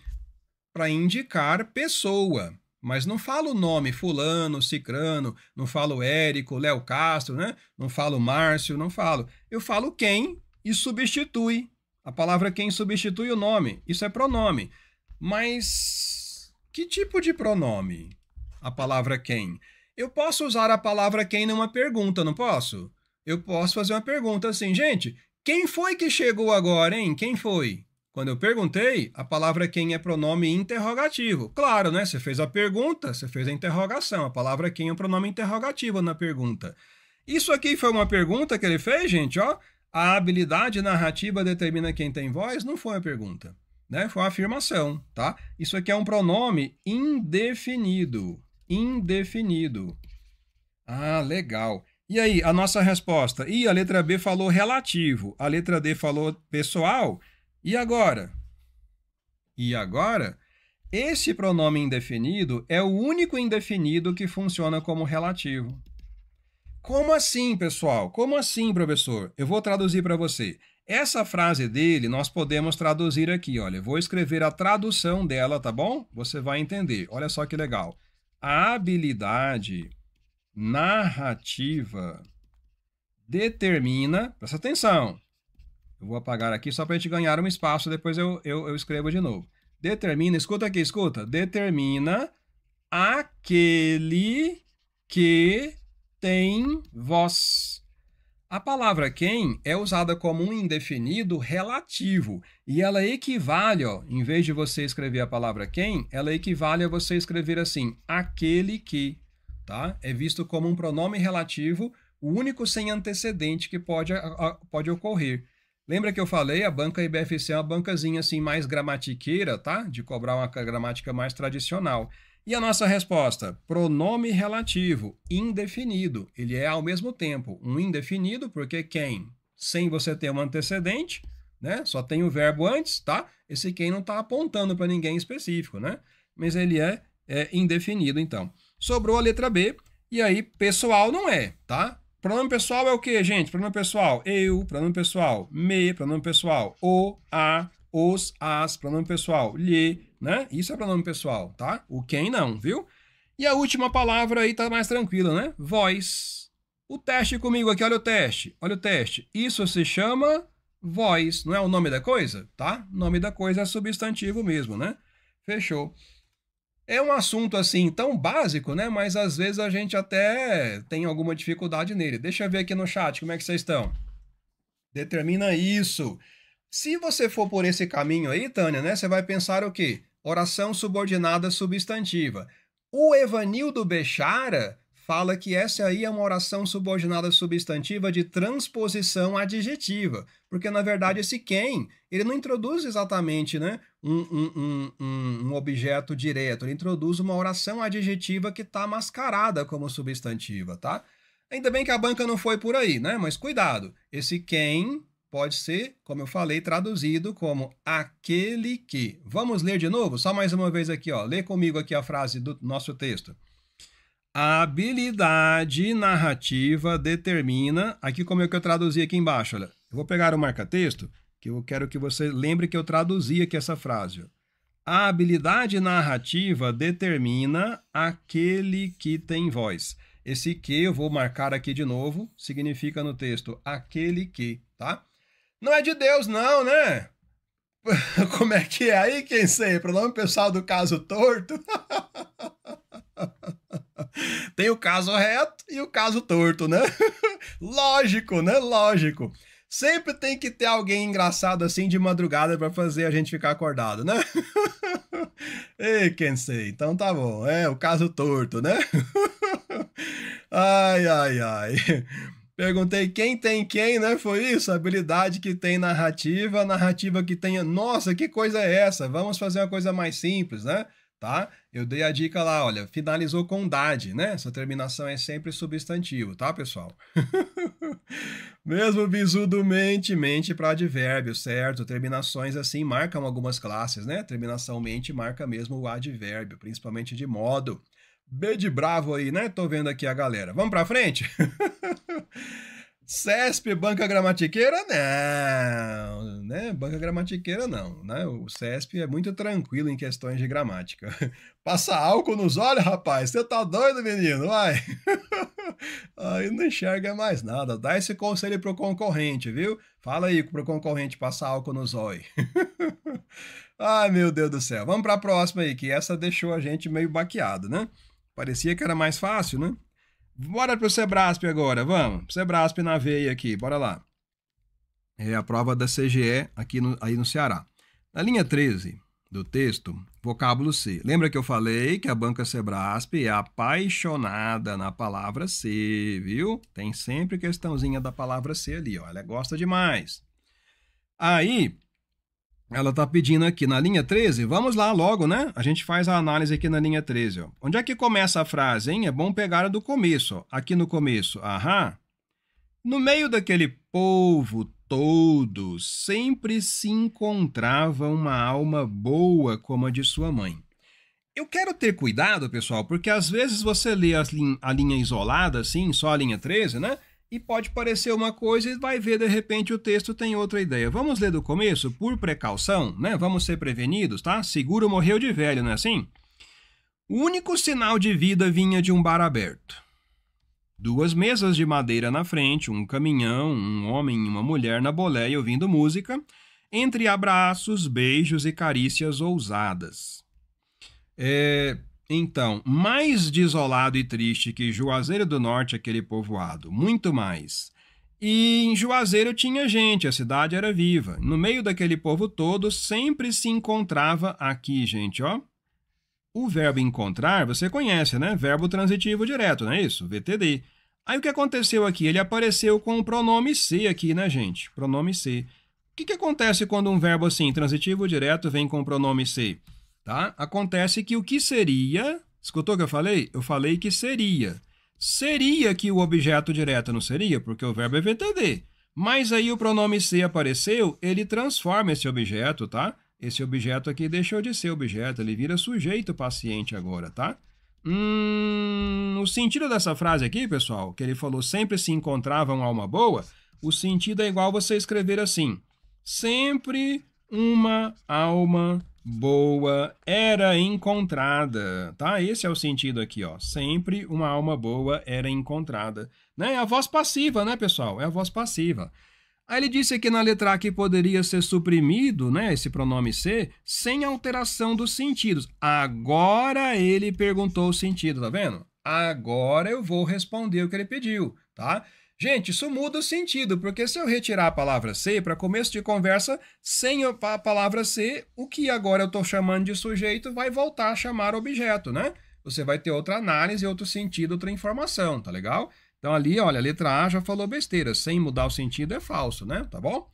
para indicar pessoa, mas não falo o nome fulano, cicrano, não falo Érico, Léo Castro, né? Não falo Márcio, não falo. Eu falo quem e substitui. A palavra quem substitui o nome. Isso é pronome. Mas que tipo de pronome? A palavra quem? Eu posso usar a palavra quem numa pergunta, não posso? Eu posso fazer uma pergunta assim, gente, quem foi que chegou agora, hein? Quem foi? Quando eu perguntei, a palavra quem é pronome interrogativo. Claro, né? Você fez a pergunta, você fez a interrogação. A palavra quem é um pronome interrogativo na pergunta. Isso aqui foi uma pergunta que ele fez, gente, ó. A habilidade narrativa determina quem tem voz? Não foi uma pergunta, né? Foi uma afirmação, tá? Isso aqui é um pronome indefinido indefinido. Ah, legal. E aí, a nossa resposta? E a letra B falou relativo, a letra D falou pessoal. E agora? E agora? Esse pronome indefinido é o único indefinido que funciona como relativo. Como assim, pessoal? Como assim, professor? Eu vou traduzir para você. Essa frase dele nós podemos traduzir aqui, olha. Vou escrever a tradução dela, tá bom? Você vai entender. Olha só que legal a habilidade narrativa determina, presta atenção, eu vou apagar aqui só para a gente ganhar um espaço, depois eu, eu, eu escrevo de novo. Determina, escuta aqui, escuta, determina aquele que tem voz. A palavra quem é usada como um indefinido relativo e ela equivale, ó, em vez de você escrever a palavra quem, ela equivale a você escrever assim, aquele que, tá? É visto como um pronome relativo, o único sem antecedente que pode, a, a, pode ocorrer. Lembra que eu falei, a banca IBFC é uma bancazinha assim mais gramatiqueira, tá? De cobrar uma gramática mais tradicional. E a nossa resposta? Pronome relativo, indefinido. Ele é ao mesmo tempo um indefinido, porque quem? Sem você ter um antecedente, né? Só tem o verbo antes, tá? Esse quem não está apontando para ninguém específico, né? Mas ele é, é indefinido, então. Sobrou a letra B, e aí pessoal não é, tá? Pronome pessoal é o que, gente? Pronome pessoal, eu, pronome pessoal, me, pronome pessoal, o, a, os, as, pronome pessoal, lhe, né? Isso é pronome pessoal, tá? O quem não, viu? E a última palavra aí tá mais tranquila, né? Voz. O teste comigo aqui, olha o teste. Olha o teste. Isso se chama voz, não é o nome da coisa, tá? nome da coisa é substantivo mesmo, né? Fechou. É um assunto assim tão básico, né? Mas às vezes a gente até tem alguma dificuldade nele. Deixa eu ver aqui no chat como é que vocês estão. Determina isso. Se você for por esse caminho aí, Tânia, né? Você vai pensar o quê? oração subordinada substantiva. O Evanildo Bechara fala que essa aí é uma oração subordinada substantiva de transposição adjetiva, porque na verdade esse quem, ele não introduz exatamente né, um, um, um, um objeto direto, ele introduz uma oração adjetiva que está mascarada como substantiva, tá? Ainda bem que a banca não foi por aí, né? Mas cuidado, esse quem pode ser, como eu falei, traduzido como aquele que. Vamos ler de novo? Só mais uma vez aqui, ó. Lê comigo aqui a frase do nosso texto. A habilidade narrativa determina. Aqui como é que eu traduzi aqui embaixo, olha. Eu vou pegar o marca-texto, que eu quero que você lembre que eu traduzi aqui essa frase. Ó. A habilidade narrativa determina aquele que tem voz. Esse que eu vou marcar aqui de novo, significa no texto aquele que, tá? Não é de Deus, não, né? Como é que é aí, quem sei? Pronome pessoal do caso torto. Tem o caso reto e o caso torto, né? Lógico, né? Lógico. Sempre tem que ter alguém engraçado assim de madrugada para fazer a gente ficar acordado, né? Ei, sei. então tá bom. É o caso torto, né? ai, ai, ai. Perguntei quem tem quem, né? Foi isso? Habilidade que tem narrativa, narrativa que tem. Nossa, que coisa é essa? Vamos fazer uma coisa mais simples, né? Tá? Eu dei a dica lá, olha, finalizou com dade, né? Essa terminação é sempre substantivo, tá, pessoal? Mesmo bisu do mente, mente para advérbio, certo? Terminações assim marcam algumas classes, né? Terminação mente marca mesmo o advérbio, principalmente de modo. B de bravo aí, né? Tô vendo aqui a galera. Vamos pra frente? CESP, banca gramatiqueira, não, né? Banca gramatiqueira, não, né? O CESP é muito tranquilo em questões de gramática. Passa álcool nos olhos, rapaz, você tá doido, menino, vai. Aí não enxerga mais nada. Dá esse conselho pro concorrente, viu? Fala aí pro concorrente passar álcool nos olhos. Ai, meu Deus do céu. Vamos pra próxima aí, que essa deixou a gente meio baqueado, né? Parecia que era mais fácil, né? Bora pro Sebrasp agora, vamos. Sebrasp na veia aqui, bora lá. É a prova da CGE aqui no, aí no Ceará. Na linha 13 do texto, vocábulo C. Lembra que eu falei que a banca Sebrasp é apaixonada na palavra C, viu? Tem sempre questãozinha da palavra C ali, ó. Ela gosta demais. Aí, ela está pedindo aqui na linha 13, vamos lá logo, né? A gente faz a análise aqui na linha 13. Ó. Onde é que começa a frase, hein? É bom pegar a do começo. Ó. Aqui no começo, aham. No meio daquele povo todo, sempre se encontrava uma alma boa como a de sua mãe. Eu quero ter cuidado, pessoal, porque às vezes você lê a linha isolada, assim, só a linha 13, né? e pode parecer uma coisa e vai ver de repente o texto tem outra ideia. Vamos ler do começo, por precaução, né? Vamos ser prevenidos, tá? Seguro morreu de velho, não é assim? O único sinal de vida vinha de um bar aberto. Duas mesas de madeira na frente, um caminhão, um homem e uma mulher na boleia ouvindo música, entre abraços, beijos e carícias ousadas. É, então, mais desolado e triste que Juazeiro do Norte, aquele povoado, muito mais. E em Juazeiro tinha gente, a cidade era viva. No meio daquele povo todo, sempre se encontrava aqui, gente, ó. O verbo encontrar, você conhece, né? Verbo transitivo direto, não é isso? VTD. Aí o que aconteceu aqui? Ele apareceu com o pronome se aqui, né, gente? Pronome se. O que, que acontece quando um verbo assim, transitivo direto, vem com o pronome se? Tá? Acontece que o que seria. Escutou o que eu falei? Eu falei que seria. Seria que o objeto direto não seria, porque o verbo é VTD. Mas aí o pronome ser apareceu, ele transforma esse objeto, tá? Esse objeto aqui deixou de ser objeto, ele vira sujeito paciente agora, tá? Hum, o sentido dessa frase aqui, pessoal, que ele falou sempre se encontravam uma alma boa, o sentido é igual você escrever assim: sempre uma alma boa era encontrada, tá? Esse é o sentido aqui, ó. Sempre uma alma boa era encontrada, né? É a voz passiva, né, pessoal? É a voz passiva. Aí ele disse aqui na letra A que poderia ser suprimido, né, esse pronome ser, sem alteração dos sentidos. Agora ele perguntou o sentido, tá vendo? Agora eu vou responder o que ele pediu, tá? Gente, isso muda o sentido, porque se eu retirar a palavra ser para começo de conversa, sem a palavra ser, o que agora eu estou chamando de sujeito vai voltar a chamar objeto, né? Você vai ter outra análise, outro sentido, outra informação, tá legal? Então ali, olha, a letra A já falou besteira, sem mudar o sentido é falso, né? Tá bom?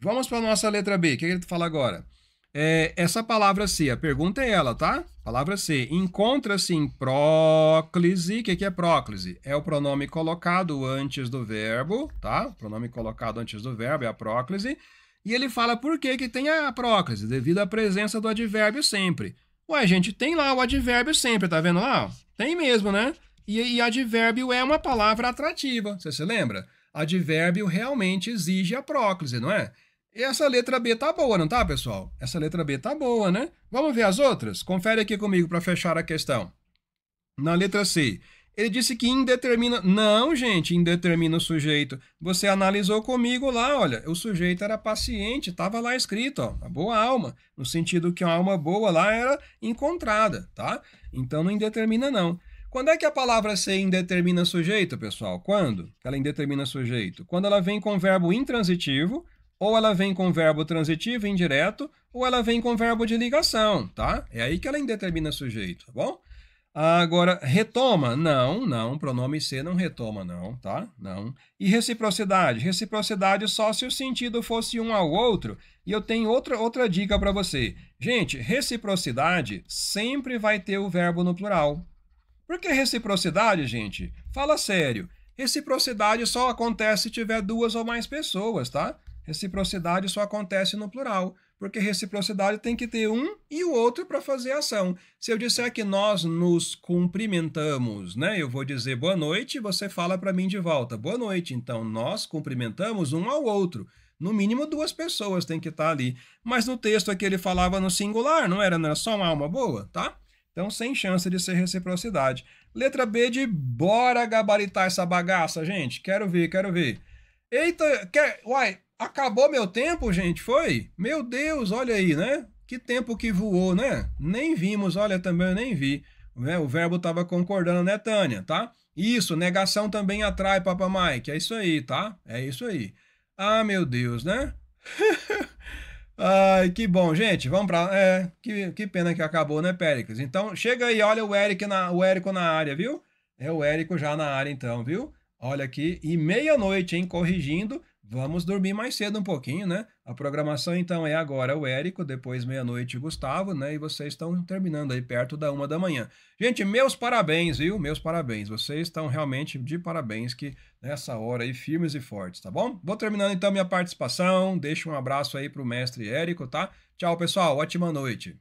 Vamos para a nossa letra B. O que ele fala agora? É, essa palavra C, a pergunta é ela, tá? Palavra C. Encontra-se em próclise. O que, que é próclise? É o pronome colocado antes do verbo, tá? O pronome colocado antes do verbo é a próclise. E ele fala por que, que tem a próclise, devido à presença do advérbio sempre. Ué, gente, tem lá o advérbio sempre, tá vendo lá? Tem mesmo, né? E, e advérbio é uma palavra atrativa, você se lembra? Advérbio realmente exige a próclise, não é? essa letra B tá boa, não tá, pessoal? Essa letra B tá boa, né? Vamos ver as outras? Confere aqui comigo para fechar a questão. Na letra C, ele disse que indetermina. Não, gente, indetermina o sujeito. Você analisou comigo lá, olha. O sujeito era paciente, estava lá escrito, ó, a boa alma. No sentido que uma alma boa lá era encontrada, tá? Então não indetermina, não. Quando é que a palavra ser indetermina sujeito, pessoal? Quando ela indetermina sujeito? Quando ela vem com verbo intransitivo ou ela vem com verbo transitivo indireto, ou ela vem com verbo de ligação, tá? É aí que ela indetermina sujeito, tá bom? Agora, retoma? Não, não, pronome C não retoma, não, tá? Não. E reciprocidade? Reciprocidade só se o sentido fosse um ao outro. E eu tenho outra, outra dica para você. Gente, reciprocidade sempre vai ter o verbo no plural. Por que reciprocidade, gente? Fala sério. Reciprocidade só acontece se tiver duas ou mais pessoas, tá? Reciprocidade só acontece no plural, porque reciprocidade tem que ter um e o outro para fazer ação. Se eu disser que nós nos cumprimentamos, né? Eu vou dizer boa noite e você fala para mim de volta. Boa noite. Então nós cumprimentamos um ao outro. No mínimo duas pessoas tem que estar tá ali. Mas no texto aqui ele falava no singular, não era, não era só uma alma boa, tá? Então, sem chance de ser reciprocidade. Letra B de bora gabaritar essa bagaça, gente. Quero ver, quero ver. Eita, quer, uai, Acabou meu tempo, gente, foi? Meu Deus, olha aí, né? Que tempo que voou, né? Nem vimos, olha, também eu nem vi. Né? O verbo estava concordando, né, Tânia, tá? Isso, negação também atrai, Papa Mike. É isso aí, tá? É isso aí. Ah, meu Deus, né? Ai, que bom, gente. Vamos pra. É, que, que pena que acabou, né, Péricles? Então, chega aí, olha o Eric na, o Érico na área, viu? É o Érico já na área, então, viu? Olha aqui. E meia-noite, hein? Corrigindo. Vamos dormir mais cedo um pouquinho, né? A programação então é agora o Érico, depois meia-noite o Gustavo, né? E vocês estão terminando aí perto da uma da manhã. Gente, meus parabéns, viu? Meus parabéns. Vocês estão realmente de parabéns que nessa hora aí firmes e fortes, tá bom? Vou terminando então minha participação. Deixo um abraço aí pro mestre Érico, tá? Tchau, pessoal. Ótima noite.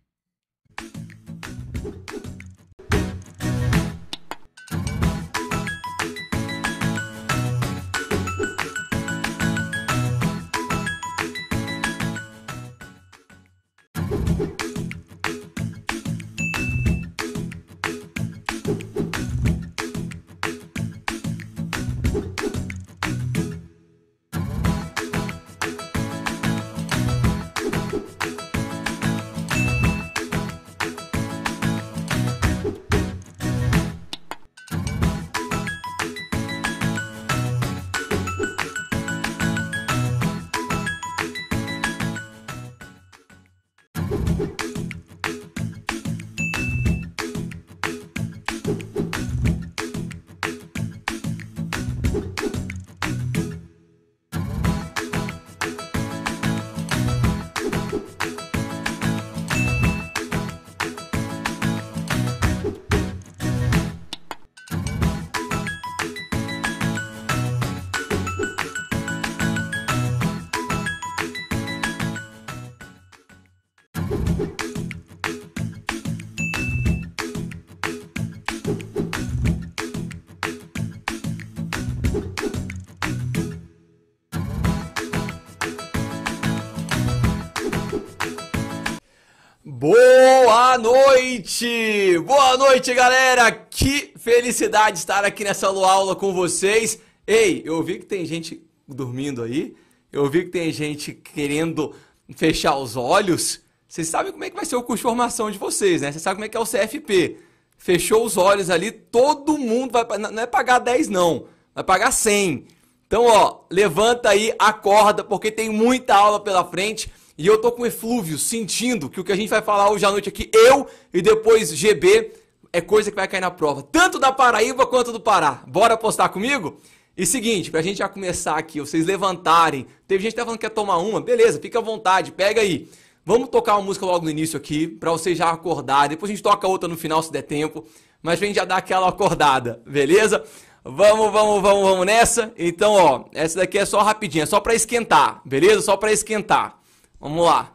noite! Boa noite, galera! Que felicidade estar aqui nessa aula com vocês. Ei, eu vi que tem gente dormindo aí. Eu vi que tem gente querendo fechar os olhos. Vocês sabem como é que vai ser o curso de formação de vocês, né? Vocês sabem como é que é o CFP. Fechou os olhos ali, todo mundo vai... Não é pagar 10, não. Vai pagar 100. Então, ó, levanta aí, acorda, porque tem muita aula pela frente. E eu tô com eflúvio, sentindo que o que a gente vai falar hoje à noite aqui, eu e depois GB, é coisa que vai cair na prova, tanto da Paraíba quanto do Pará. Bora apostar comigo? E seguinte, pra gente já começar aqui, vocês levantarem. Teve gente que tá falando que quer tomar uma, beleza, fica à vontade, pega aí. Vamos tocar uma música logo no início aqui, pra vocês já acordarem. Depois a gente toca outra no final se der tempo, mas pra gente já dar aquela acordada, beleza? Vamos, vamos, vamos, vamos nessa. Então, ó, essa daqui é só rapidinha, só pra esquentar, beleza? Só pra esquentar. Vamos lá.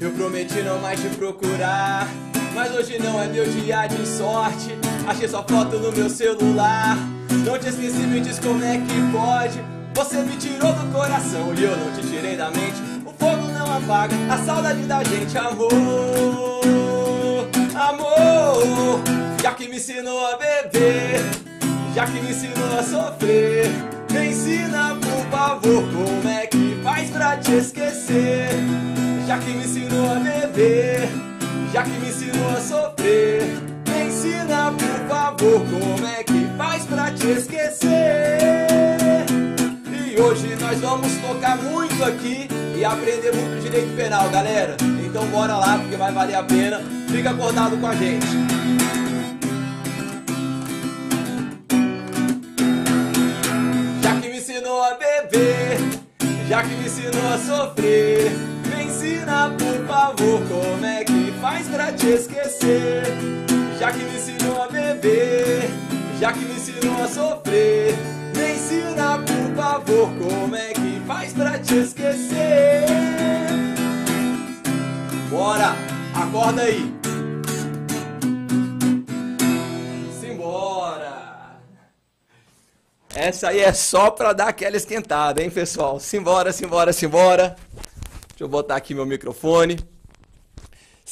Eu prometi não mais te procurar, mas hoje não é meu dia de sorte. Achei sua foto no meu celular. Não te esqueci, me diz como é que pode. Você me tirou do coração e eu não te tirei da mente. O fogo não apaga a saudade da gente, amor. Amor, já que me ensinou a beber, já que me ensinou a sofrer. Me ensina, por favor, como é que faz pra te esquecer. Já que me ensinou a beber, já que me ensinou a sofrer ensina, por favor, como é que faz pra te esquecer. E hoje nós vamos tocar muito aqui e aprender muito direito penal, galera. Então bora lá, porque vai valer a pena. Fica acordado com a gente. Já que me ensinou a beber, já que me ensinou a sofrer, me ensina, por favor, como é que faz pra te esquecer já que me ensinou a beber, já que me ensinou a sofrer. Me ensina, por favor, como é que faz pra te esquecer. Bora, acorda aí. Simbora. Essa aí é só pra dar aquela esquentada, hein, pessoal? Simbora, simbora, simbora. Deixa eu botar aqui meu microfone.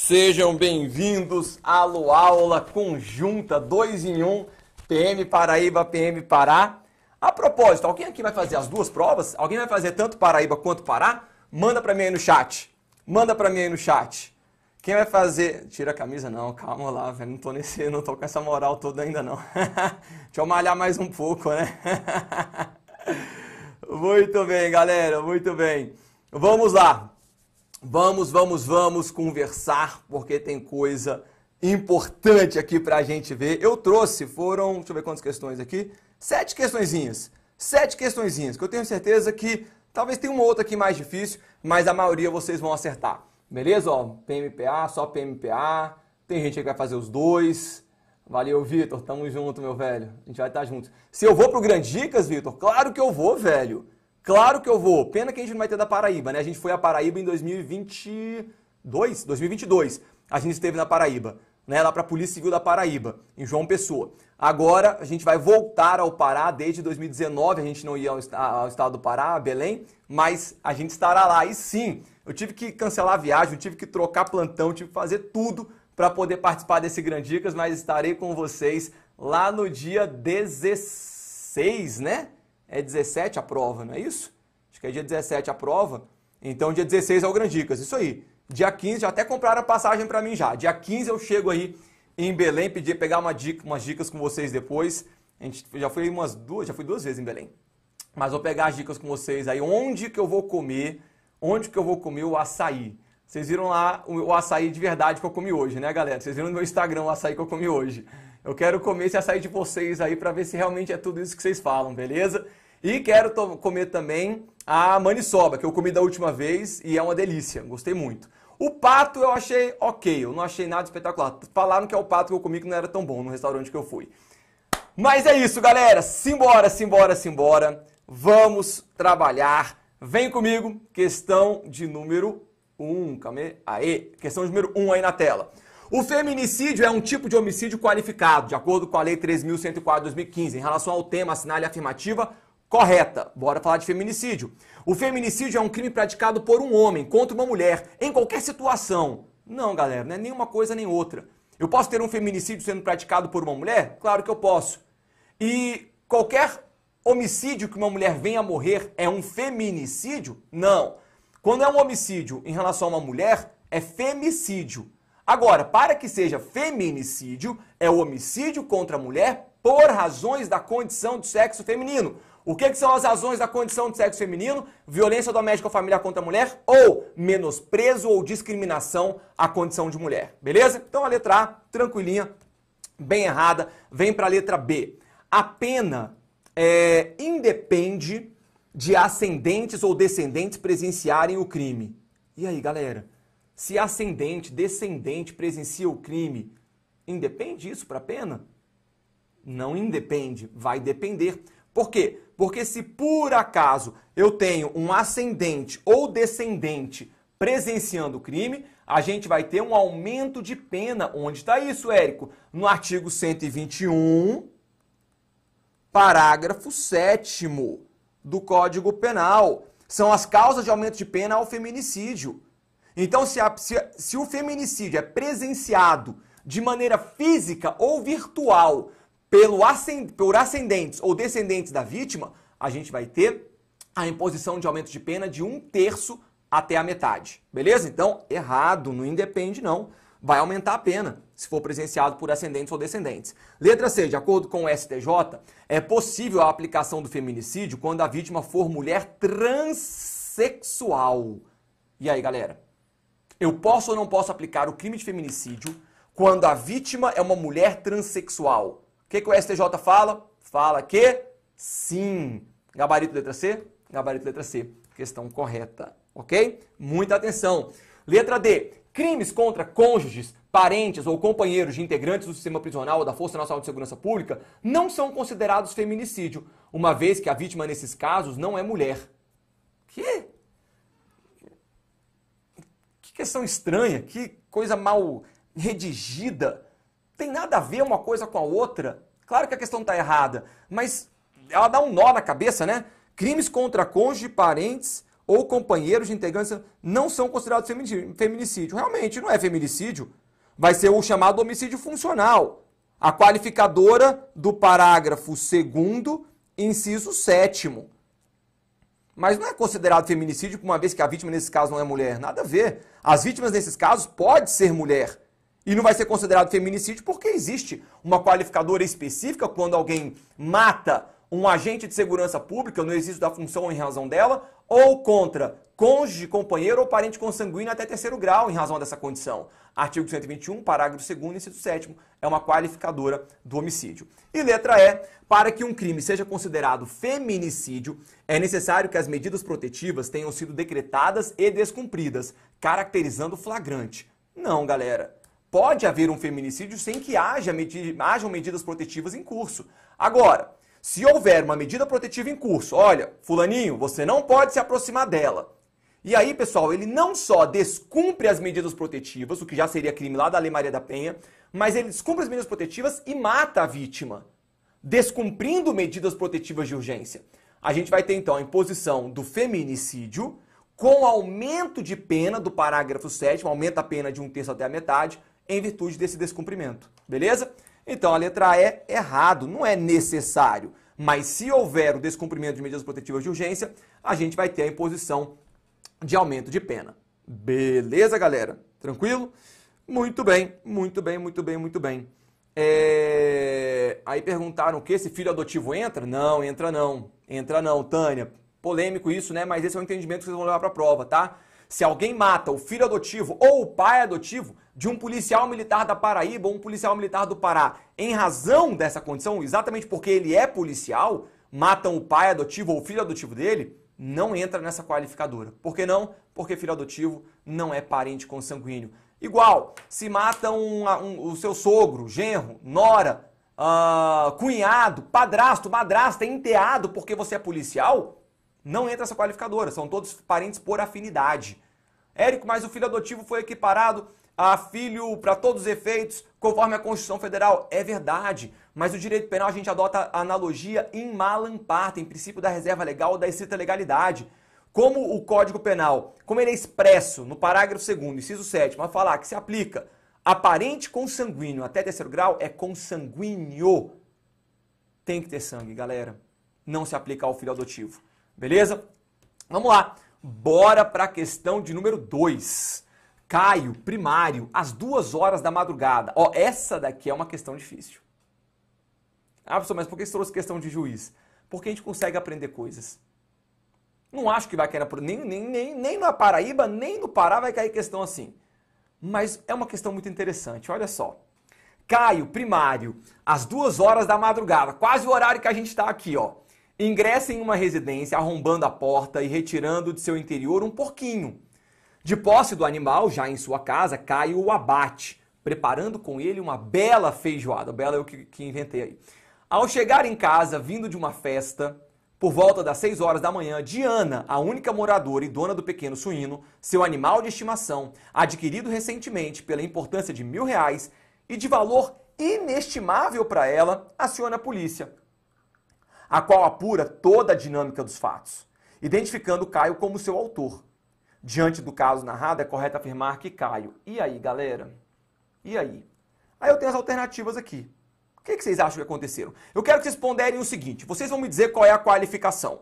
Sejam bem-vindos à Aula Conjunta 2 em 1, um, PM Paraíba, PM Pará. A propósito, alguém aqui vai fazer as duas provas? Alguém vai fazer tanto Paraíba quanto Pará? Manda para mim aí no chat. Manda para mim aí no chat. Quem vai fazer? Tira a camisa não, calma lá, velho. Não tô nesse, não tô com essa moral toda ainda não. Deixa eu malhar mais um pouco, né? muito bem, galera, muito bem. Vamos lá. Vamos, vamos, vamos conversar, porque tem coisa importante aqui para a gente ver. Eu trouxe, foram, deixa eu ver quantas questões aqui, sete questõezinhas. Sete questõezinhas, que eu tenho certeza que talvez tenha uma outra aqui mais difícil, mas a maioria vocês vão acertar. Beleza? Ó, PMPA, só PMPA, tem gente que vai fazer os dois. Valeu, Vitor, tamo junto, meu velho. A gente vai estar tá junto. Se eu vou pro Grandicas, Dicas, Vitor, claro que eu vou, velho. Claro que eu vou. Pena que a gente não vai ter da Paraíba, né? A gente foi à Paraíba em 2022, 2022. A gente esteve na Paraíba, né? Lá para a Polícia Civil da Paraíba, em João Pessoa. Agora a gente vai voltar ao Pará desde 2019, a gente não ia ao, estado do Pará, Belém, mas a gente estará lá. E sim, eu tive que cancelar a viagem, eu tive que trocar plantão, tive que fazer tudo para poder participar desse Grandicas. Dicas, mas estarei com vocês lá no dia 16, né? é 17 a prova, não é isso? Acho que é dia 17 a prova. Então, dia 16 é o Dicas. isso aí. Dia 15, já até compraram a passagem para mim já. Dia 15 eu chego aí em Belém, pedir pegar uma dica, umas dicas com vocês depois. A gente já foi umas duas, já fui duas vezes em Belém. Mas vou pegar as dicas com vocês aí, onde que eu vou comer, onde que eu vou comer o açaí. Vocês viram lá o açaí de verdade que eu comi hoje, né, galera? Vocês viram no meu Instagram o açaí que eu comi hoje. Eu quero comer esse açaí de vocês aí para ver se realmente é tudo isso que vocês falam, beleza? E quero comer também a maniçoba, que eu comi da última vez e é uma delícia, gostei muito. O pato eu achei ok, eu não achei nada espetacular. Falaram que é o pato que eu comi que não era tão bom no restaurante que eu fui. Mas é isso, galera. Simbora, simbora, simbora. Vamos trabalhar. Vem comigo. Questão de número 1. Um. Calma aí. Questão de número 1 um aí na tela. O feminicídio é um tipo de homicídio qualificado, de acordo com a Lei 3.104 de 2015. Em relação ao tema, assinale afirmativa correta. Bora falar de feminicídio. O feminicídio é um crime praticado por um homem contra uma mulher, em qualquer situação. Não, galera, não é nenhuma coisa nem outra. Eu posso ter um feminicídio sendo praticado por uma mulher? Claro que eu posso. E qualquer homicídio que uma mulher venha a morrer é um feminicídio? Não. Quando é um homicídio em relação a uma mulher, é femicídio. Agora, para que seja feminicídio, é o homicídio contra a mulher por razões da condição do sexo feminino. O que, que, são as razões da condição de sexo feminino? Violência doméstica ou familiar contra a mulher ou menosprezo ou discriminação à condição de mulher. Beleza? Então a letra A, tranquilinha, bem errada, vem para a letra B. A pena é, independe de ascendentes ou descendentes presenciarem o crime. E aí, galera? Se ascendente, descendente presencia o crime, independe isso para a pena? Não independe, vai depender. Por quê? Porque se por acaso eu tenho um ascendente ou descendente presenciando o crime, a gente vai ter um aumento de pena. Onde está isso, Érico? No artigo 121, parágrafo 7 do Código Penal. São as causas de aumento de pena ao feminicídio. Então, se, a, se, se o feminicídio é presenciado de maneira física ou virtual pelo ascend, por ascendentes ou descendentes da vítima, a gente vai ter a imposição de aumento de pena de um terço até a metade. Beleza? Então, errado, não independe não. Vai aumentar a pena se for presenciado por ascendentes ou descendentes. Letra C, de acordo com o STJ, é possível a aplicação do feminicídio quando a vítima for mulher transexual. E aí, galera? Eu posso ou não posso aplicar o crime de feminicídio quando a vítima é uma mulher transexual? que, que o STJ fala? Fala que sim. Gabarito letra C? Gabarito letra C. Questão correta, ok? Muita atenção. Letra D. Crimes contra cônjuges, parentes ou companheiros de integrantes do sistema prisional ou da Força Nacional de Segurança Pública não são considerados feminicídio, uma vez que a vítima nesses casos não é mulher. Que? Que questão estranha, que coisa mal redigida. Tem nada a ver uma coisa com a outra. Claro que a questão está errada, mas ela dá um nó na cabeça, né? Crimes contra cônjuge, parentes ou companheiros de integrância não são considerados feminicídio. Realmente, não é feminicídio. Vai ser o chamado homicídio funcional. A qualificadora do parágrafo 2, inciso 7. Mas não é considerado feminicídio uma vez que a vítima, nesse caso, não é mulher. Nada a ver. As vítimas, nesses casos, pode ser mulher. E não vai ser considerado feminicídio porque existe uma qualificadora específica quando alguém mata um agente de segurança pública no exercício da função em razão dela, ou contra cônjuge, companheiro ou parente consanguíneo até terceiro grau em razão dessa condição. Artigo 121, parágrafo 2 inciso 7 é uma qualificadora do homicídio. E letra E, para que um crime seja considerado feminicídio, é necessário que as medidas protetivas tenham sido decretadas e descumpridas, caracterizando flagrante. Não, galera pode haver um feminicídio sem que haja medi hajam medidas protetivas em curso. Agora, se houver uma medida protetiva em curso, olha, fulaninho, você não pode se aproximar dela. E aí, pessoal, ele não só descumpre as medidas protetivas, o que já seria crime lá da Lei Maria da Penha, mas ele descumpre as medidas protetivas e mata a vítima, descumprindo medidas protetivas de urgência. A gente vai ter então a imposição do feminicídio com aumento de pena do parágrafo 7, aumenta a pena de um terço até a metade, em virtude desse descumprimento. Beleza? Então a letra A é errado, não é necessário. Mas se houver o descumprimento de medidas protetivas de urgência, a gente vai ter a imposição de aumento de pena. Beleza, galera? Tranquilo? Muito bem, muito bem, muito bem, muito bem. É... Aí perguntaram o que? Se filho adotivo entra? Não, entra não. Entra não, Tânia. Polêmico isso, né? Mas esse é o entendimento que vocês vão levar para a prova, tá? Se alguém mata o filho adotivo ou o pai adotivo de um policial militar da Paraíba ou um policial militar do Pará, em razão dessa condição, exatamente porque ele é policial, matam o pai adotivo ou o filho adotivo dele, não entra nessa qualificadora. Por que não? Porque filho adotivo não é parente consanguíneo. Igual, se matam um, um, o seu sogro, genro, nora, uh, cunhado, padrasto, madrasta, enteado porque você é policial, não entra essa qualificadora, são todos parentes por afinidade. Érico, mas o filho adotivo foi equiparado a filho para todos os efeitos, conforme a Constituição Federal. É verdade, mas o direito penal a gente adota a analogia em malampar, em princípio da reserva legal ou da escrita legalidade. Como o Código Penal, como ele é expresso no parágrafo 2 inciso 7, vai falar que se aplica a parente consanguíneo até terceiro grau, é consanguíneo. Tem que ter sangue, galera. Não se aplica ao filho adotivo. Beleza? Vamos lá. Bora para a questão de número 2. Caio, primário, às duas horas da madrugada. Ó, essa daqui é uma questão difícil. Ah, professor, mas por que você trouxe questão de juiz? Porque a gente consegue aprender coisas. Não acho que vai cair na, nem, nem, nem, nem na Paraíba, nem no Pará vai cair questão assim. Mas é uma questão muito interessante, olha só. Caio, primário, às duas horas da madrugada, quase o horário que a gente está aqui, ó ingressa em uma residência arrombando a porta e retirando de seu interior um porquinho. De posse do animal, já em sua casa, Caio o abate, preparando com ele uma bela feijoada. Bela é que, que inventei aí. Ao chegar em casa, vindo de uma festa, por volta das 6 horas da manhã, Diana, a única moradora e dona do pequeno suíno, seu animal de estimação, adquirido recentemente pela importância de mil reais e de valor inestimável para ela, aciona a polícia a qual apura toda a dinâmica dos fatos, identificando Caio como seu autor. Diante do caso narrado, é correto afirmar que Caio. E aí, galera? E aí? Aí eu tenho as alternativas aqui. O que, é que vocês acham que aconteceram? Eu quero que vocês ponderem o seguinte: vocês vão me dizer qual é a qualificação.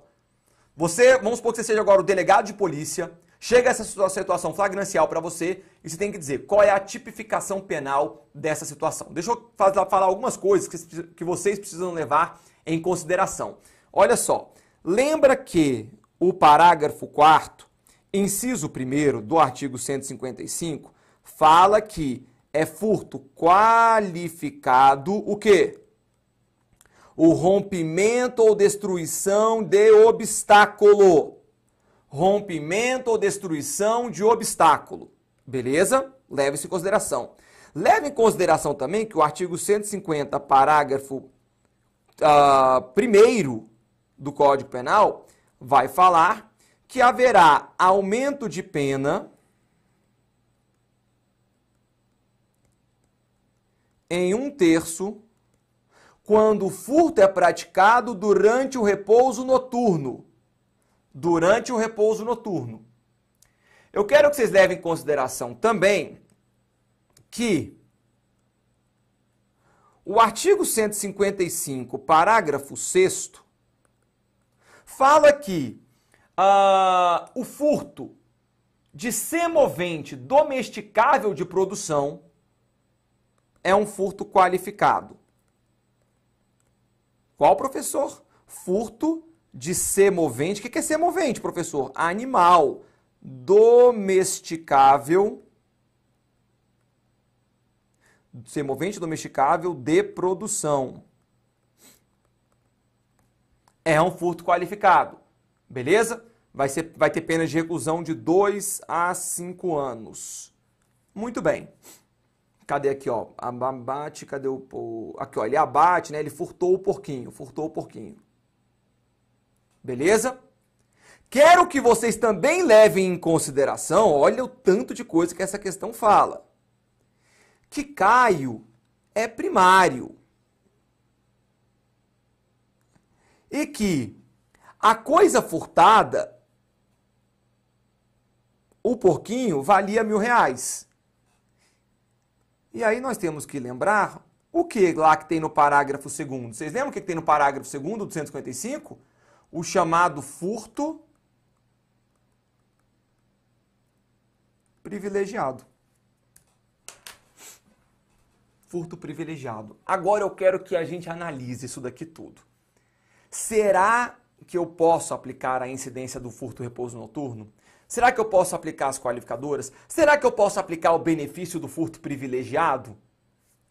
Você, vamos supor que você seja agora o delegado de polícia, chega essa situação flagrancial para você e você tem que dizer qual é a tipificação penal dessa situação. Deixa eu falar algumas coisas que vocês precisam levar em consideração. Olha só, lembra que o parágrafo 4 inciso 1 do artigo 155 fala que é furto qualificado o quê? O rompimento ou destruição de obstáculo. Rompimento ou destruição de obstáculo. Beleza? Leve isso em consideração. Leve em consideração também que o artigo 150, parágrafo primeiro do Código Penal vai falar que haverá aumento de pena em um terço quando o furto é praticado durante o repouso noturno. Durante o repouso noturno. Eu quero que vocês levem em consideração também que o artigo 155, parágrafo 6, fala que uh, o furto de semovente domesticável de produção é um furto qualificado. Qual, professor? Furto de semovente. O que é semovente, professor? Animal domesticável semovente domesticável de produção. É um furto qualificado, beleza? Vai, ser, vai ter pena de reclusão de 2 a 5 anos. Muito bem. Cadê aqui, ó? Abate, cadê o... o aqui, ó, ele é abate, né? Ele furtou o porquinho, furtou o porquinho. Beleza? Quero que vocês também levem em consideração, olha o tanto de coisa que essa questão fala que Caio é primário. E que a coisa furtada, o porquinho, valia mil reais. E aí nós temos que lembrar o que lá que tem no parágrafo segundo. Vocês lembram o que tem no parágrafo segundo do 155? O chamado furto privilegiado furto privilegiado. Agora eu quero que a gente analise isso daqui tudo. Será que eu posso aplicar a incidência do furto repouso noturno? Será que eu posso aplicar as qualificadoras? Será que eu posso aplicar o benefício do furto privilegiado?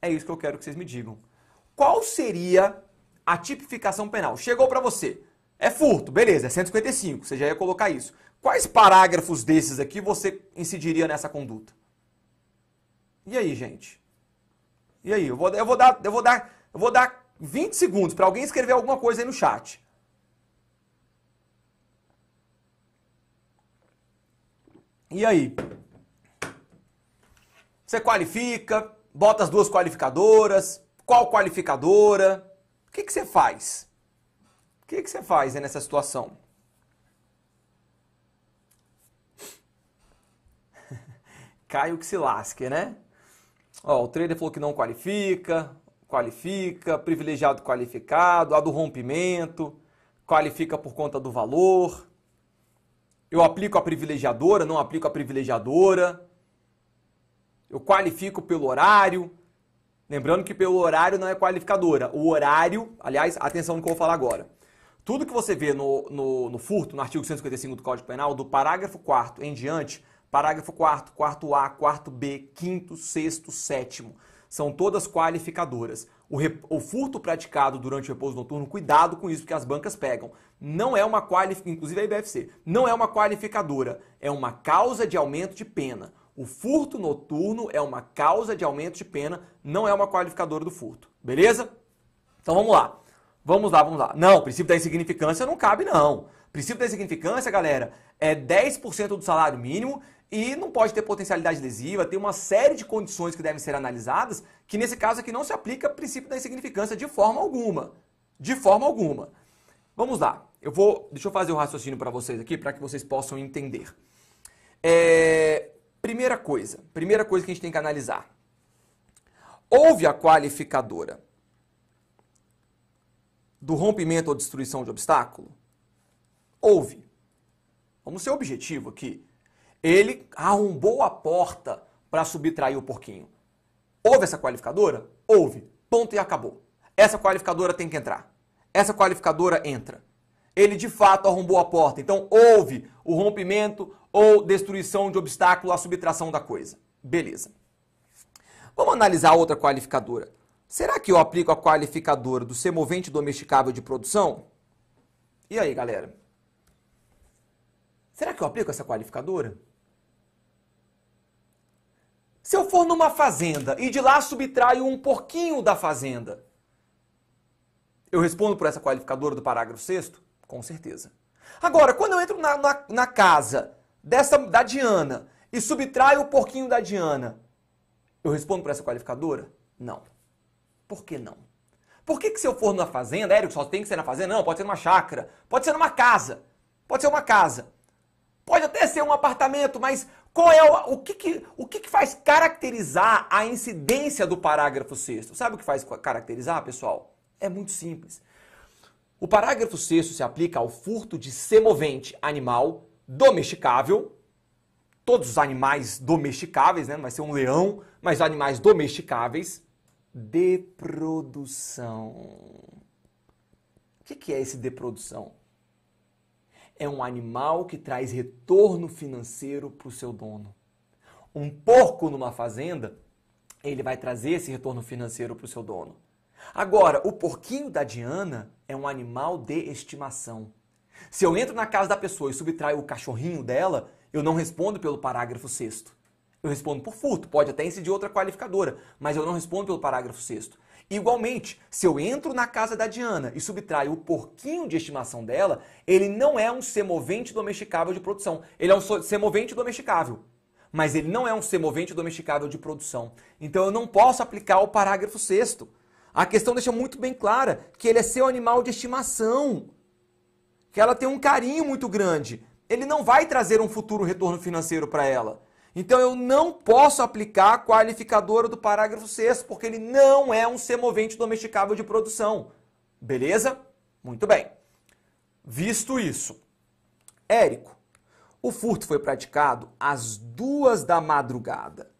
É isso que eu quero que vocês me digam. Qual seria a tipificação penal? Chegou para você. É furto, beleza, é 155, você já ia colocar isso. Quais parágrafos desses aqui você incidiria nessa conduta? E aí, gente? E aí, eu vou, eu vou dar, eu vou dar, eu vou dar 20 segundos para alguém escrever alguma coisa aí no chat. E aí? Você qualifica, bota as duas qualificadoras, qual qualificadora? O que, que você faz? O que, que você faz né, nessa situação? Caio que se lasque, né? Ó, o trader falou que não qualifica, qualifica, privilegiado qualificado, a do rompimento, qualifica por conta do valor. Eu aplico a privilegiadora, não aplico a privilegiadora. Eu qualifico pelo horário. Lembrando que pelo horário não é qualificadora. O horário, aliás, atenção no que eu vou falar agora. Tudo que você vê no, no, no furto, no artigo 155 do Código Penal, do parágrafo 4 em diante, Parágrafo 4, quarto A, quarto B, quinto, sexto, sétimo. São todas qualificadoras. O, rep... o, furto praticado durante o repouso noturno, cuidado com isso que as bancas pegam. Não é uma qualificadora, inclusive a IBFC, não é uma qualificadora, é uma causa de aumento de pena. O furto noturno é uma causa de aumento de pena, não é uma qualificadora do furto. Beleza? Então vamos lá. Vamos lá, vamos lá. Não, o princípio da insignificância não cabe, não. O princípio da insignificância, galera, é 10% do salário mínimo e não pode ter potencialidade lesiva, tem uma série de condições que devem ser analisadas, que nesse caso aqui não se aplica o princípio da insignificância de forma alguma. De forma alguma. Vamos lá. Eu vou, deixa eu fazer o um raciocínio para vocês aqui, para que vocês possam entender. É, primeira coisa, primeira coisa que a gente tem que analisar. Houve a qualificadora do rompimento ou destruição de obstáculo? Houve. Vamos ser objetivo aqui. Ele arrombou a porta para subtrair o porquinho. Houve essa qualificadora? Houve. Ponto e acabou. Essa qualificadora tem que entrar. Essa qualificadora entra. Ele de fato arrombou a porta. Então houve o rompimento ou destruição de obstáculo à subtração da coisa. Beleza. Vamos analisar outra qualificadora. Será que eu aplico a qualificadora do semovente domesticável de produção? E aí, galera? Será que eu aplico essa qualificadora? Se eu for numa fazenda e de lá subtraio um pouquinho da fazenda, eu respondo por essa qualificadora do parágrafo 6? Com certeza. Agora, quando eu entro na, na, na casa dessa da Diana e subtraio o porquinho da Diana, eu respondo por essa qualificadora? Não. Por que não? Por que, que se eu for na fazenda, Érico, só tem que ser na fazenda? Não, pode ser numa chácara, pode ser numa casa, pode ser uma casa. Pode até ser um apartamento, mas qual é o, o, que, que, o que, que faz caracterizar a incidência do parágrafo sexto? Sabe o que faz caracterizar, pessoal? É muito simples. O parágrafo sexto se aplica ao furto de semovente animal domesticável. Todos os animais domesticáveis, né? Não vai ser um leão, mas animais domesticáveis de produção. O que, que é esse de produção? é um animal que traz retorno financeiro para o seu dono. Um porco numa fazenda, ele vai trazer esse retorno financeiro para o seu dono. Agora, o porquinho da Diana é um animal de estimação. Se eu entro na casa da pessoa e subtraio o cachorrinho dela, eu não respondo pelo parágrafo sexto. Eu respondo por furto, pode até incidir outra qualificadora, mas eu não respondo pelo parágrafo sexto. Igualmente, se eu entro na casa da Diana e subtraio o porquinho de estimação dela, ele não é um semovente domesticável de produção. Ele é um semovente domesticável. Mas ele não é um semovente domesticável de produção. Então eu não posso aplicar o parágrafo sexto. A questão deixa muito bem clara que ele é seu animal de estimação. Que ela tem um carinho muito grande. Ele não vai trazer um futuro retorno financeiro para ela. Então eu não posso aplicar a qualificadora do parágrafo 6 porque ele não é um semovente domesticável de produção. Beleza? Muito bem. Visto isso, Érico, o furto foi praticado às duas da madrugada.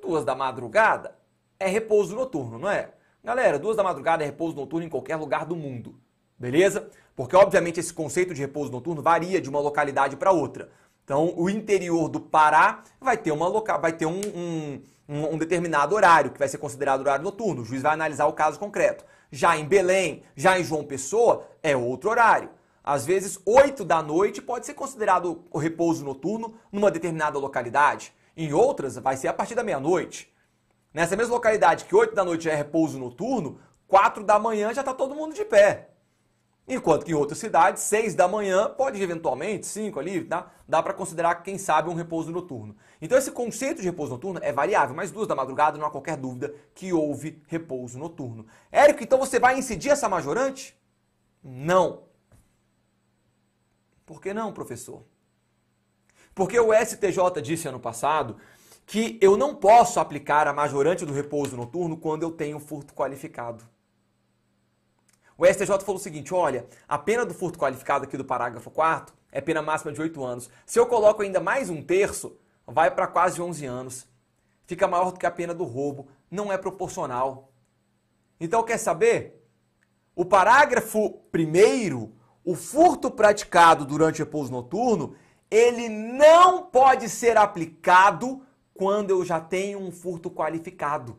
Duas da madrugada é repouso noturno, não é? Galera, duas da madrugada é repouso noturno em qualquer lugar do mundo, beleza? Porque, obviamente, esse conceito de repouso noturno varia de uma localidade para outra. Então, o interior do Pará vai ter, uma loca... vai ter um, um, um determinado horário, que vai ser considerado horário noturno. O juiz vai analisar o caso concreto. Já em Belém, já em João Pessoa, é outro horário. Às vezes, 8 da noite pode ser considerado o repouso noturno numa determinada localidade. Em outras, vai ser a partir da meia-noite. Nessa mesma localidade que 8 da noite é repouso noturno, 4 da manhã já está todo mundo de pé. Enquanto que em outras cidades, 6 da manhã, pode eventualmente, 5 ali, tá? dá para considerar, quem sabe, um repouso noturno. Então esse conceito de repouso noturno é variável, mas duas da madrugada não há qualquer dúvida que houve repouso noturno. Érico, então você vai incidir essa majorante? Não. Por que não, professor? Porque o STJ disse ano passado que eu não posso aplicar a majorante do repouso noturno quando eu tenho furto qualificado. O STJ falou o seguinte: olha, a pena do furto qualificado aqui do parágrafo 4 é pena máxima de 8 anos. Se eu coloco ainda mais um terço, vai para quase 11 anos. Fica maior do que a pena do roubo. Não é proporcional. Então, quer saber? O parágrafo 1, o furto praticado durante repouso noturno, ele não pode ser aplicado quando eu já tenho um furto qualificado.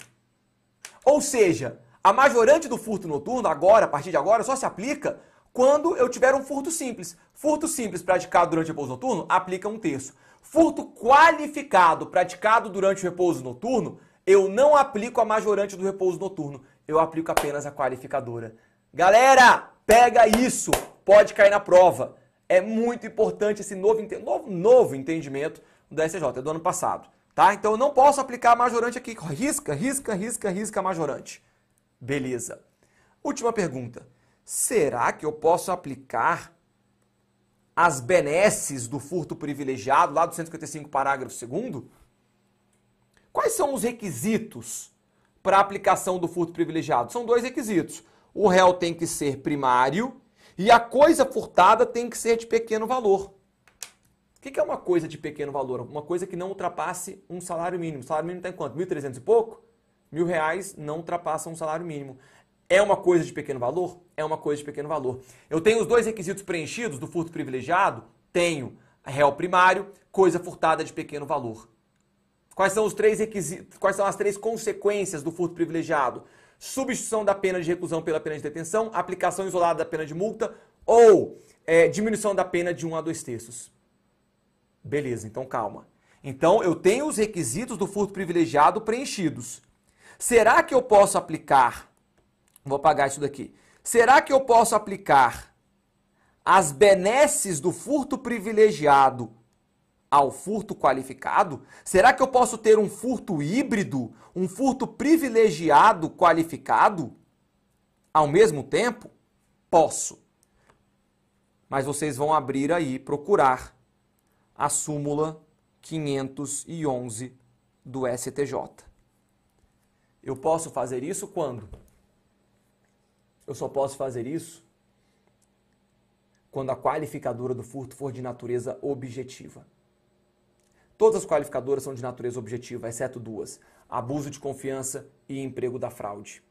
Ou seja, a majorante do furto noturno, agora, a partir de agora, só se aplica quando eu tiver um furto simples. Furto simples praticado durante o repouso noturno, aplica um terço. Furto qualificado praticado durante o repouso noturno, eu não aplico a majorante do repouso noturno, eu aplico apenas a qualificadora. Galera, pega isso, pode cair na prova. É muito importante esse novo, novo, novo entendimento do STJ, é do ano passado. Tá? Então eu não posso aplicar a majorante aqui. Risca, risca, risca, risca a majorante. Beleza. Última pergunta. Será que eu posso aplicar as benesses do furto privilegiado lá do 155, parágrafo 2 Quais são os requisitos para a aplicação do furto privilegiado? São dois requisitos. O réu tem que ser primário e a coisa furtada tem que ser de pequeno valor. O que é uma coisa de pequeno valor? Uma coisa que não ultrapasse um salário mínimo. O salário mínimo está em quanto? 1.300 e pouco? mil reais não ultrapassam um salário mínimo. É uma coisa de pequeno valor? É uma coisa de pequeno valor. Eu tenho os dois requisitos preenchidos do furto privilegiado? Tenho. Réu primário, coisa furtada de pequeno valor. Quais são os três requisitos? Quais são as três consequências do furto privilegiado? Substituição da pena de reclusão pela pena de detenção, aplicação isolada da pena de multa ou é, diminuição da pena de 1 um a 2 terços. Beleza, então calma. Então eu tenho os requisitos do furto privilegiado preenchidos. Será que eu posso aplicar? Vou apagar isso daqui. Será que eu posso aplicar as benesses do furto privilegiado ao furto qualificado? Será que eu posso ter um furto híbrido, um furto privilegiado qualificado ao mesmo tempo? Posso. Mas vocês vão abrir aí, procurar a súmula 511 do STJ. Eu posso fazer isso quando? Eu só posso fazer isso quando a qualificadora do furto for de natureza objetiva. Todas as qualificadoras são de natureza objetiva, exceto duas: abuso de confiança e emprego da fraude.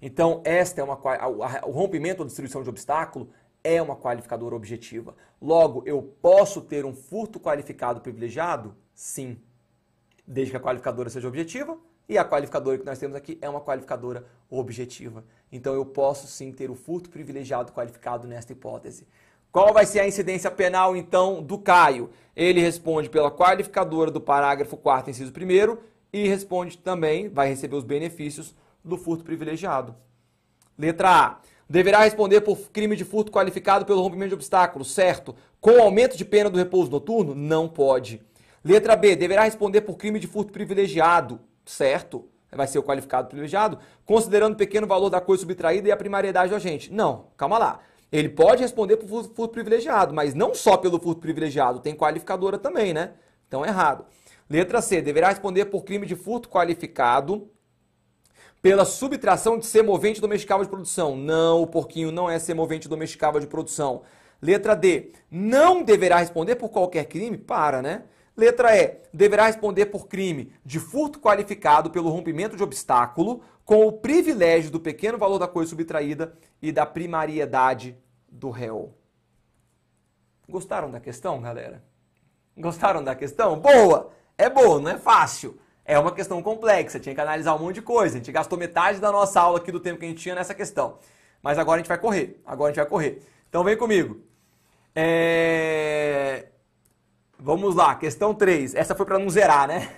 Então, esta é uma o rompimento ou destruição de obstáculo é uma qualificadora objetiva. Logo, eu posso ter um furto qualificado privilegiado? Sim. Desde que a qualificadora seja objetiva e a qualificadora que nós temos aqui é uma qualificadora objetiva. Então eu posso sim ter o furto privilegiado qualificado nesta hipótese. Qual vai ser a incidência penal então do Caio? Ele responde pela qualificadora do parágrafo 4, inciso 1 e responde também, vai receber os benefícios do furto privilegiado. Letra A. Deverá responder por crime de furto qualificado pelo rompimento de obstáculo, certo? Com aumento de pena do repouso noturno? Não pode. Letra B. Deverá responder por crime de furto privilegiado? certo, vai ser o qualificado privilegiado, considerando o pequeno valor da coisa subtraída e a primariedade do agente. Não, calma lá. Ele pode responder por furto privilegiado, mas não só pelo furto privilegiado, tem qualificadora também, né? Então, errado. Letra C, deverá responder por crime de furto qualificado pela subtração de semovente domesticável de produção. Não, o porquinho não é semovente domesticável de produção. Letra D, não deverá responder por qualquer crime? Para, né? Letra E. Deverá responder por crime de furto qualificado pelo rompimento de obstáculo com o privilégio do pequeno valor da coisa subtraída e da primariedade do réu. Gostaram da questão, galera? Gostaram da questão? Boa! É boa, não é fácil. É uma questão complexa, tinha que analisar um monte de coisa. A gente gastou metade da nossa aula aqui do tempo que a gente tinha nessa questão. Mas agora a gente vai correr. Agora a gente vai correr. Então vem comigo. É... Vamos lá, questão 3. Essa foi para não zerar, né?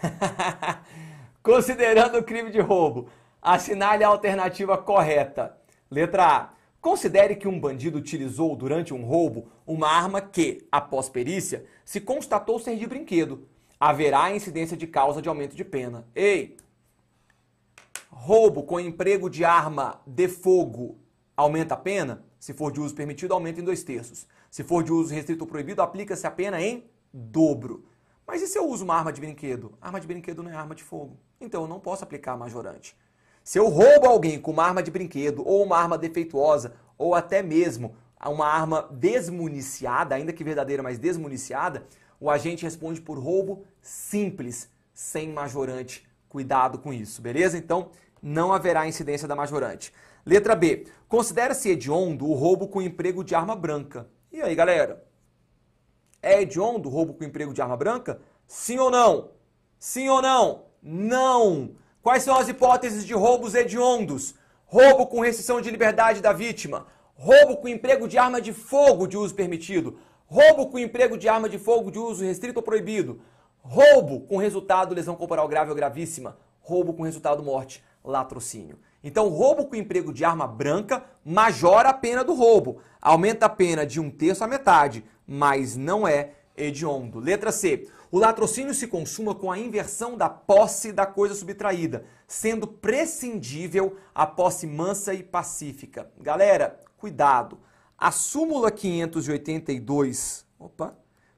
Considerando o crime de roubo, assinale a alternativa correta. Letra A. Considere que um bandido utilizou durante um roubo uma arma que, após perícia, se constatou ser de brinquedo. Haverá incidência de causa de aumento de pena. Ei! Roubo com emprego de arma de fogo aumenta a pena? Se for de uso permitido, aumenta em dois terços. Se for de uso restrito ou proibido, aplica-se a pena em dobro. Mas e se eu uso uma arma de brinquedo? Arma de brinquedo não é arma de fogo. Então eu não posso aplicar majorante. Se eu roubo alguém com uma arma de brinquedo ou uma arma defeituosa ou até mesmo uma arma desmuniciada, ainda que verdadeira, mas desmuniciada, o agente responde por roubo simples, sem majorante. Cuidado com isso, beleza? Então, não haverá incidência da majorante. Letra B. Considera-se hediondo o roubo com emprego de arma branca. E aí, galera? é hediondo, roubo com emprego de arma branca? Sim ou não? Sim ou não? Não! Quais são as hipóteses de roubos hediondos? Roubo com restrição de liberdade da vítima, roubo com emprego de arma de fogo de uso permitido, roubo com emprego de arma de fogo de uso restrito ou proibido, roubo com resultado lesão corporal grave ou gravíssima, roubo com resultado morte, latrocínio. Então, roubo com emprego de arma branca majora a pena do roubo, aumenta a pena de um terço à metade mas não é hediondo. Letra C. O latrocínio se consuma com a inversão da posse da coisa subtraída, sendo prescindível a posse mansa e pacífica. Galera, cuidado. A súmula 582, opa,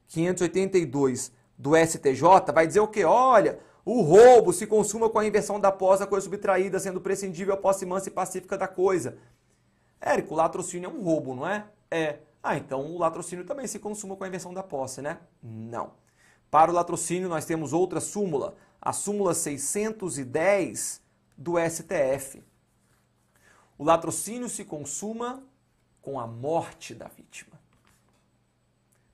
582 do STJ vai dizer o que? Olha, o roubo se consuma com a inversão da posse da coisa subtraída, sendo prescindível a posse mansa e pacífica da coisa. Érico, latrocínio é um roubo, não é? É. Ah, então o latrocínio também se consuma com a invenção da posse, né? Não. Para o latrocínio, nós temos outra súmula, a súmula 610 do STF. O latrocínio se consuma com a morte da vítima.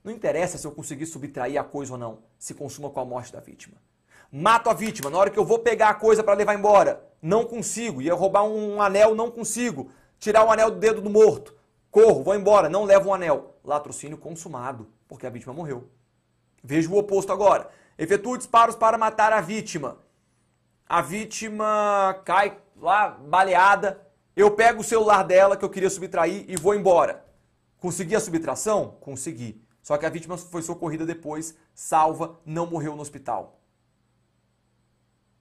Não interessa se eu conseguir subtrair a coisa ou não, se consuma com a morte da vítima. Mato a vítima, na hora que eu vou pegar a coisa para levar embora, não consigo. Ia roubar um anel, não consigo. Tirar o um anel do dedo do morto, Corro, vou embora, não levo um anel. Latrocínio consumado, porque a vítima morreu. Veja o oposto agora. Efetua disparos para matar a vítima. A vítima cai lá, baleada. Eu pego o celular dela que eu queria subtrair e vou embora. Consegui a subtração? Consegui. Só que a vítima foi socorrida depois, salva, não morreu no hospital.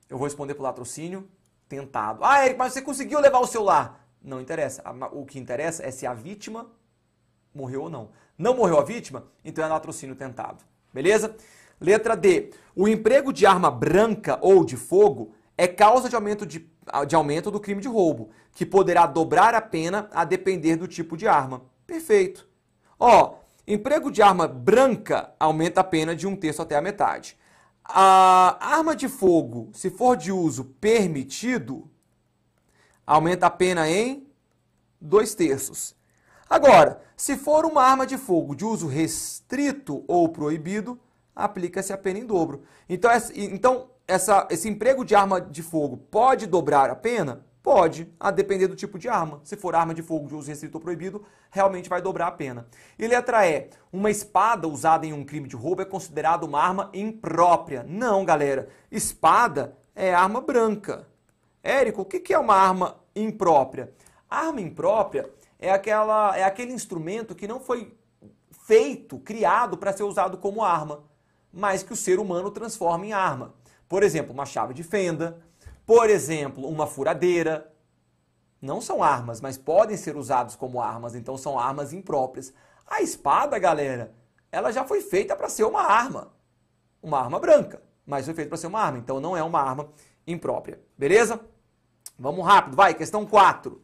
Eu vou responder pelo latrocínio tentado. Ah, Eric, mas você conseguiu levar o celular? Não interessa. O que interessa é se a vítima morreu ou não. Não morreu a vítima? Então é latrocínio tentado. Beleza? Letra D. O emprego de arma branca ou de fogo é causa de aumento, de, de aumento do crime de roubo, que poderá dobrar a pena a depender do tipo de arma. Perfeito. Ó, emprego de arma branca aumenta a pena de um terço até a metade. A arma de fogo, se for de uso permitido, aumenta a pena em dois terços. Agora, se for uma arma de fogo de uso restrito ou proibido, aplica-se a pena em dobro. Então, então essa, esse emprego de arma de fogo pode dobrar a pena? Pode, a depender do tipo de arma. Se for arma de fogo de uso restrito ou proibido, realmente vai dobrar a pena. E letra E, uma espada usada em um crime de roubo é considerada uma arma imprópria. Não, galera, espada é arma branca. Érico, o que é uma arma imprópria? arma imprópria é, aquela, é aquele instrumento que não foi feito, criado para ser usado como arma, mas que o ser humano transforma em arma. Por exemplo, uma chave de fenda, por exemplo, uma furadeira. Não são armas, mas podem ser usados como armas, então são armas impróprias. A espada, galera, ela já foi feita para ser uma arma. Uma arma branca, mas foi feita para ser uma arma, então não é uma arma imprópria. Beleza? Vamos rápido, vai, questão 4.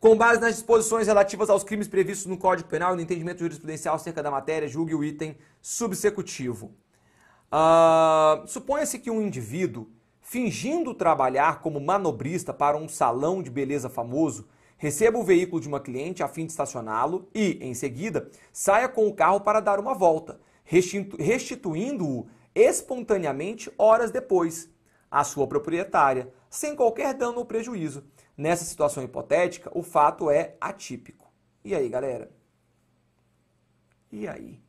Com base nas disposições relativas aos crimes previstos no Código Penal e no entendimento jurisprudencial acerca da matéria, julgue o item subsecutivo. Uh, Suponha-se que um indivíduo, fingindo trabalhar como manobrista para um salão de beleza famoso, receba o veículo de uma cliente a fim de estacioná-lo e, em seguida, saia com o carro para dar uma volta, restitu restituindo-o espontaneamente horas depois à sua proprietária, sem qualquer dano ou prejuízo. Nessa situação hipotética, o fato é atípico. E aí, galera? E aí?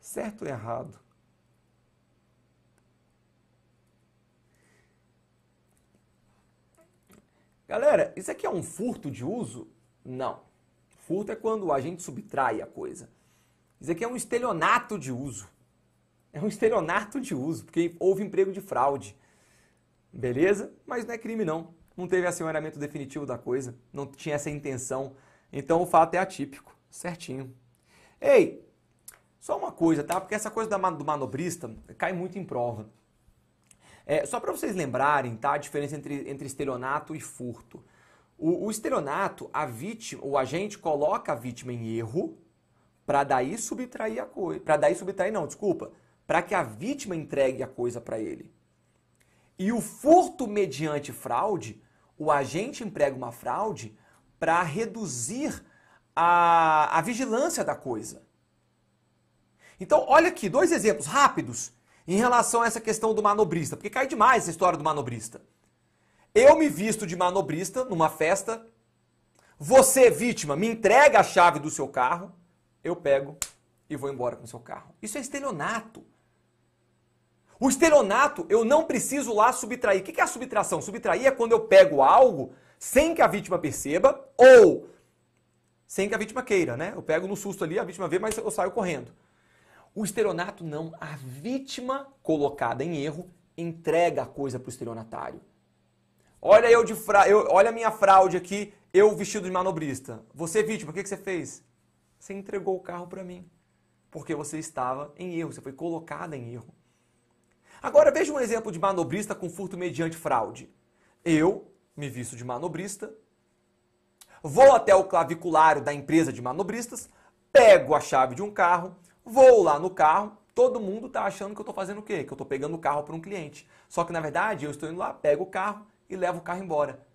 Certo ou errado? Galera, isso aqui é um furto de uso? Não. Furto é quando a gente subtrai a coisa. Isso aqui é um estelionato de uso. É um estelionato de uso, porque houve emprego de fraude. Beleza? Mas não é crime não. Não teve acionamento definitivo da coisa, não tinha essa intenção. Então o fato é atípico, certinho. Ei, só uma coisa, tá? Porque essa coisa do manobrista cai muito em prova. É, só para vocês lembrarem, tá? A diferença entre, entre estelionato e furto. O, o estelionato, a vítima, o agente coloca a vítima em erro para daí subtrair a coisa, para daí subtrair não, desculpa, para que a vítima entregue a coisa para ele. E o furto mediante fraude, o agente emprega uma fraude para reduzir a, a vigilância da coisa. Então, olha aqui, dois exemplos rápidos em relação a essa questão do manobrista, porque cai demais essa história do manobrista. Eu me visto de manobrista numa festa, você, vítima, me entrega a chave do seu carro, eu pego e vou embora com o seu carro. Isso é estelionato. O estelionato, eu não preciso lá subtrair. O que é a subtração? Subtrair é quando eu pego algo sem que a vítima perceba ou sem que a vítima queira, né? Eu pego no susto ali, a vítima vê, mas eu saio correndo. O estelionato não. A vítima colocada em erro entrega a coisa para o estelionatário. Olha eu de fra... eu... olha a minha fraude aqui, eu vestido de manobrista. Você vítima, o que, que você fez? Você entregou o carro para mim. Porque você estava em erro, você foi colocada em erro. Agora veja um exemplo de manobrista com furto mediante fraude. Eu me visto de manobrista, vou até o claviculário da empresa de manobristas, pego a chave de um carro, vou lá no carro, todo mundo está achando que eu estou fazendo o quê? Que eu estou pegando o carro para um cliente. Só que na verdade eu estou indo lá, pego o carro e levo o carro embora.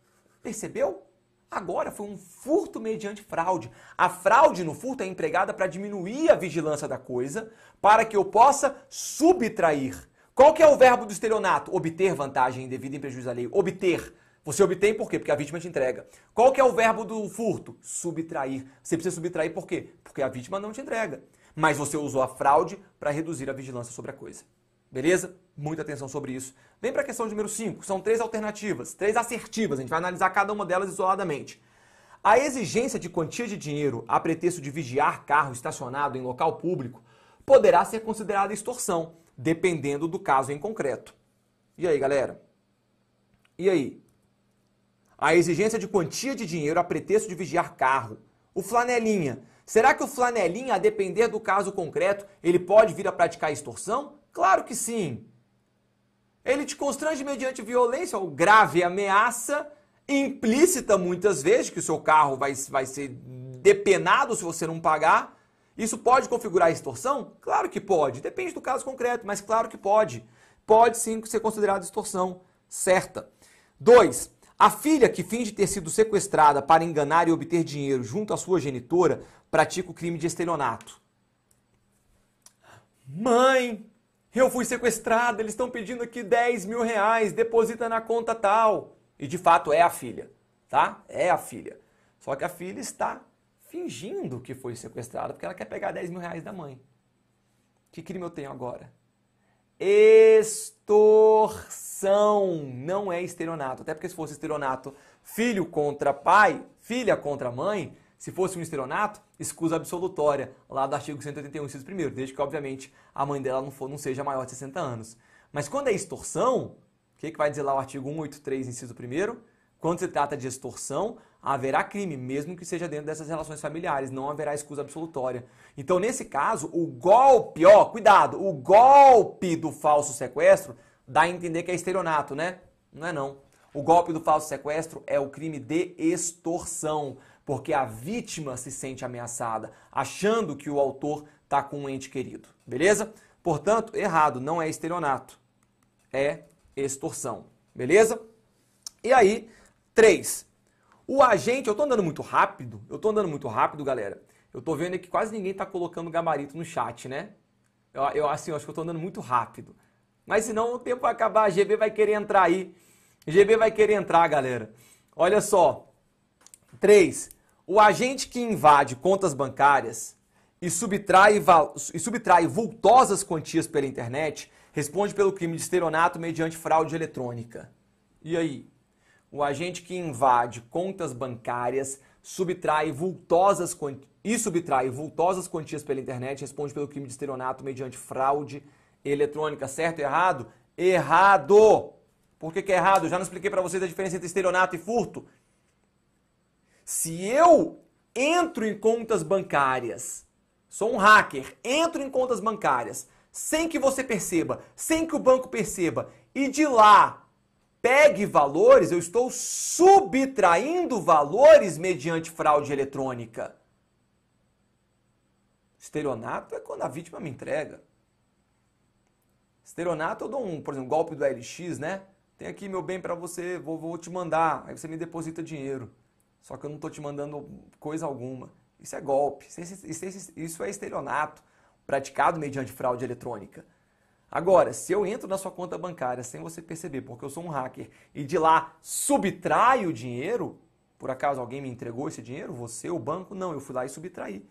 Percebeu? Agora foi um furto mediante fraude. A fraude no furto é empregada para diminuir a vigilância da coisa, para que eu possa subtrair qual que é o verbo do estelionato? Obter vantagem indevida em prejuízo alheio. Obter. Você obtém por quê? Porque a vítima te entrega. Qual que é o verbo do furto? Subtrair. Você precisa subtrair por quê? Porque a vítima não te entrega. Mas você usou a fraude para reduzir a vigilância sobre a coisa. Beleza? Muita atenção sobre isso. Vem para a questão número 5. São três alternativas, três assertivas. A gente vai analisar cada uma delas isoladamente. A exigência de quantia de dinheiro a pretexto de vigiar carro estacionado em local público poderá ser considerada extorsão dependendo do caso em concreto. E aí, galera? E aí? A exigência de quantia de dinheiro a pretexto de vigiar carro. O flanelinha. Será que o flanelinha, a depender do caso concreto, ele pode vir a praticar extorsão? Claro que sim. Ele te constrange mediante violência ou grave ameaça, implícita muitas vezes, que o seu carro vai, vai ser depenado se você não pagar isso pode configurar extorsão? Claro que pode, depende do caso concreto, mas claro que pode. Pode sim ser considerada extorsão certa. 2. A filha que finge ter sido sequestrada para enganar e obter dinheiro junto à sua genitora pratica o crime de estelionato. Mãe, eu fui sequestrada, eles estão pedindo aqui 10 mil reais, deposita na conta tal. E de fato é a filha, tá? É a filha. Só que a filha está fingindo que foi sequestrada, porque ela quer pegar 10 mil reais da mãe. Que crime eu tenho agora? Extorsão não é esteronato. Até porque se fosse esteronato, filho contra pai, filha contra mãe, se fosse um esteronato, escusa absolutória, lá do artigo 181, inciso 1 desde que, obviamente, a mãe dela não, for, não seja maior de 60 anos. Mas quando é extorsão, o que, é que vai dizer lá o artigo 183, inciso 1 Quando se trata de extorsão, haverá crime, mesmo que seja dentro dessas relações familiares, não haverá excusa absolutória. Então, nesse caso, o golpe, ó, cuidado, o golpe do falso sequestro dá a entender que é estelionato, né? Não é não. O golpe do falso sequestro é o crime de extorsão, porque a vítima se sente ameaçada, achando que o autor está com um ente querido, beleza? Portanto, errado, não é estelionato, é extorsão, beleza? E aí, três o agente, eu estou andando muito rápido, eu estou andando muito rápido, galera. Eu estou vendo que quase ninguém está colocando gabarito no chat, né? Eu, eu assim, eu acho que eu estou andando muito rápido. Mas senão o tempo vai acabar, a GB vai querer entrar aí. A GB vai querer entrar, galera. Olha só. 3. O agente que invade contas bancárias e subtrai, e subtrai vultosas quantias pela internet responde pelo crime de estelionato mediante fraude eletrônica. E aí? o agente que invade contas bancárias subtrai vultosas e subtrai vultosas quantias pela internet responde pelo crime de estelionato mediante fraude eletrônica. Certo ou errado? Errado! Por que, que é errado? Já não expliquei para vocês a diferença entre estelionato e furto. Se eu entro em contas bancárias, sou um hacker, entro em contas bancárias, sem que você perceba, sem que o banco perceba, e de lá pegue valores, eu estou subtraindo valores mediante fraude eletrônica. Estelionato é quando a vítima me entrega. Estelionato eu dou um, por exemplo, golpe do LX, né? Tem aqui meu bem para você, vou, vou te mandar, aí você me deposita dinheiro. Só que eu não estou te mandando coisa alguma. Isso é golpe, isso é, isso é, é, é estelionato praticado mediante fraude eletrônica. Agora, se eu entro na sua conta bancária sem você perceber, porque eu sou um hacker, e de lá subtraio dinheiro, por acaso alguém me entregou esse dinheiro? Você, o banco? Não, eu fui lá e subtraí.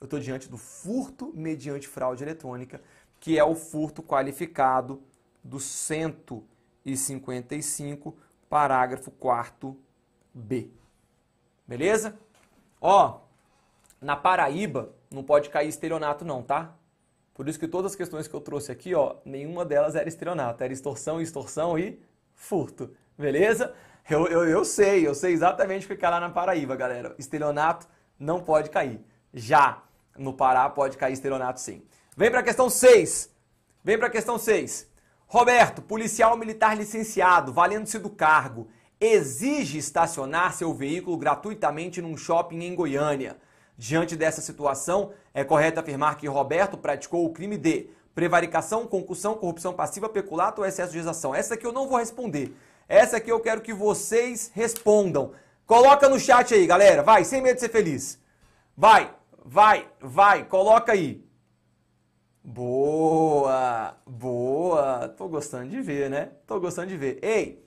Eu estou diante do furto mediante fraude eletrônica, que é o furto qualificado do 155, parágrafo 4 B. Beleza? Ó, na Paraíba não pode cair estelionato não, tá? Por isso que todas as questões que eu trouxe aqui, ó, nenhuma delas era estelionato, era extorsão, extorsão e furto. Beleza? Eu, eu, eu sei, eu sei exatamente o que cai é lá na Paraíba, galera. Estelionato não pode cair. Já no Pará pode cair estelionato sim. Vem para a questão 6. Vem para a questão 6. Roberto, policial militar licenciado, valendo-se do cargo, exige estacionar seu veículo gratuitamente num shopping em Goiânia. Diante dessa situação, é correto afirmar que Roberto praticou o crime de prevaricação, concussão, corrupção passiva, peculato ou excesso de exação? Essa aqui eu não vou responder. Essa aqui eu quero que vocês respondam. Coloca no chat aí, galera. Vai, sem medo de ser feliz. Vai, vai, vai, coloca aí. Boa, boa. Tô gostando de ver, né? Tô gostando de ver. Ei,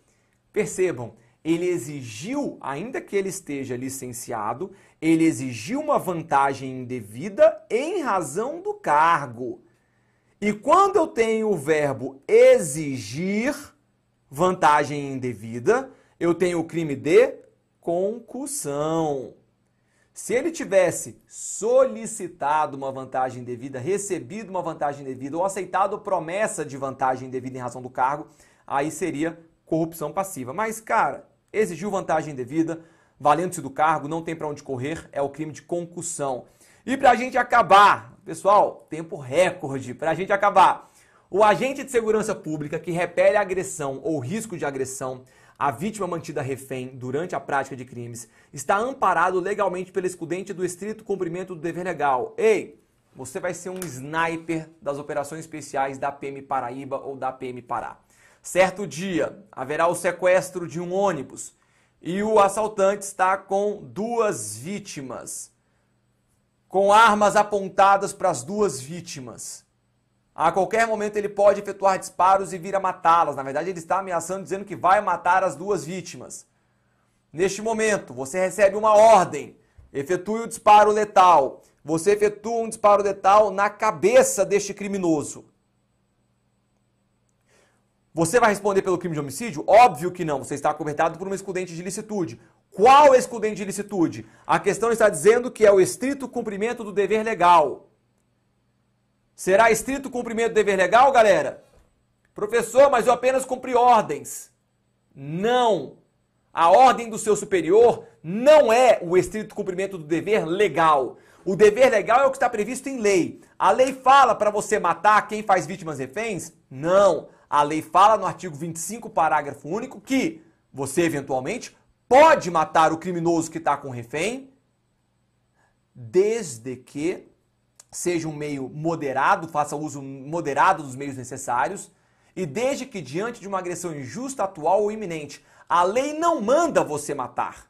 percebam, ele exigiu, ainda que ele esteja licenciado, ele exigiu uma vantagem indevida em razão do cargo. E quando eu tenho o verbo exigir vantagem indevida, eu tenho o crime de concussão. Se ele tivesse solicitado uma vantagem devida, recebido uma vantagem devida ou aceitado promessa de vantagem devida em razão do cargo, aí seria corrupção passiva. Mas, cara, exigiu vantagem devida, valendo-se do cargo, não tem para onde correr, é o crime de concussão. E para a gente acabar, pessoal, tempo recorde para a gente acabar. O agente de segurança pública que repele agressão ou risco de agressão à vítima mantida refém durante a prática de crimes está amparado legalmente pelo excludente do estrito cumprimento do dever legal. Ei, você vai ser um sniper das operações especiais da PM Paraíba ou da PM Pará. Certo dia, haverá o sequestro de um ônibus e o assaltante está com duas vítimas, com armas apontadas para as duas vítimas. A qualquer momento ele pode efetuar disparos e vir a matá-las. Na verdade, ele está ameaçando, dizendo que vai matar as duas vítimas. Neste momento, você recebe uma ordem: efetue o disparo letal. Você efetua um disparo letal na cabeça deste criminoso. Você vai responder pelo crime de homicídio? Óbvio que não, você está acobertado por uma excludente de ilicitude. Qual excludente de ilicitude? A questão está dizendo que é o estrito cumprimento do dever legal. Será estrito cumprimento do dever legal, galera? Professor, mas eu apenas cumpri ordens. Não. A ordem do seu superior não é o estrito cumprimento do dever legal. O dever legal é o que está previsto em lei. A lei fala para você matar quem faz vítimas reféns? Não. A lei fala no artigo 25, parágrafo único, que você eventualmente pode matar o criminoso que está com refém, desde que seja um meio moderado, faça uso moderado dos meios necessários, e desde que diante de uma agressão injusta, atual ou iminente, a lei não manda você matar.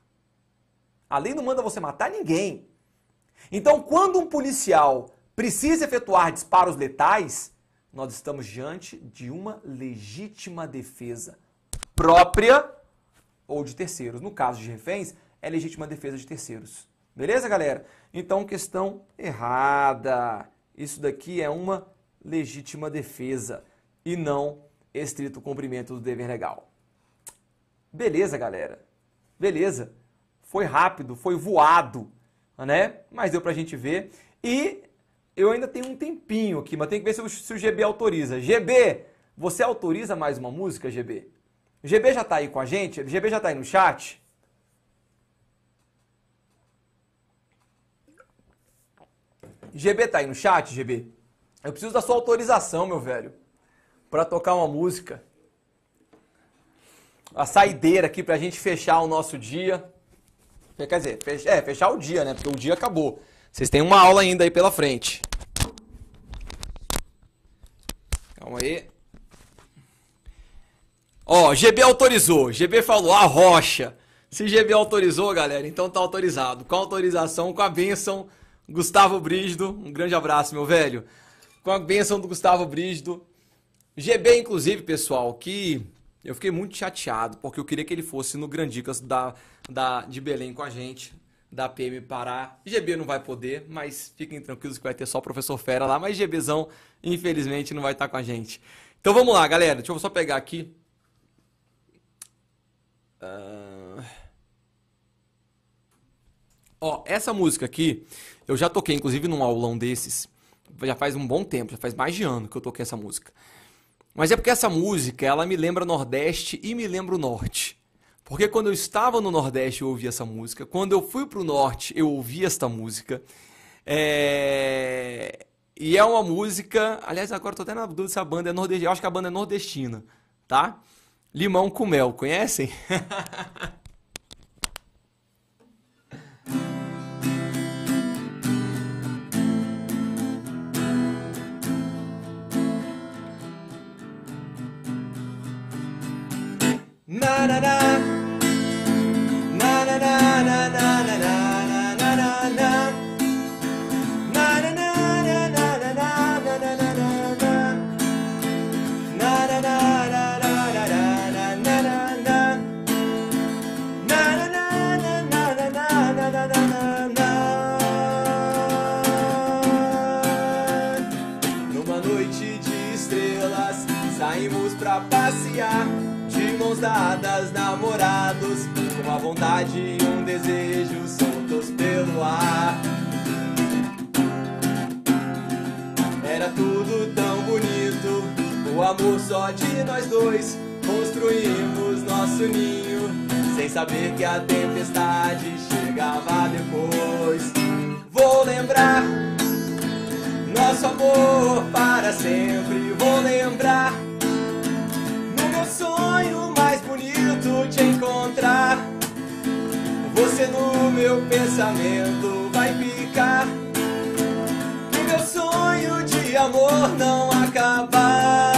A lei não manda você matar ninguém. Então, quando um policial precisa efetuar disparos letais, nós estamos diante de uma legítima defesa própria ou de terceiros. No caso de reféns, é legítima defesa de terceiros. Beleza, galera? Então, questão errada. Isso daqui é uma legítima defesa e não estrito cumprimento do dever legal. Beleza, galera? Beleza? Foi rápido, foi voado, né? Mas deu pra gente ver. E eu ainda tenho um tempinho aqui, mas tem que ver se o, se o, GB autoriza. GB, você autoriza mais uma música, GB? GB já tá aí com a gente? GB já tá aí no chat? GB tá aí no chat, GB? Eu preciso da sua autorização, meu velho, para tocar uma música. A saideira aqui pra gente fechar o nosso dia. Quer dizer, fechar, é, fechar o dia, né? Porque o dia acabou. Vocês têm uma aula ainda aí pela frente. Calma aí. Ó, GB autorizou. GB falou, a rocha. Se GB autorizou, galera, então tá autorizado. Com a autorização, com a bênção Gustavo Brígido. Um grande abraço, meu velho. Com a bênção do Gustavo Brígido. GB, inclusive, pessoal, que eu fiquei muito chateado, porque eu queria que ele fosse no Grandicas da, da, de Belém com a gente da PM Pará. GB não vai poder, mas fiquem tranquilos que vai ter só o professor Fera lá. Mas GBzão, infelizmente, não vai estar com a gente. Então vamos lá, galera. Deixa eu só pegar aqui. Uh... Ó, essa música aqui, eu já toquei, inclusive, num aulão desses. Já faz um bom tempo, já faz mais de ano que eu toquei essa música. Mas é porque essa música, ela me lembra Nordeste e me lembra o Norte. Porque quando eu estava no Nordeste eu ouvi essa música, quando eu fui para o Norte eu ouvi esta música. É... E é uma música, aliás, agora estou até na dúvida se a banda é nordestina, eu acho que a banda é nordestina, tá? Limão com mel, conhecem? na na na na na na na na vontade e um desejo soltos pelo ar. Era tudo tão bonito, o amor só de nós dois. Construímos nosso ninho, sem saber que a tempestade chegava depois. Vou lembrar nosso amor para sempre. Vou lembrar no meu sonho mais bonito te encontrar. Você no meu pensamento vai ficar. E meu sonho de amor não acabar.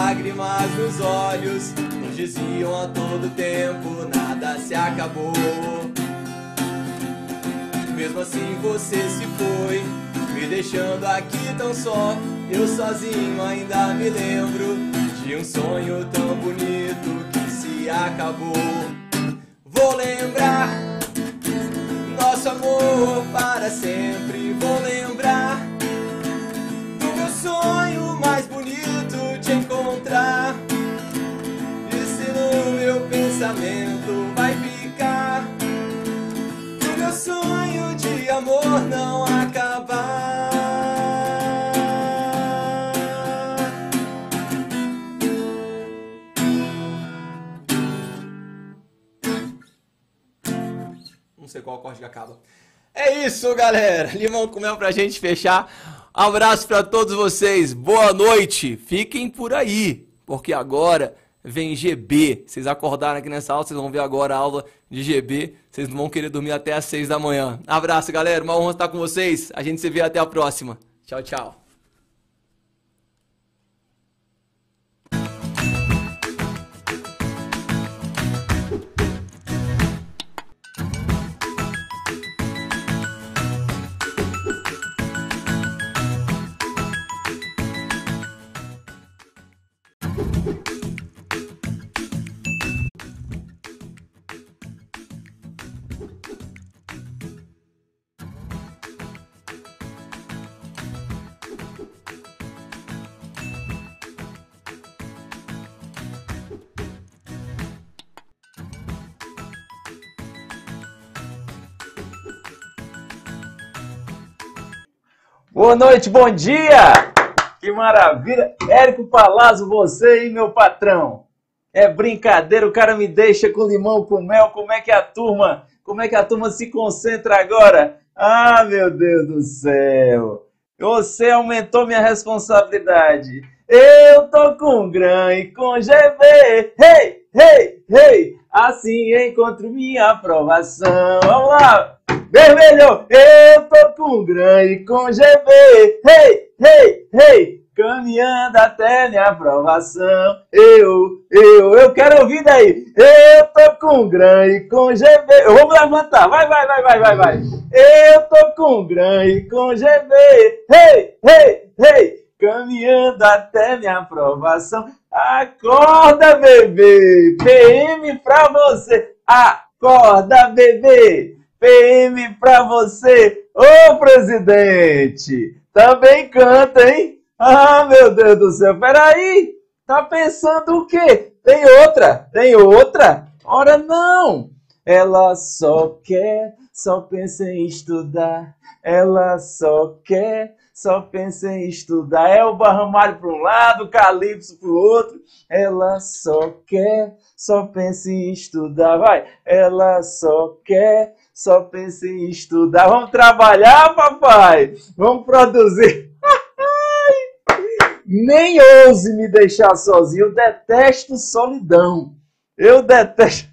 lágrimas nos olhos nos diziam a todo tempo: nada se acabou. Mesmo assim você se foi, me deixando aqui tão só. Eu sozinho ainda me lembro de um sonho tão bonito que se acabou. Vou lembrar nosso amor para sempre. Vou lembrar do meu sonho. pensamento vai ficar que meu sonho de amor não acabar. Não sei qual acorde que acaba. É isso, galera. Limão com mel pra gente fechar. Abraço para todos vocês. Boa noite. Fiquem por aí, porque agora vem GB. Vocês acordaram aqui nessa aula, vocês vão ver agora a aula de GB. Vocês não vão querer dormir até às 6 da manhã. Abraço, galera. Uma honra estar com vocês. A gente se vê até a próxima. Tchau, tchau. Boa noite, bom dia! Que maravilha! Érico Palazzo, você e meu patrão. É brincadeira, o cara me deixa com limão, com mel. Como é que a turma, como é que a turma se concentra agora? Ah, meu Deus do céu! Você aumentou minha responsabilidade. Eu tô com GRAM e com GB. Hey, hey, hey! Assim encontro minha aprovação. Vamos lá! vermelho, eu tô com grande e com GB. Hey, hey, hey, caminhando até minha aprovação. Eu, eu, eu quero ouvir daí. Eu tô com grande e com GB. Eu vou me levantar, vai, vai, vai, vai, vai, vai. Eu tô com grande e com GB. Hey, hey, hey, caminhando até minha aprovação. Acorda, bebê! PM pra você! Acorda, bebê! PM pra você, ô presidente! Também canta, hein? Ah, meu Deus do céu, peraí! Tá pensando o quê? Tem outra? Tem outra? Ora não! Ela só quer, só pensa em estudar. Ela só quer, só pensa em estudar. É o Barramalho para um lado, Calypso para o outro. Ela só quer, só pensa em estudar. Vai! Ela só quer, só pensa em estudar. Vamos trabalhar, papai! Vamos produzir! Nem ouse me deixar sozinho. Eu detesto solidão. Eu detesto.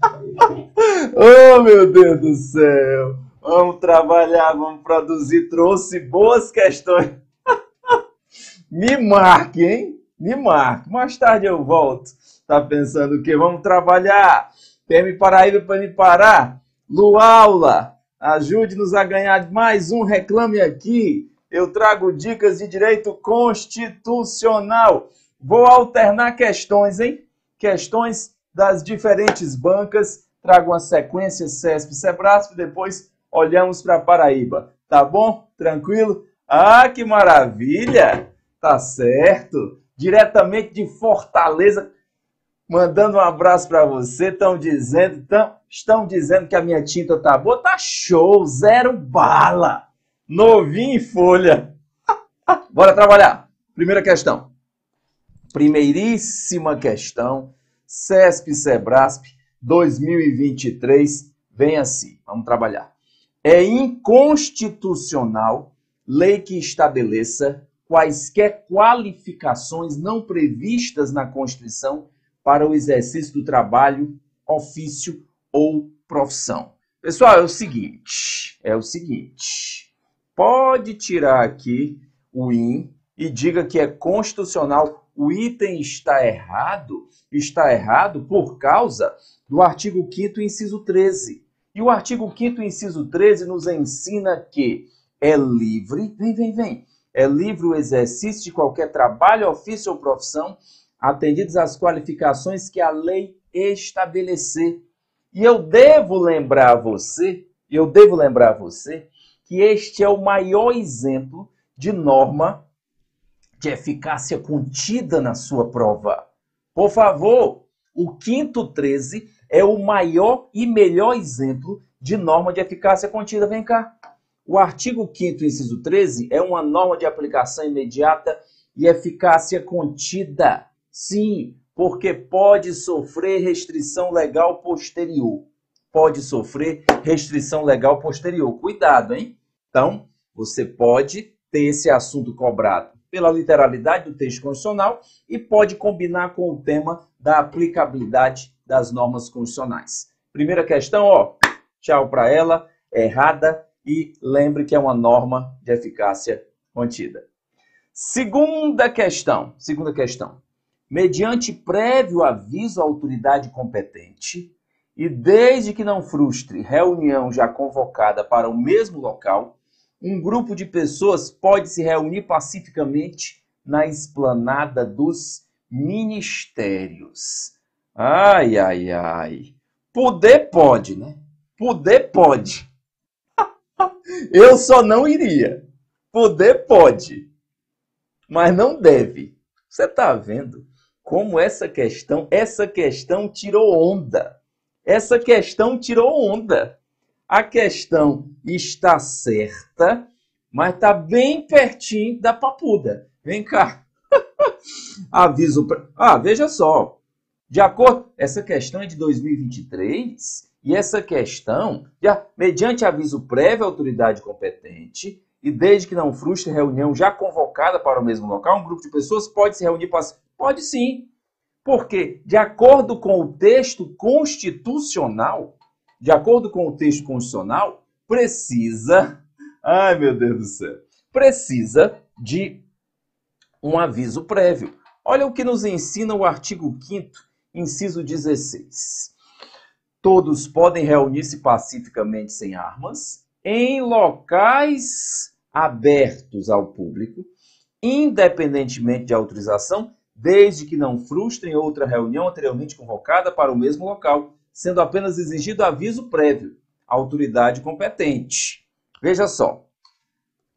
oh, meu Deus do céu! Vamos trabalhar, vamos produzir. Trouxe boas questões. me marque, hein? Me marque. Mais tarde eu volto. Tá pensando o quê? Vamos trabalhar. me Paraíba para me parar. Luaula, ajude-nos a ganhar mais um Reclame Aqui. Eu trago dicas de direito constitucional. Vou alternar questões, hein? Questões das diferentes bancas. Trago uma sequência CESP Sebrasp, depois olhamos para Paraíba. Tá bom? Tranquilo? Ah, que maravilha! Tá certo. Diretamente de Fortaleza, Mandando um abraço para você, estão dizendo, tão, estão dizendo que a minha tinta tá boa, tá show, zero bala, novinho em folha. Bora trabalhar. Primeira questão. Primeiríssima questão, CESP Sebrasp 2023, vem assim, vamos trabalhar. É inconstitucional lei que estabeleça quaisquer qualificações não previstas na Constituição para o exercício do trabalho, ofício ou profissão. Pessoal, é o seguinte, é o seguinte. Pode tirar aqui o IN e diga que é constitucional. O item está errado, está errado por causa do artigo 5 inciso 13. E o artigo 5 inciso 13 nos ensina que é livre, vem, vem, vem, é livre o exercício de qualquer trabalho, ofício ou profissão Atendidas às qualificações que a lei estabelecer. E eu devo lembrar você, eu devo lembrar você, que este é o maior exemplo de norma de eficácia contida na sua prova. Por favor, o quinto 13 é o maior e melhor exemplo de norma de eficácia contida. Vem cá. O artigo 5 inciso 13, é uma norma de aplicação imediata e eficácia contida. Sim, porque pode sofrer restrição legal posterior. Pode sofrer restrição legal posterior. Cuidado, hein? Então, você pode ter esse assunto cobrado pela literalidade do texto constitucional e pode combinar com o tema da aplicabilidade das normas constitucionais. Primeira questão, ó, tchau para ela, errada e lembre que é uma norma de eficácia contida. Segunda questão, segunda questão mediante prévio aviso à autoridade competente, e desde que não frustre reunião já convocada para o mesmo local, um grupo de pessoas pode se reunir pacificamente na esplanada dos ministérios. Ai, ai, ai. Poder pode, né? Poder pode. Eu só não iria. Poder pode. Mas não deve. Você está vendo? como essa questão, essa questão tirou onda. Essa questão tirou onda. A questão está certa, mas está bem pertinho da papuda. Vem cá. Aviso para. Ah, veja só. De acordo. Essa questão é de 2023 e essa questão, já, mediante aviso prévio à autoridade competente, e desde que não frustre reunião já convocada para o mesmo local, um grupo de pessoas pode se reunir para Pode sim. Porque, de acordo com o texto constitucional, de acordo com o texto constitucional, precisa, ai meu Deus do céu, precisa de um aviso prévio. Olha o que nos ensina o artigo 5 inciso 16. Todos podem reunir-se pacificamente sem armas em locais abertos ao público, independentemente de autorização, desde que não frustrem outra reunião anteriormente convocada para o mesmo local, sendo apenas exigido aviso prévio à autoridade competente. Veja só.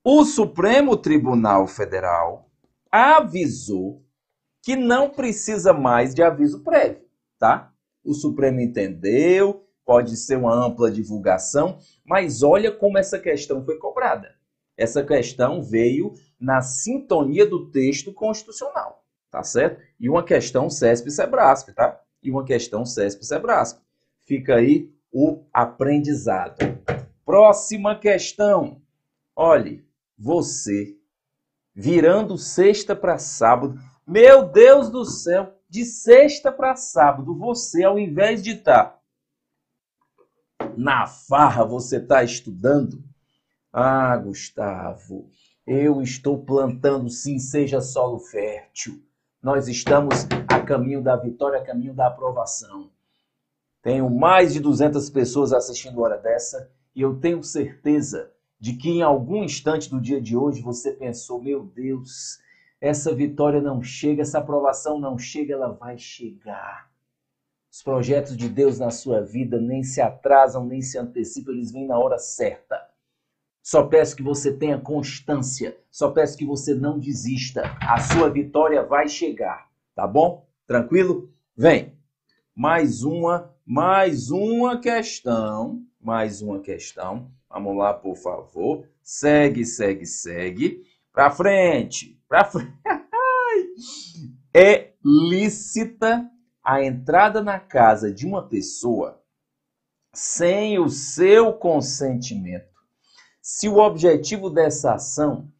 O Supremo Tribunal Federal avisou que não precisa mais de aviso prévio, tá? O Supremo entendeu, pode ser uma ampla divulgação, mas olha como essa questão foi cobrada. Essa questão veio na sintonia do texto constitucional tá certo? E uma questão CESP-SEBRASP, tá? E uma questão CESP-SEBRASP. Fica aí o aprendizado. Próxima questão. Olhe, você virando sexta para sábado. Meu Deus do céu, de sexta para sábado, você ao invés de estar tá na farra, você está estudando. Ah, Gustavo, eu estou plantando sim, seja solo fértil nós estamos a caminho da vitória, a caminho da aprovação. Tenho mais de 200 pessoas assistindo Hora Dessa e eu tenho certeza de que em algum instante do dia de hoje você pensou: meu Deus, essa vitória não chega, essa aprovação não chega, ela vai chegar. Os projetos de Deus na sua vida nem se atrasam, nem se antecipam, eles vêm na hora certa. Só peço que você tenha constância. Só peço que você não desista. A sua vitória vai chegar. Tá bom? Tranquilo? Vem. Mais uma, mais uma questão. Mais uma questão. Vamos lá, por favor. Segue, segue, segue. Para frente. Para frente. é lícita a entrada na casa de uma pessoa sem o seu consentimento se o objetivo dessa ação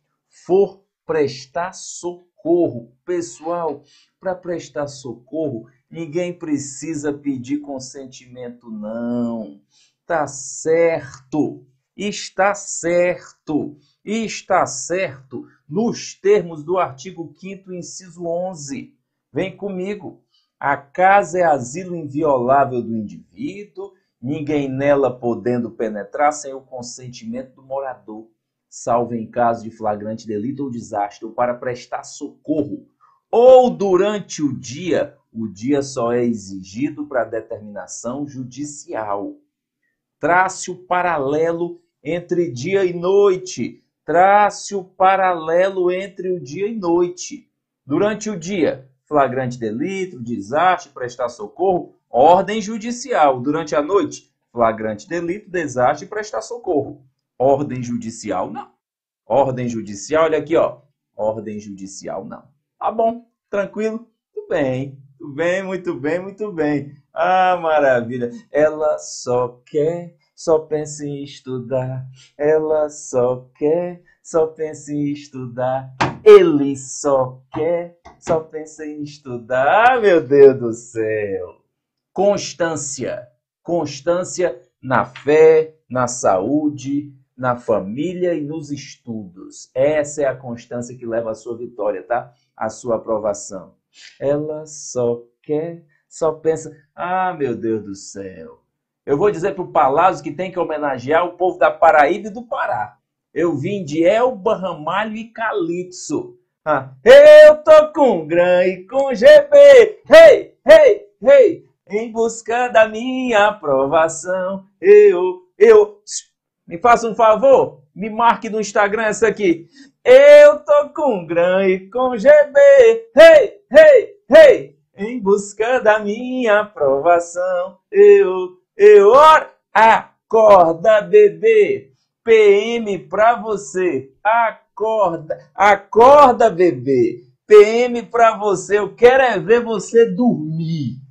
for prestar socorro, pessoal, para prestar socorro, ninguém precisa pedir consentimento, não. Tá certo, está certo, está certo nos termos do artigo 5, inciso 11. Vem comigo. A casa é asilo inviolável do indivíduo ninguém nela podendo penetrar sem o consentimento do morador, salvo em caso de flagrante delito ou desastre, ou para prestar socorro, ou durante o dia. O dia só é exigido para determinação judicial. Trace o paralelo entre dia e noite. Trace o paralelo entre o dia e noite. Durante o dia, flagrante delito, desastre, prestar socorro Ordem judicial. Durante a noite, flagrante delito, desastre e prestar socorro. Ordem judicial, não. Ordem judicial, olha aqui, ó. Ordem judicial, não. Tá bom, tranquilo? Tudo bem, muito bem, muito bem, muito bem. Ah, maravilha. Ela só quer, só pensa em estudar. Ela só quer, só pensa em estudar. Ele só quer, só pensa em estudar. Ah, meu Deus do céu constância. Constância na fé, na saúde, na família e nos estudos. Essa é a constância que leva à sua vitória, tá? A sua aprovação. Ela só quer, só pensa, ah, meu Deus do céu. Eu vou dizer para o Palácio que tem que homenagear o povo da Paraíba e do Pará. Eu vim de Elba, Ramalho e Calixto. Ah, eu tô com Gran e com GB. Hey, hey, hey em busca da minha aprovação. Eu, eu, me faça um favor, me marque no Instagram essa aqui. Eu tô com GRAM e com GB, hey, hey, hey, em busca da minha aprovação. Eu, eu, acorda, bebê, PM pra você, acorda, acorda, bebê. PM para você, eu quero é ver você dormir.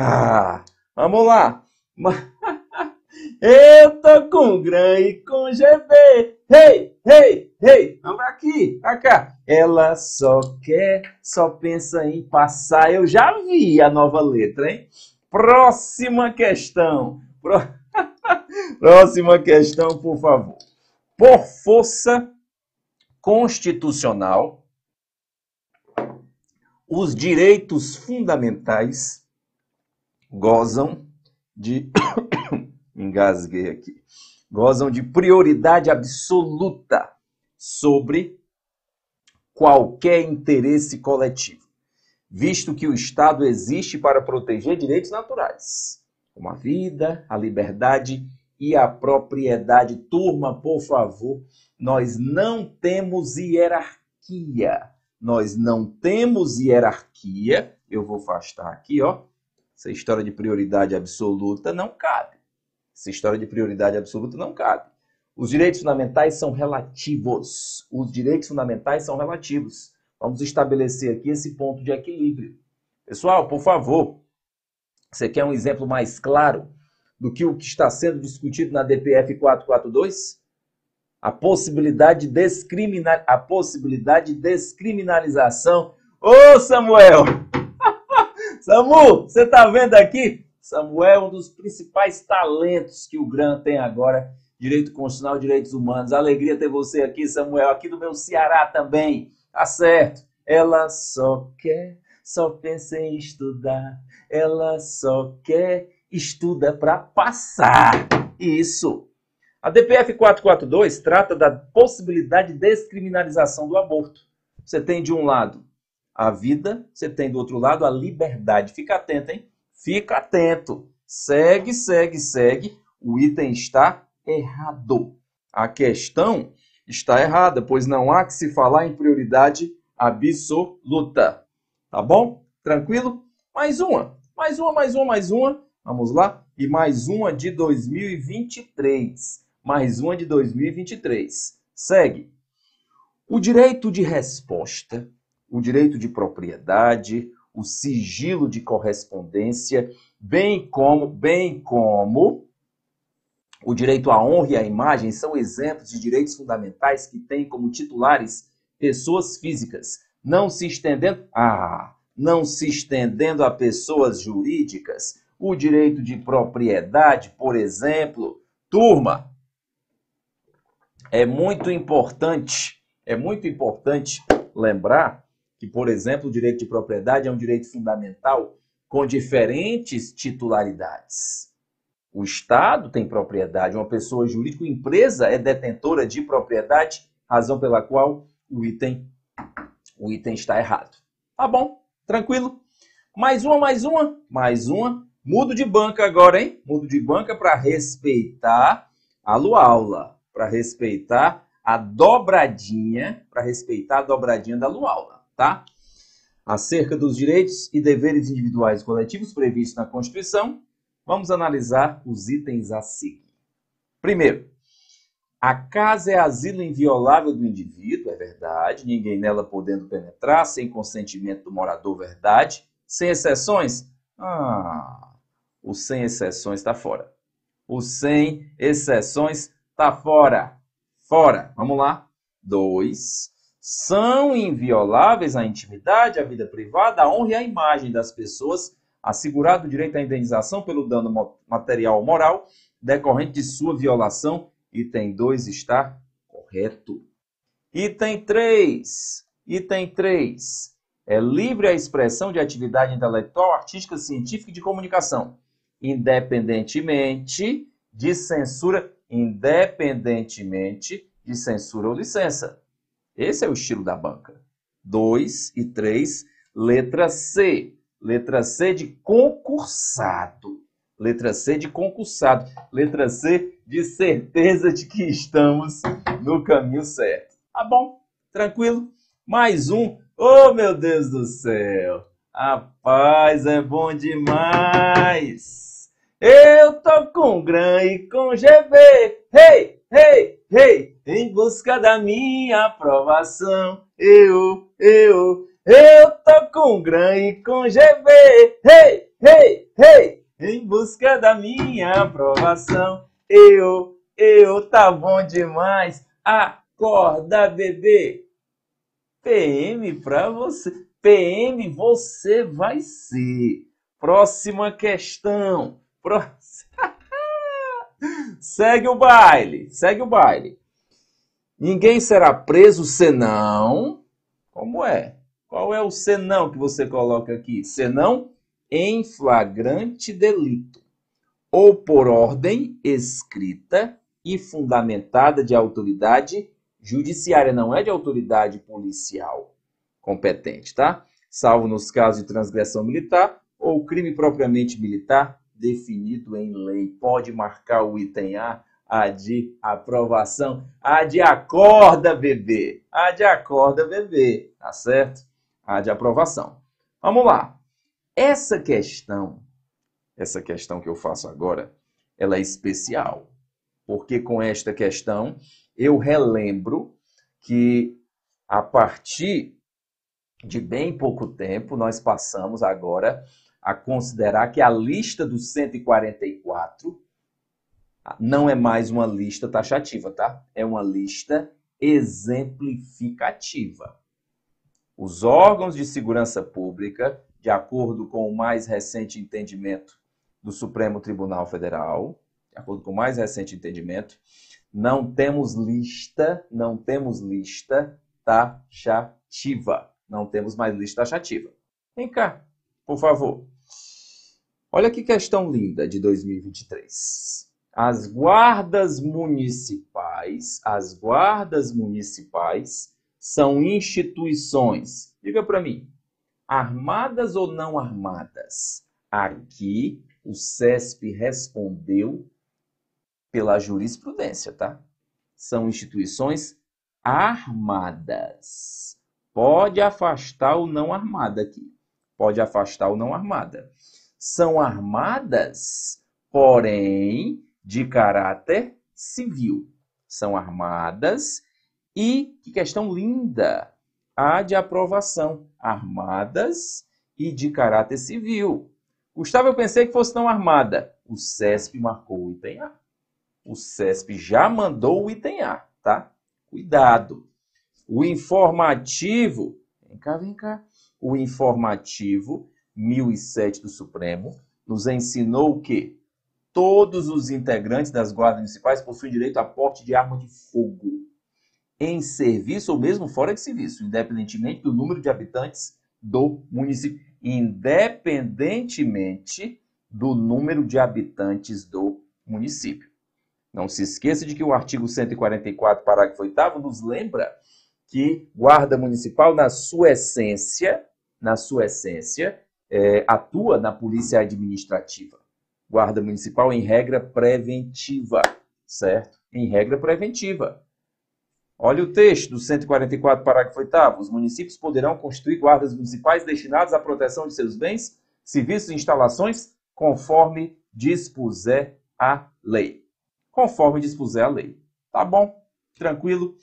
Ah, vamos lá. Eu tô com GRAM e com GB. Hey, hey, hey, vamos aqui, pra cá. Ela só quer, só pensa em passar. Eu já vi a nova letra, hein? Próxima questão. Próxima questão, por favor. Por força constitucional, os direitos fundamentais gozam de. engasguei aqui. Gozam de prioridade absoluta sobre qualquer interesse coletivo, visto que o Estado existe para proteger direitos naturais, como a vida, a liberdade e a propriedade. Turma, por favor, nós não temos hierarquia. Nós não temos hierarquia. Eu vou afastar aqui, ó. Essa história de prioridade absoluta não cabe. Essa história de prioridade absoluta não cabe. Os direitos fundamentais são relativos. Os direitos fundamentais são relativos. Vamos estabelecer aqui esse ponto de equilíbrio. Pessoal, por favor, você quer um exemplo mais claro do que o que está sendo discutido na DPF 442? A possibilidade de, descriminal... a possibilidade de descriminalização. Ô, Samuel! Samu, você tá vendo aqui? Samuel é um dos principais talentos que o GRAM tem agora, Direito Constitucional e Direitos Humanos. Alegria ter você aqui, Samuel, aqui do meu Ceará também. Tá certo. Ela só quer, só pensa em estudar. Ela só quer, estuda para passar. Isso. A DPF 442 trata da possibilidade de descriminalização do aborto. Você tem de um lado a vida, você tem do outro lado a liberdade. Fica atento, hein? Fica atento. Segue, segue, segue. O item está errado. A questão está errada, pois não há que se falar em prioridade absoluta. Tá bom? Tranquilo? Mais uma, mais uma, mais uma, mais uma. Vamos lá? E mais uma de 2023. Mais uma de 2023. Segue. O direito de resposta o direito de propriedade, o sigilo de correspondência, bem como, bem como o direito à honra e à imagem são exemplos de direitos fundamentais que têm como titulares pessoas físicas, não se estendendo a ah, não se estendendo a pessoas jurídicas. O direito de propriedade, por exemplo, turma, é muito importante, é muito importante lembrar que, por exemplo, o direito de propriedade é um direito fundamental com diferentes titularidades. O Estado tem propriedade, uma pessoa jurídica, uma empresa é detentora de propriedade, razão pela qual o item, o item está errado. Tá bom, tranquilo. Mais uma, mais uma, mais uma. Mudo de banca agora, hein? Mudo de banca para respeitar a luaula, para respeitar a dobradinha, para respeitar a dobradinha da luaula tá? Acerca dos direitos e deveres individuais e coletivos previstos na Constituição, vamos analisar os itens a seguir. Primeiro, a casa é asilo inviolável do indivíduo, é verdade, ninguém nela podendo penetrar sem consentimento do morador, verdade. Sem exceções? Ah, o sem exceções está fora. O sem exceções está fora. Fora. Vamos lá. Dois são invioláveis a intimidade, a vida privada, a honra e a imagem das pessoas, assegurado o direito à indenização pelo dano material ou moral decorrente de sua violação. Item 2 está correto. Item 3. Item 3. É livre a expressão de atividade intelectual, artística, científica e de comunicação, independentemente de censura, independentemente de censura ou licença esse é o estilo da banca. 2 e 3, letra C. Letra C de concursado. Letra C de concursado. Letra C de certeza de que estamos no caminho certo. Tá bom? Tranquilo? Mais um. Oh, meu Deus do céu! Rapaz, é bom demais! Eu tô com grã e com GV. Hey, hey, hey! em busca da minha aprovação. Eu, eu, eu tô com GRAM e com GB. Hey, hey, hey, em busca da minha aprovação. Eu, eu, tá bom demais. Acorda, bebê. PM pra você. PM você vai ser. Próxima questão. segue o baile, segue o baile. Ninguém será preso senão. Como é? Qual é o senão que você coloca aqui? Senão em flagrante delito, ou por ordem escrita e fundamentada de autoridade judiciária, não é de autoridade policial competente, tá? Salvo nos casos de transgressão militar ou crime propriamente militar definido em lei. Pode marcar o item A a de aprovação, a de acorda, bebê, a de acorda, bebê, tá certo? A de aprovação. Vamos lá. Essa questão, essa questão que eu faço agora, ela é especial, porque com esta questão eu relembro que a partir de bem pouco tempo nós passamos agora a considerar que a lista dos 144 ah, não é mais uma lista taxativa, tá? É uma lista exemplificativa. Os órgãos de segurança pública, de acordo com o mais recente entendimento do Supremo Tribunal Federal, de acordo com o mais recente entendimento, não temos lista, não temos lista taxativa. Não temos mais lista taxativa. Vem cá, por favor. Olha que questão linda de 2023 as guardas municipais, as guardas municipais são instituições. Diga para mim, armadas ou não armadas? Aqui o CESP respondeu pela jurisprudência, tá? São instituições armadas. Pode afastar o não armada aqui. Pode afastar o não armada. São armadas, porém, de caráter civil. São armadas e, que questão linda, há de aprovação. Armadas e de caráter civil. Gustavo, eu pensei que fosse não armada. O CESP marcou o item A. O CESP já mandou o item A, tá? Cuidado. O informativo, vem cá, vem cá. O informativo 1007 do Supremo nos ensinou o quê? Todos os integrantes das guardas municipais possuem direito a porte de arma de fogo em serviço ou mesmo fora de serviço, independentemente do número de habitantes do município, independentemente do número de habitantes do município. Não se esqueça de que o artigo 144, parágrafo 8 nos lembra que guarda municipal na sua essência, na sua essência, é, atua na polícia administrativa. Guarda Municipal em regra preventiva, certo? Em regra preventiva. Olha o texto do 144, parágrafo 8 Os municípios poderão constituir guardas municipais destinados à proteção de seus bens, serviços e instalações, conforme dispuser a lei. Conforme dispuser a lei. Tá bom? Tranquilo?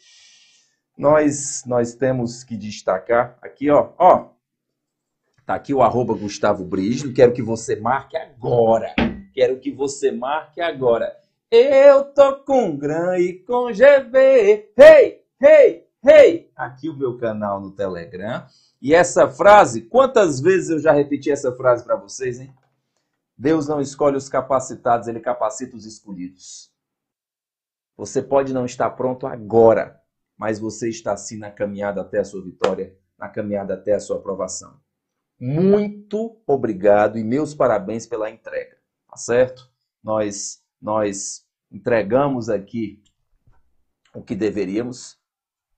Nós nós temos que destacar aqui, ó, ó. Tá aqui o arroba Gustavo Brígido. Quero que você marque agora Quero que você marque agora. Eu tô com GRAM e com GV. Hey, hey, hey! Aqui o meu canal no Telegram. E essa frase, quantas vezes eu já repeti essa frase para vocês, hein? Deus não escolhe os capacitados, ele capacita os escolhidos. Você pode não estar pronto agora, mas você está sim na caminhada até a sua vitória, na caminhada até a sua aprovação. Muito obrigado e meus parabéns pela entrega tá certo? Nós, nós entregamos aqui o que deveríamos.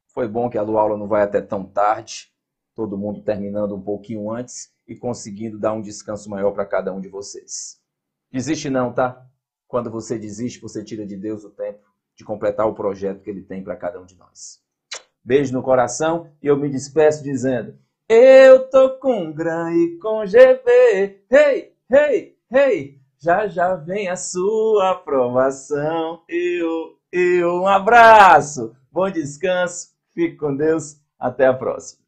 Foi bom que a aula não vai até tão tarde, todo mundo terminando um pouquinho antes e conseguindo dar um descanso maior para cada um de vocês. Desiste não, tá? Quando você desiste, você tira de Deus o tempo de completar o projeto que ele tem para cada um de nós. Beijo no coração e eu me despeço dizendo: Eu tô com gran e com GV. Hey, hey, hey! Já já vem a sua aprovação. Eu, eu, um abraço, bom descanso, fique com Deus, até a próxima.